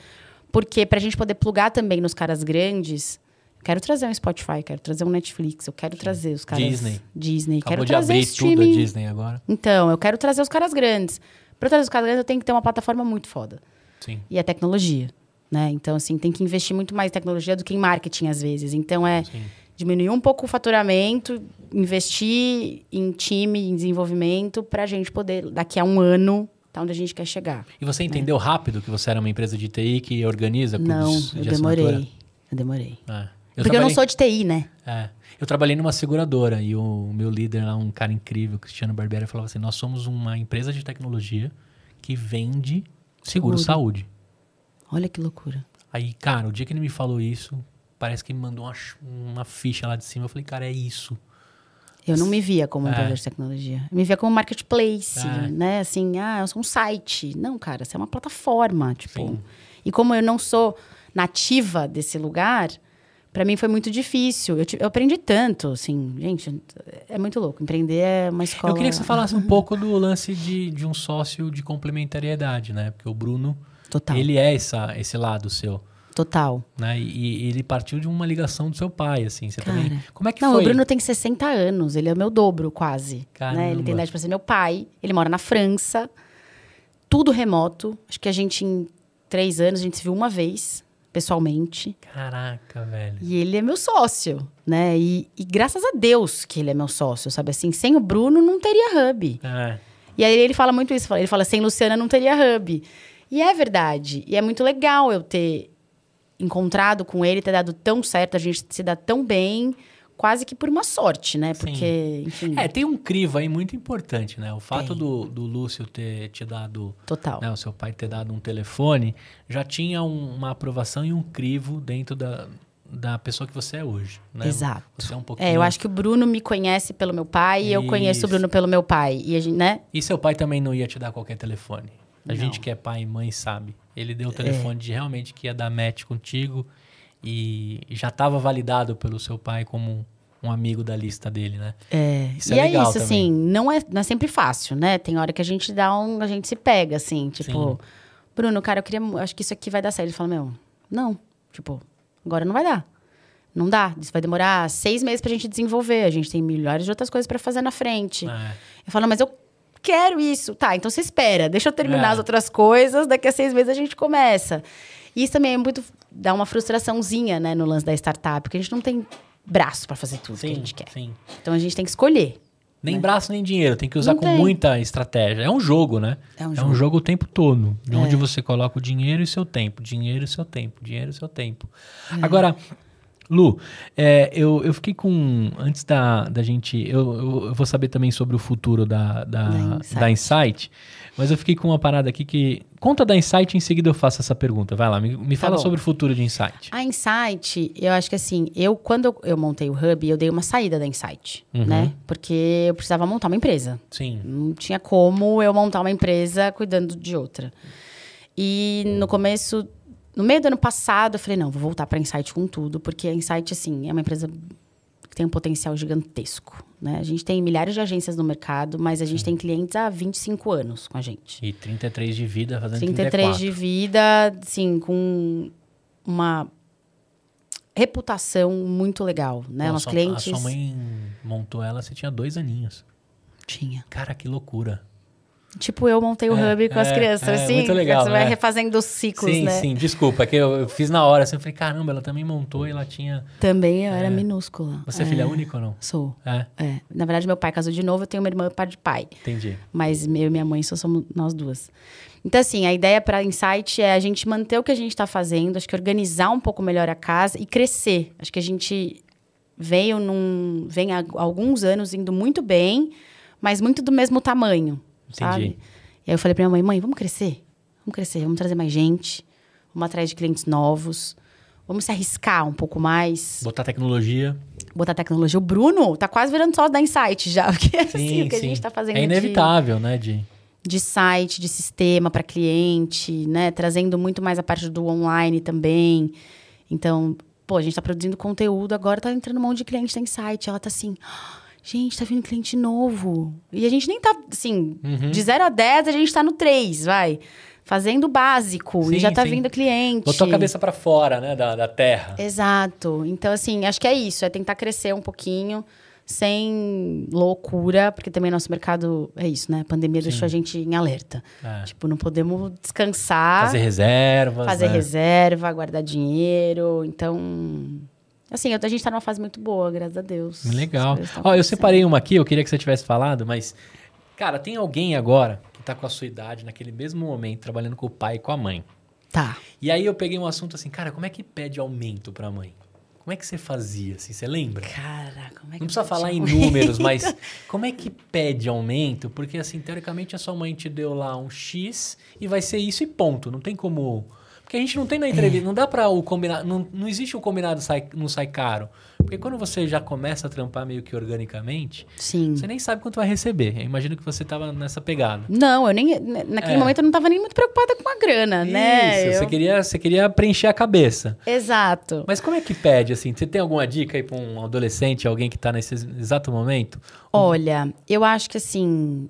Porque para a gente poder plugar também nos caras grandes Quero trazer um Spotify, quero trazer um Netflix, eu quero trazer os caras. Disney. Disney. Acabou quero de trazer abrir streaming. tudo a Disney agora. Então, eu quero trazer os caras grandes. Para trazer os caras grandes, eu tenho que ter uma plataforma muito foda. Sim. E a tecnologia. Né? Então, assim, tem que investir muito mais em tecnologia do que em marketing, às vezes. Então, é Sim. diminuir um pouco o faturamento, investir em time, em desenvolvimento, para a gente poder, daqui a um ano, tá onde a gente quer chegar. E você né? entendeu né? rápido que você era uma empresa de TI que organiza cursos Não, eu demorei. Eu demorei. É. Eu Porque trabalhei... eu não sou de TI, né? É. Eu trabalhei numa seguradora e o meu líder lá, um cara incrível, Cristiano Barbieri, falava assim: Nós somos uma empresa de tecnologia que vende seguro, seguro. saúde. Olha que loucura. Aí, cara, o dia que ele me falou isso, parece que me mandou uma, uma ficha lá de cima. Eu falei, cara, é isso. Eu não me via como é. empresa é. de tecnologia. Eu me via como marketplace, é. né? Assim, ah, eu sou um site. Não, cara, você é uma plataforma, tipo. Sim. E como eu não sou nativa desse lugar, para mim foi muito difícil. Eu, eu, aprendi tanto, assim, gente, é muito louco. Empreender é uma escola. Eu queria que você falasse um [laughs] pouco do lance de, de um sócio de complementariedade, né? Porque o Bruno, Total. ele é essa, esse lado seu. Total. Né? E, e ele partiu de uma ligação do seu pai, assim. Você Cara. também. Como é que Não, foi? o Bruno tem 60 anos, ele é o meu dobro, quase. Né? Ele tem idade para ser meu pai, ele mora na França, tudo remoto. Acho que a gente, em três anos, a gente se viu uma vez pessoalmente. Caraca, velho. E ele é meu sócio, né? E, e, graças a Deus que ele é meu sócio, sabe assim? Sem o Bruno não teria hub. É. E aí ele fala muito isso, ele fala, sem Luciana não teria hub. E é verdade. E é muito legal eu ter encontrado com ele, ter dado tão certo, a gente se dá tão bem quase que por uma sorte, né? Porque, Sim. enfim. É, tem um crivo aí muito importante, né? O fato do, do Lúcio ter te dado. Total. Né, o seu pai ter dado um telefone, já tinha um, uma aprovação e um crivo dentro da, da pessoa que você é hoje, né? Exato. Você é um pouquinho... É, eu acho que o Bruno me conhece pelo meu pai Isso. e eu conheço o Bruno pelo meu pai. E, a gente, né? e seu pai também não ia te dar qualquer telefone. A não. gente que é pai e mãe sabe. Ele deu o telefone é. de realmente que ia dar match contigo e já estava validado pelo seu pai como um amigo da lista dele, né? É. Isso é e é, é isso, também. assim, não é, não é sempre fácil, né? Tem hora que a gente dá um. A gente se pega, assim, tipo, Sim. Bruno, cara, eu queria. Acho que isso aqui vai dar certo. Ele fala, meu, não. Tipo, agora não vai dar. Não dá. Isso vai demorar seis meses pra gente desenvolver. A gente tem milhares de outras coisas para fazer na frente. É. Eu falo, mas eu quero isso. Tá, então você espera, deixa eu terminar é. as outras coisas, daqui a seis meses a gente começa. Isso também é muito dá uma frustraçãozinha, né, no lance da startup, porque a gente não tem braço para fazer tudo sim, que a gente quer. Sim. Então a gente tem que escolher. Nem né? braço, nem dinheiro, tem que usar não com tem. muita estratégia. É um jogo, né? É um é jogo, um jogo o tempo todo. De é. onde você coloca o dinheiro e seu tempo, dinheiro e seu tempo, dinheiro e seu tempo. É. Agora, Lu, é, eu, eu fiquei com. Antes da, da gente. Eu, eu, eu, vou saber também sobre o futuro da, da, da Insight. Da Insight mas eu fiquei com uma parada aqui que. Conta da Insight em seguida eu faço essa pergunta. Vai lá, me, me tá fala tá sobre o futuro de Insight. A Insight, eu acho que assim, eu quando eu, montei o Hub, eu dei uma saída da Insight, uhum. né? Porque eu precisava montar uma empresa. Sim. Não tinha como eu montar uma empresa cuidando de outra. E no começo, no meio do ano passado, eu falei, não, vou voltar para Insight com tudo, porque a Insight, assim, é uma empresa que tem um potencial gigantesco. Né? A gente tem milhares de agências no mercado, mas a gente Sim. tem clientes há 25 anos com a gente. E 33 de vida fazendo 33 34. de vida, sim, com uma reputação muito legal, né? Nossa, clientes... A sua mãe montou ela, você tinha dois aninhos. Tinha. Cara, que loucura. Tipo, eu montei o é, hub com é, as crianças, é, assim. Muito legal, você vai né? refazendo os ciclos, sim, né? Sim, sim. Desculpa, é que eu, eu, fiz na hora. Assim, eu falei, caramba, ela também montou e ela tinha... Também eu era é. minúscula. Você é filha é. única ou não? Sou. É? é? Na verdade, meu pai casou de novo. Eu tenho uma irmã par de pai. Entendi. Mas eu e minha mãe só somos nós duas. Então, assim, a ideia para Insight é a gente manter o que a gente está fazendo. Acho que organizar um pouco melhor a casa e crescer. Acho que a gente veio num... Vem há alguns anos indo muito bem, mas muito do mesmo tamanho. Entendi. Sabe? E aí eu falei pra minha mãe, mãe, vamos crescer? Vamos crescer, vamos trazer mais gente, vamos atrás de clientes novos, vamos se arriscar um pouco mais. Botar tecnologia. Botar tecnologia. O Bruno tá quase virando só da Insight já, [laughs] porque é assim sim, assim, o que a gente tá fazendo É inevitável, de, né, de... De site, de sistema para cliente, né? Trazendo muito mais a parte do online também. Então, pô, a gente tá produzindo conteúdo, agora tá entrando um monte de cliente da Insight. Ela tá assim... Ah, gente, tá vindo cliente novo. E a gente nem tá, assim, uhum. de 0 a 10, a gente tá no 3, vai. Fazendo o básico sim, e já tá sim. vindo cliente. Botou a cabeça para fora, né, da, da terra. Exato. Então, assim, acho que é isso. É tentar crescer um pouquinho sem loucura, porque também nosso mercado é isso, né? A pandemia Sim. deixou a gente em alerta. É. Tipo, não podemos descansar. Fazer reservas. Fazer né? reserva, guardar dinheiro. Então, Assim, a gente tá numa fase muito boa, graças a Deus. Legal. Ó, eu separei uma aqui, eu queria que você tivesse falado, mas. Cara, tem alguém agora que tá com a sua idade, naquele mesmo momento, trabalhando com o pai e com a mãe. Tá. E aí eu peguei um assunto assim, cara, como é que pede aumento pra mãe? Como é que você fazia, assim, você lembra? Cara, como é que Não precisa falar aumento? em números, mas [laughs] como é que pede aumento? Porque, assim, teoricamente a sua mãe te deu lá um X e vai ser isso e ponto. Não tem como porque a gente não tem na entrevista, é. não dá para o combinar, não, não existe o combinado sai, não sai caro. Porque quando você já começa a trampar meio que organicamente, Sim. você nem sabe quanto vai receber. Eu imagino que você tava nessa pegada. Não, eu nem né, naquele é. momento eu não estava nem muito preocupada com a grana, Isso, né? Isso, você eu... queria, você queria preencher a cabeça. Exato. Mas como é que pede assim? Você tem alguma dica aí para um adolescente, alguém que está nesse exato momento? Olha, eu acho que assim,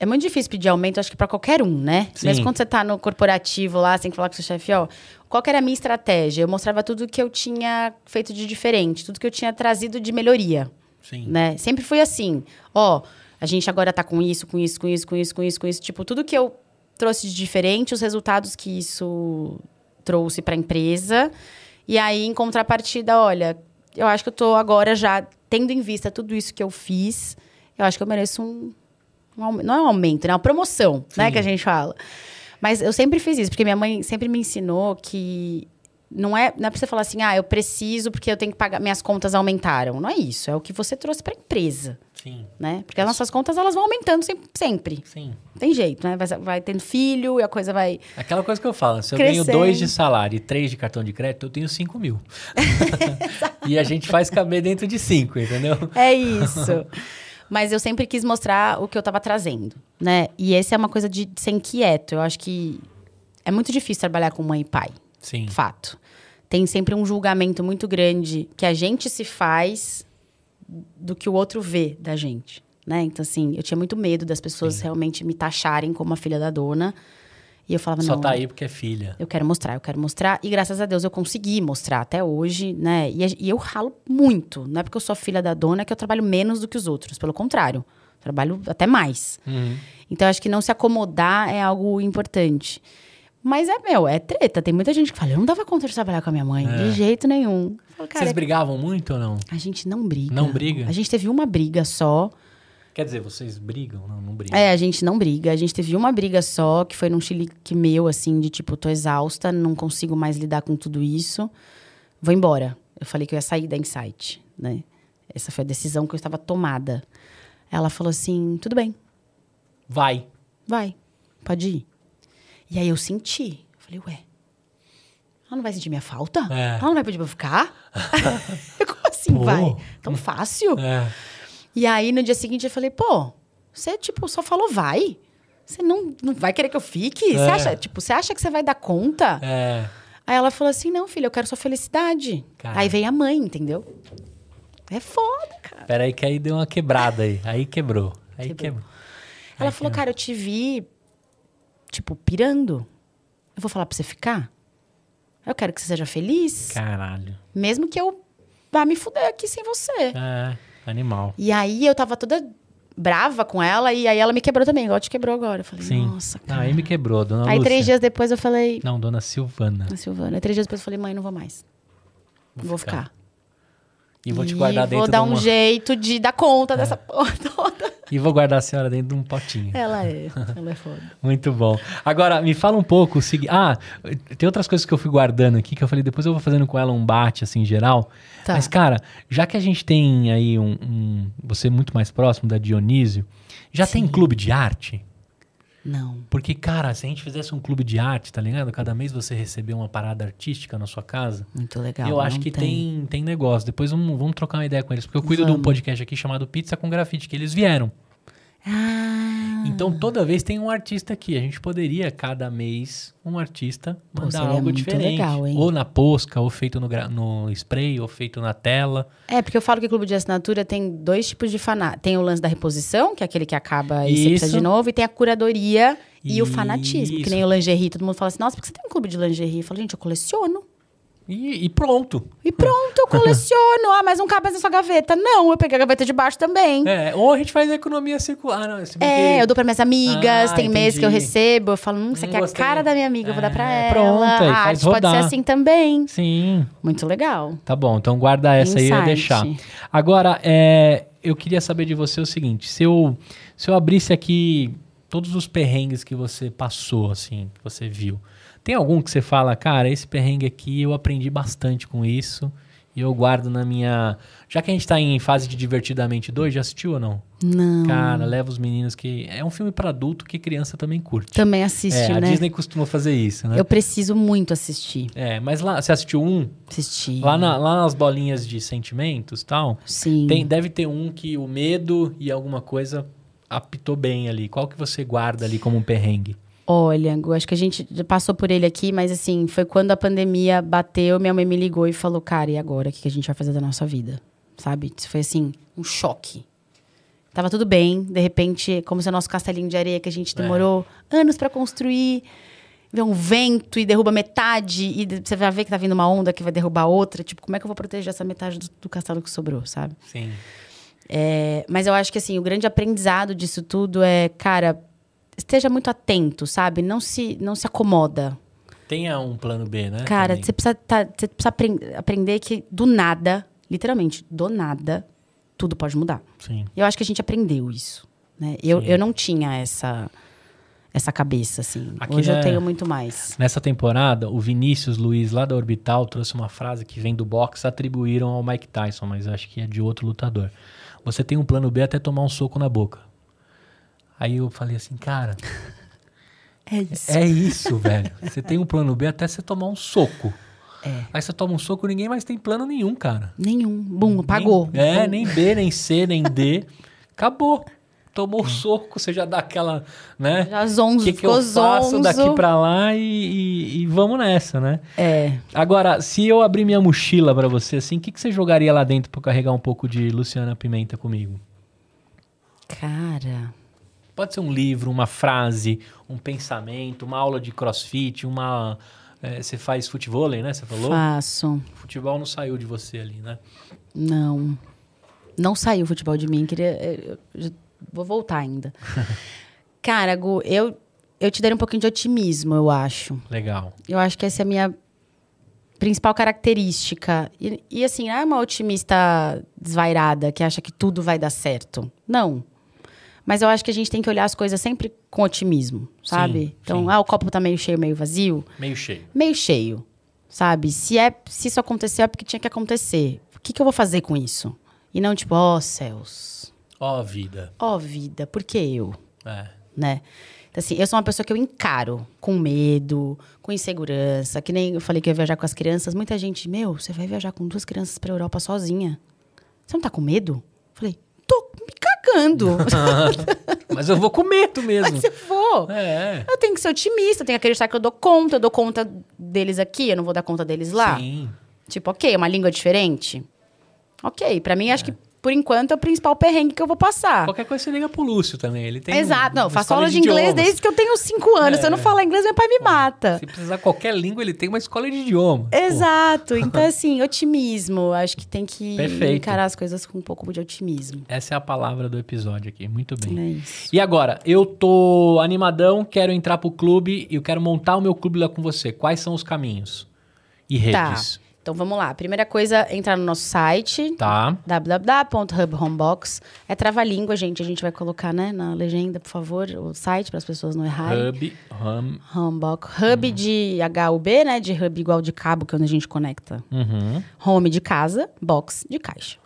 é muito difícil pedir aumento, acho que para qualquer um, né? Sim. Mesmo quando você tá no corporativo lá, sem que falar com seu chefe, ó, qual era a minha estratégia? Eu mostrava tudo que eu tinha feito de diferente, tudo que eu tinha trazido de melhoria. Sim. Né? Sempre foi assim, ó, a gente agora tá com isso, com isso, com isso, com isso, com isso, com isso, tipo, tudo que eu trouxe de diferente, os resultados que isso trouxe para a empresa. E aí, em contrapartida, olha, eu acho que eu tô agora já tendo em vista tudo isso que eu fiz, eu acho que eu mereço um um, não é um aumento, né? É uma promoção, Sim. né? Que a gente fala. Mas eu sempre fiz isso, porque minha mãe sempre me ensinou que não é, não é pra você falar assim, ah, eu preciso porque eu tenho que pagar, minhas contas aumentaram. Não é isso, é o que você trouxe pra empresa. Sim. Né? Porque as nossas contas, elas vão aumentando sempre. Sim. Tem jeito, né? Vai, vai tendo filho e a coisa vai Aquela coisa que eu falo, se eu crescendo. ganho dois de salário e três de cartão de crédito, eu tenho cinco mil. [laughs] [laughs] e a gente faz caber dentro de cinco, entendeu? É isso. [laughs] Mas eu sempre quis mostrar o que eu estava trazendo, né? E essa é uma coisa de, de ser inquieto. Eu acho que é muito difícil trabalhar com mãe e pai. Sim. Fato. Tem sempre um julgamento muito grande que a gente se faz do que o outro vê da gente, né? Então, assim, eu tinha muito medo das pessoas Sim. realmente me taxarem como a filha da dona. E eu falava, Só não. Só tá aí porque é filha. Eu quero mostrar, eu quero mostrar. E graças a Deus eu consegui mostrar até hoje, né? E, e eu ralo muito. Não é porque eu sou filha da dona que eu trabalho menos do que os outros. Pelo contrário, trabalho até mais. Uhum. Então acho que não se acomodar é algo importante. Mas é, meu, é treta. Tem muita gente que fala, eu não dava conta de trabalhar com a minha mãe. É. De jeito nenhum. Falo, Vocês brigavam muito ou não? A gente não briga. Não briga? A gente teve uma briga só. Quer dizer, vocês brigam? Não, não brigam. É, a gente não briga. A gente teve uma briga só, que foi num chilique meu, assim, de tipo, tô exausta, não consigo mais lidar com tudo isso, vou embora. Eu falei que eu ia sair da Insight, né? Essa foi a decisão que eu estava tomada. Ela falou assim: tudo bem. Vai. Vai, pode ir. E aí eu senti. falei, ué, ela não vai sentir minha falta? É. Ela não vai pedir pra eu ficar? [laughs] [laughs] Como assim Pô. vai? Tão fácil? É. E aí, no dia seguinte, eu falei, pô, você, tipo, só falou vai. Você não, não vai querer que eu fique? É. Você acha, tipo, você acha que você vai dar conta? É. Aí ela falou assim, não, filha, eu quero sua felicidade. Cara. Aí veio a mãe, entendeu? É foda, cara. Peraí que aí deu uma quebrada aí. Aí quebrou. Aí quebrou. quebrou. Ela aí falou, quebrou. cara, eu te vi, tipo, pirando. Eu vou falar pra você ficar? Eu quero que você seja feliz. Caralho. Mesmo que eu vá me fuder aqui sem você. É. Animal. E aí eu tava toda brava com ela e aí ela me quebrou também, igual te quebrou agora. Eu falei, Sim. nossa, cara. aí me quebrou, dona Aí Lúcia. três dias depois eu falei... Não, dona Silvana. Dona Silvana. Aí três dias depois eu falei, mãe, não vou mais. Vou, vou ficar. ficar. E vou te guardar e dentro de Vou dar de um jeito de dar conta é. dessa porra toda. E vou guardar a senhora dentro de um potinho. Ela é, [laughs] ela é foda. Muito bom. Agora, me fala um pouco o seguinte. Ah, tem outras coisas que eu fui guardando aqui que eu falei, depois eu vou fazendo com ela um bate, assim, geral. Tá. Mas, cara, já que a gente tem aí um. um você muito mais próximo da Dionísio, já Sim. tem clube de arte? Não. Porque, cara, se a gente fizesse um clube de arte, tá ligado? Cada mês você receber uma parada artística na sua casa. Muito legal. Eu acho que tem. tem. tem negócio. Depois vamos, vamos trocar uma ideia com eles. Porque eu cuido vamos. de um podcast aqui chamado Pizza com Grafite, que eles vieram. Ah. Então toda vez tem um artista aqui. A gente poderia, cada mês, um artista mandar Pô, algo diferente. Legal, ou na posca, ou feito no, no, spray, ou feito na tela. É, porque eu falo que o clube de assinatura tem dois tipos de fanatismo. Tem o lance da reposição, que é aquele que acaba e Isso. você precisa de novo, e tem a curadoria e Isso. o fanatismo, que nem o lingerie. Todo mundo fala assim, nossa, por que você tem um clube de lingerie? Eu falo, gente, eu coleciono. E, e, pronto. E pronto, eu [laughs] coleciono. ah, mas não cabe mais na sua gaveta. Não, eu peguei a gaveta de baixo também. É, ou a gente faz a economia circular. Ah, não, é, eu dou para minhas amigas, ah, tem entendi. que eu recebo. Eu falo, hum, isso hum, aqui hum, é a cara da minha amiga, eu vou dar é, para ela. Pronto, a arte rodar. pode ser assim também. Sim. Muito legal. Tá bom, então guarda essa Insight. aí e deixar. Agora, é, eu queria saber de você o seguinte: se eu, se eu abrisse aqui todos os perrengues que você passou, assim, que você viu. Tem algum que você fala, cara, esse perrengue aqui eu aprendi bastante com isso e eu guardo na minha. Já que a gente tá em fase de Divertidamente 2, já assistiu ou não? Não. Cara, leva os meninos que. É um filme para adulto que criança também curte. Também assiste, é, né? A Disney costuma fazer isso, né? Eu preciso muito assistir. É, mas lá. Você assistiu um? Assisti. Lá, na, lá nas bolinhas de sentimentos tal? Sim. Tem, deve ter um que o medo e alguma coisa apitou bem ali. Qual que você guarda ali como um perrengue? Olha, acho que a gente passou por ele aqui, mas assim, foi quando a pandemia bateu, minha mãe me ligou e falou, cara, e agora? O que a gente vai fazer da nossa vida? Sabe? Isso foi assim, um choque. Tava tudo bem, de repente, como se o nosso castelinho de areia que a gente é. demorou é. anos para construir, vê um vento e derruba metade, e você vai ver que tá vindo uma onda que vai derrubar outra. Tipo, como é que eu vou proteger essa metade do, do castelo que sobrou, sabe? Sim. É, mas eu acho que assim, o grande aprendizado disso tudo é, cara, esteja muito atento, sabe? Não se, não se acomoda. Tenha um plano B, né? Cara, você precisa, tá, você precisa aprend aprender que do nada, literalmente, do nada, tudo pode mudar. Sim. Eu acho que a gente aprendeu isso. Né? Eu, eu não tinha essa essa cabeça, assim. Aqui Hoje né, eu é tenho muito mais. Nessa temporada, o Vinícius Luiz, lá da Orbital, trouxe uma frase que vem do box, atribuíram ao Mike Tyson, mas acho que é de outro lutador. Você tem um plano B até tomar um soco na boca. Aí eu falei assim, cara. [laughs] É isso. É isso, velho. Você tem um plano B até você tomar um soco. É. Aí você toma um soco, ninguém mais tem plano nenhum, cara. Nenhum. Bum, apagou. é, Bum. nem B, nem C, nem D. Acabou. Tomou o é. soco, você já dá aquela, né? Já zonzo, que que eu faço zonzo. daqui pra lá e, e, e, vamos nessa, né? É. Agora, se eu abrir minha mochila para você, assim, o que, que você jogaria lá dentro pra carregar um pouco de Luciana Pimenta comigo? Cara... Pode ser um livro, uma frase, um pensamento, uma aula de crossfit, uma. É, você faz futebol, né? Você falou? Faço. O futebol não saiu de você ali, né? Não. Não saiu o futebol de mim. Queria. É, vou voltar ainda. [laughs] Cara, Gu, eu, eu te dei um pouquinho de otimismo, eu acho. Legal. Eu acho que essa é a minha principal característica. E, e assim, não é uma otimista desvairada que acha que tudo vai dar certo. Não. Mas eu acho que a gente tem que olhar as coisas sempre com otimismo, sabe? Sim, então, sim. ah, o copo tá meio cheio, meio vazio. Meio cheio. Meio cheio, sabe? Se, é, se isso aconteceu, é porque tinha que acontecer. O que, que eu vou fazer com isso? E não tipo, ó oh, céus. Ó oh, vida. Ó oh, vida, por que eu? É. Né? Então, assim, eu sou uma pessoa que eu encaro com medo, com insegurança. Que nem eu falei que eu ia viajar com as crianças. Muita gente, meu, você vai viajar com duas crianças pra Europa sozinha. Você não tá com medo? falei, tô cagando. [laughs] Mas eu vou com medo mesmo. Mas eu vou. É. Eu tenho que ser otimista, tenho que acreditar que eu dou conta, eu dou conta deles aqui, eu não vou dar conta deles lá. Sim. Tipo, ok, é uma língua diferente. Ok, para mim é. acho que por enquanto, é o principal perrengue que eu vou passar. Qualquer coisa você liga pro Lúcio também. Ele tem Exato, um, não. Faço aula de, de inglês desde que eu tenho cinco anos. É. Se eu não é. falar inglês, meu pai me mata. Se precisar qualquer língua, ele tem uma escola de idioma. Exato. Pô. [laughs] Então, assim, otimismo. Acho que tem que Perfeito. encarar as coisas com um pouco de otimismo. Essa é a palavra do episódio aqui. Muito bem. É isso. E agora, eu tô animadão, quero entrar pro clube e eu quero montar o meu clube lá com você. Quais são os caminhos? E tá. redes? Tá. Então vamos lá. primeira coisa entrar no nosso site. Tá. www.hubhomebox. É trava-língua, gente. A gente vai colocar, né, na legenda, por favor, o site para as pessoas não errarem. Hub hum. Homebox. Hub hum. de HUB, né, de hub igual de cabo é onde a gente conecta. Uhum. Home de casa, box de caixa.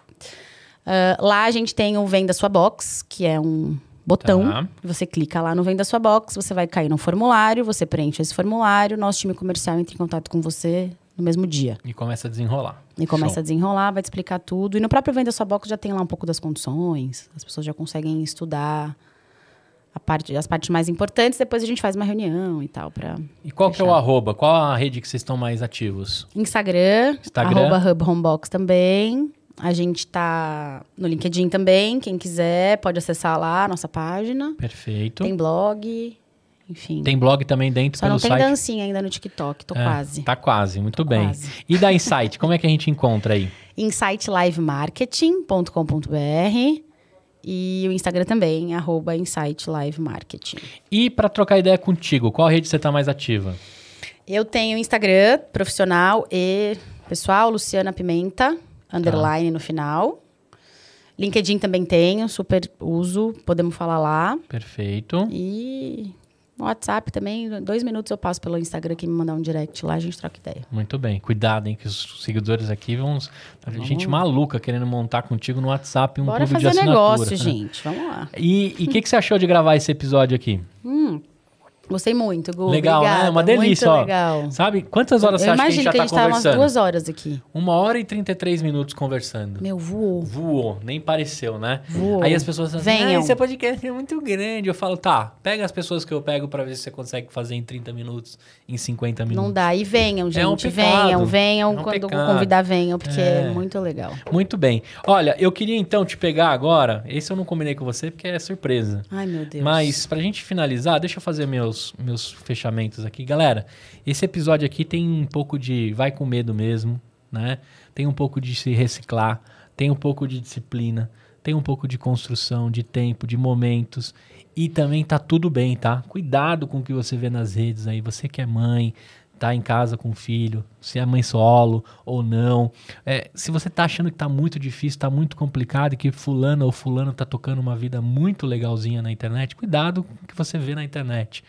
Uh, lá a gente tem o Venda Sua Box, que é um botão. Tá. Você clica lá no Venda Sua Box, você vai cair no formulário, você preenche esse formulário, nosso time comercial entra em contato com você no mesmo dia. E começa a desenrolar. E começa Show. a desenrolar, vai te explicar tudo. E no próprio Venda Sua Box já tem lá um pouco das condições, as pessoas já conseguem estudar a parte, as partes mais importantes, depois a gente faz uma reunião e tal. Pra e qual fechar. que é o arroba? Qual a rede que vocês estão mais ativos? Instagram, Instagram. arroba Hub Homebox também. A gente tá no LinkedIn também, quem quiser pode acessar lá a nossa página. Perfeito. Tem blog, enfim. Tem blog também dentro Só pelo site. Só não tem dancinha ainda no TikTok, tô é, quase. Tá quase, muito tô bem. Quase. E da Insight, como é que a gente encontra aí? [laughs] insightlivemarketing.com.br e o Instagram também, arroba insightlivemarketing. E para trocar ideia contigo, qual rede você tá mais ativa? Eu tenho Instagram profissional e pessoal, Luciana Pimenta, underline no final. LinkedIn também tenho, super uso, podemos falar lá. Perfeito. E WhatsApp também, dois minutos eu passo pelo Instagram aqui me mandar um direct lá, a gente troca ideia. Muito bem, cuidado, hein, que os seguidores aqui vão. Tá gente maluca querendo montar contigo no WhatsApp um Bora clube fazer de assinatura. negócio, gente, vamos lá. [laughs] E o que, que você achou de gravar esse episódio aqui? Hum, Gostei muito, Gu. Legal, né? Obrigada. né? Uma delícia, muito ó. legal. Sabe? Quantas horas Eu você acha que a gente já que tá a gente tá umas duas horas aqui. Uma hora e 33 minutos conversando. Meu, voou. Voou, nem pareceu, né? Voou. Aí as pessoas falam assim, ah, Venham. ah, esse podcast é muito grande. Eu falo, tá, pega as pessoas que eu pego pra ver se você consegue fazer em 30 minutos, em 50 minutos. Não dá. E venham, é gente. um venham, venham. É um quando pecado. convidar, venham, porque é. É. muito legal. Muito bem. Olha, eu queria então te pegar agora. Esse eu não combinei com você porque é surpresa. Ai, meu Deus. Mas pra gente finalizar, deixa eu fazer meus meus, meus fechamentos aqui. Galera, esse episódio aqui tem um pouco de vai com medo mesmo, né? Tem um pouco de se reciclar, tem um pouco de disciplina, tem um pouco de construção, de tempo, de momentos. E também tá tudo bem, tá? Cuidado com o que você vê nas redes aí. Você que é mãe, tá em casa com o filho, se é mãe solo ou não. É, se você tá achando que tá muito difícil, tá muito complicado e que fulano ou fulano tá tocando uma vida muito legalzinha na internet, cuidado com o que você vê na internet.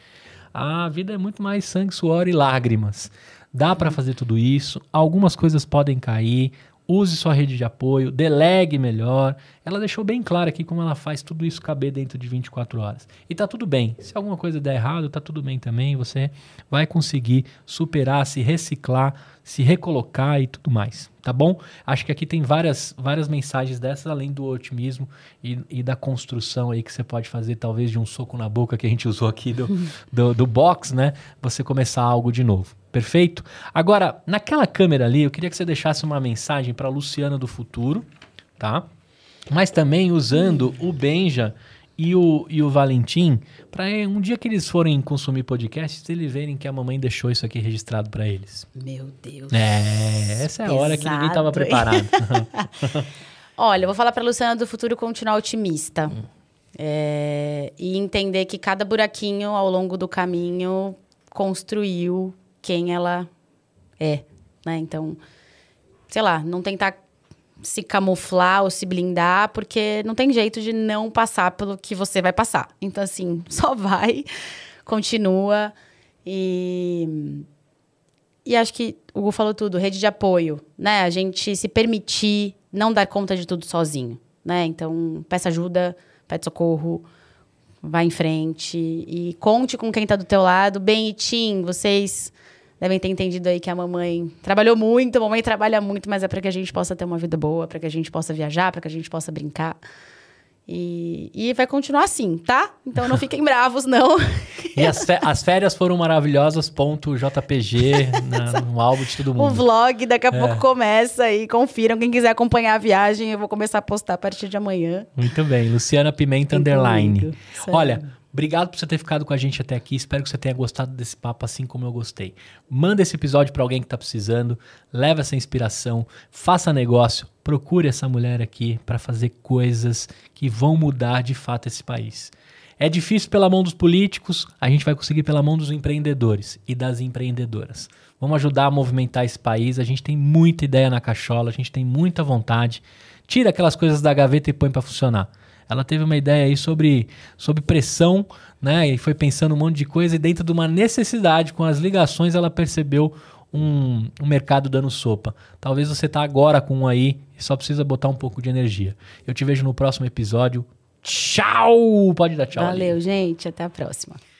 A vida é muito mais sangue, suor e lágrimas. Dá para fazer tudo isso, algumas coisas podem cair, use sua rede de apoio, delegue melhor. Ela deixou bem claro aqui como ela faz tudo isso caber dentro de 24 horas. E tá tudo bem. Se alguma coisa der errado, tá tudo bem também. Você vai conseguir superar, se reciclar, se recolocar e tudo mais. Tá bom? Acho que aqui tem várias, várias mensagens dessas, além do otimismo e, e da construção aí que você pode fazer, talvez de um soco na boca que a gente usou aqui do, do, do box, né? Você começar algo de novo. Perfeito? Agora, naquela câmera ali, eu queria que você deixasse uma mensagem para Luciana do futuro, tá? Mas também usando o Benja e o, e o Valentim, para eh, um dia que eles forem consumir podcasts, eles verem que a mamãe deixou isso aqui registrado para eles. Meu Deus. É, essa é a hora que ninguém estava preparado. [laughs] Olha, eu vou falar para Luciana do futuro continuar otimista. Hum. É, e entender que cada buraquinho ao longo do caminho construiu quem ela é, né? Então, sei lá, não tentar se camuflar ou se blindar, porque não tem jeito de não passar pelo que você vai passar. Então, assim, [laughs] só vai, continua e. E acho que o Hugo falou tudo, rede de apoio, né? A gente se permitir não dar conta de tudo sozinho, né? Então, peça ajuda, pede socorro, vai em frente e conte com quem está do teu lado. bem e Tim, vocês devem ter entendido aí que a mamãe trabalhou muito, a mamãe trabalha muito, mas é para que a gente possa ter uma vida boa, para que a gente possa viajar, para que a gente possa brincar. E, e, vai continuar assim, tá? Então não fiquem [laughs] bravos, não. E as, as férias foram maravilhosas, ponto JPG [laughs] na, no álbum de todo mundo. O vlog daqui a é. pouco começa e confiram. Quem quiser acompanhar a viagem, eu vou começar a postar a partir de amanhã. Muito bem, Luciana Pimenta Entendido. Underline. Sério. Olha, Obrigado por você ter ficado com a gente até aqui. Espero que você tenha gostado desse papo assim como eu gostei. Manda esse episódio para alguém que está precisando, leva essa inspiração, faça negócio, procure essa mulher aqui para fazer coisas que vão mudar de fato esse país. É difícil pela mão dos políticos, a gente vai conseguir pela mão dos empreendedores e das empreendedoras. Vamos ajudar a movimentar esse país. A gente tem muita ideia na cachola, a gente tem muita vontade. Tira aquelas coisas da gaveta e põe para funcionar ela teve uma ideia aí sobre, sobre pressão, né? E foi pensando um monte de coisa e dentro de uma necessidade, com as ligações, ela percebeu um, um, mercado dando sopa. Talvez você tá agora com um aí e só precisa botar um pouco de energia. Eu te vejo no próximo episódio. Tchau! Pode dar tchau. Valeu, ali. gente. Até a próxima.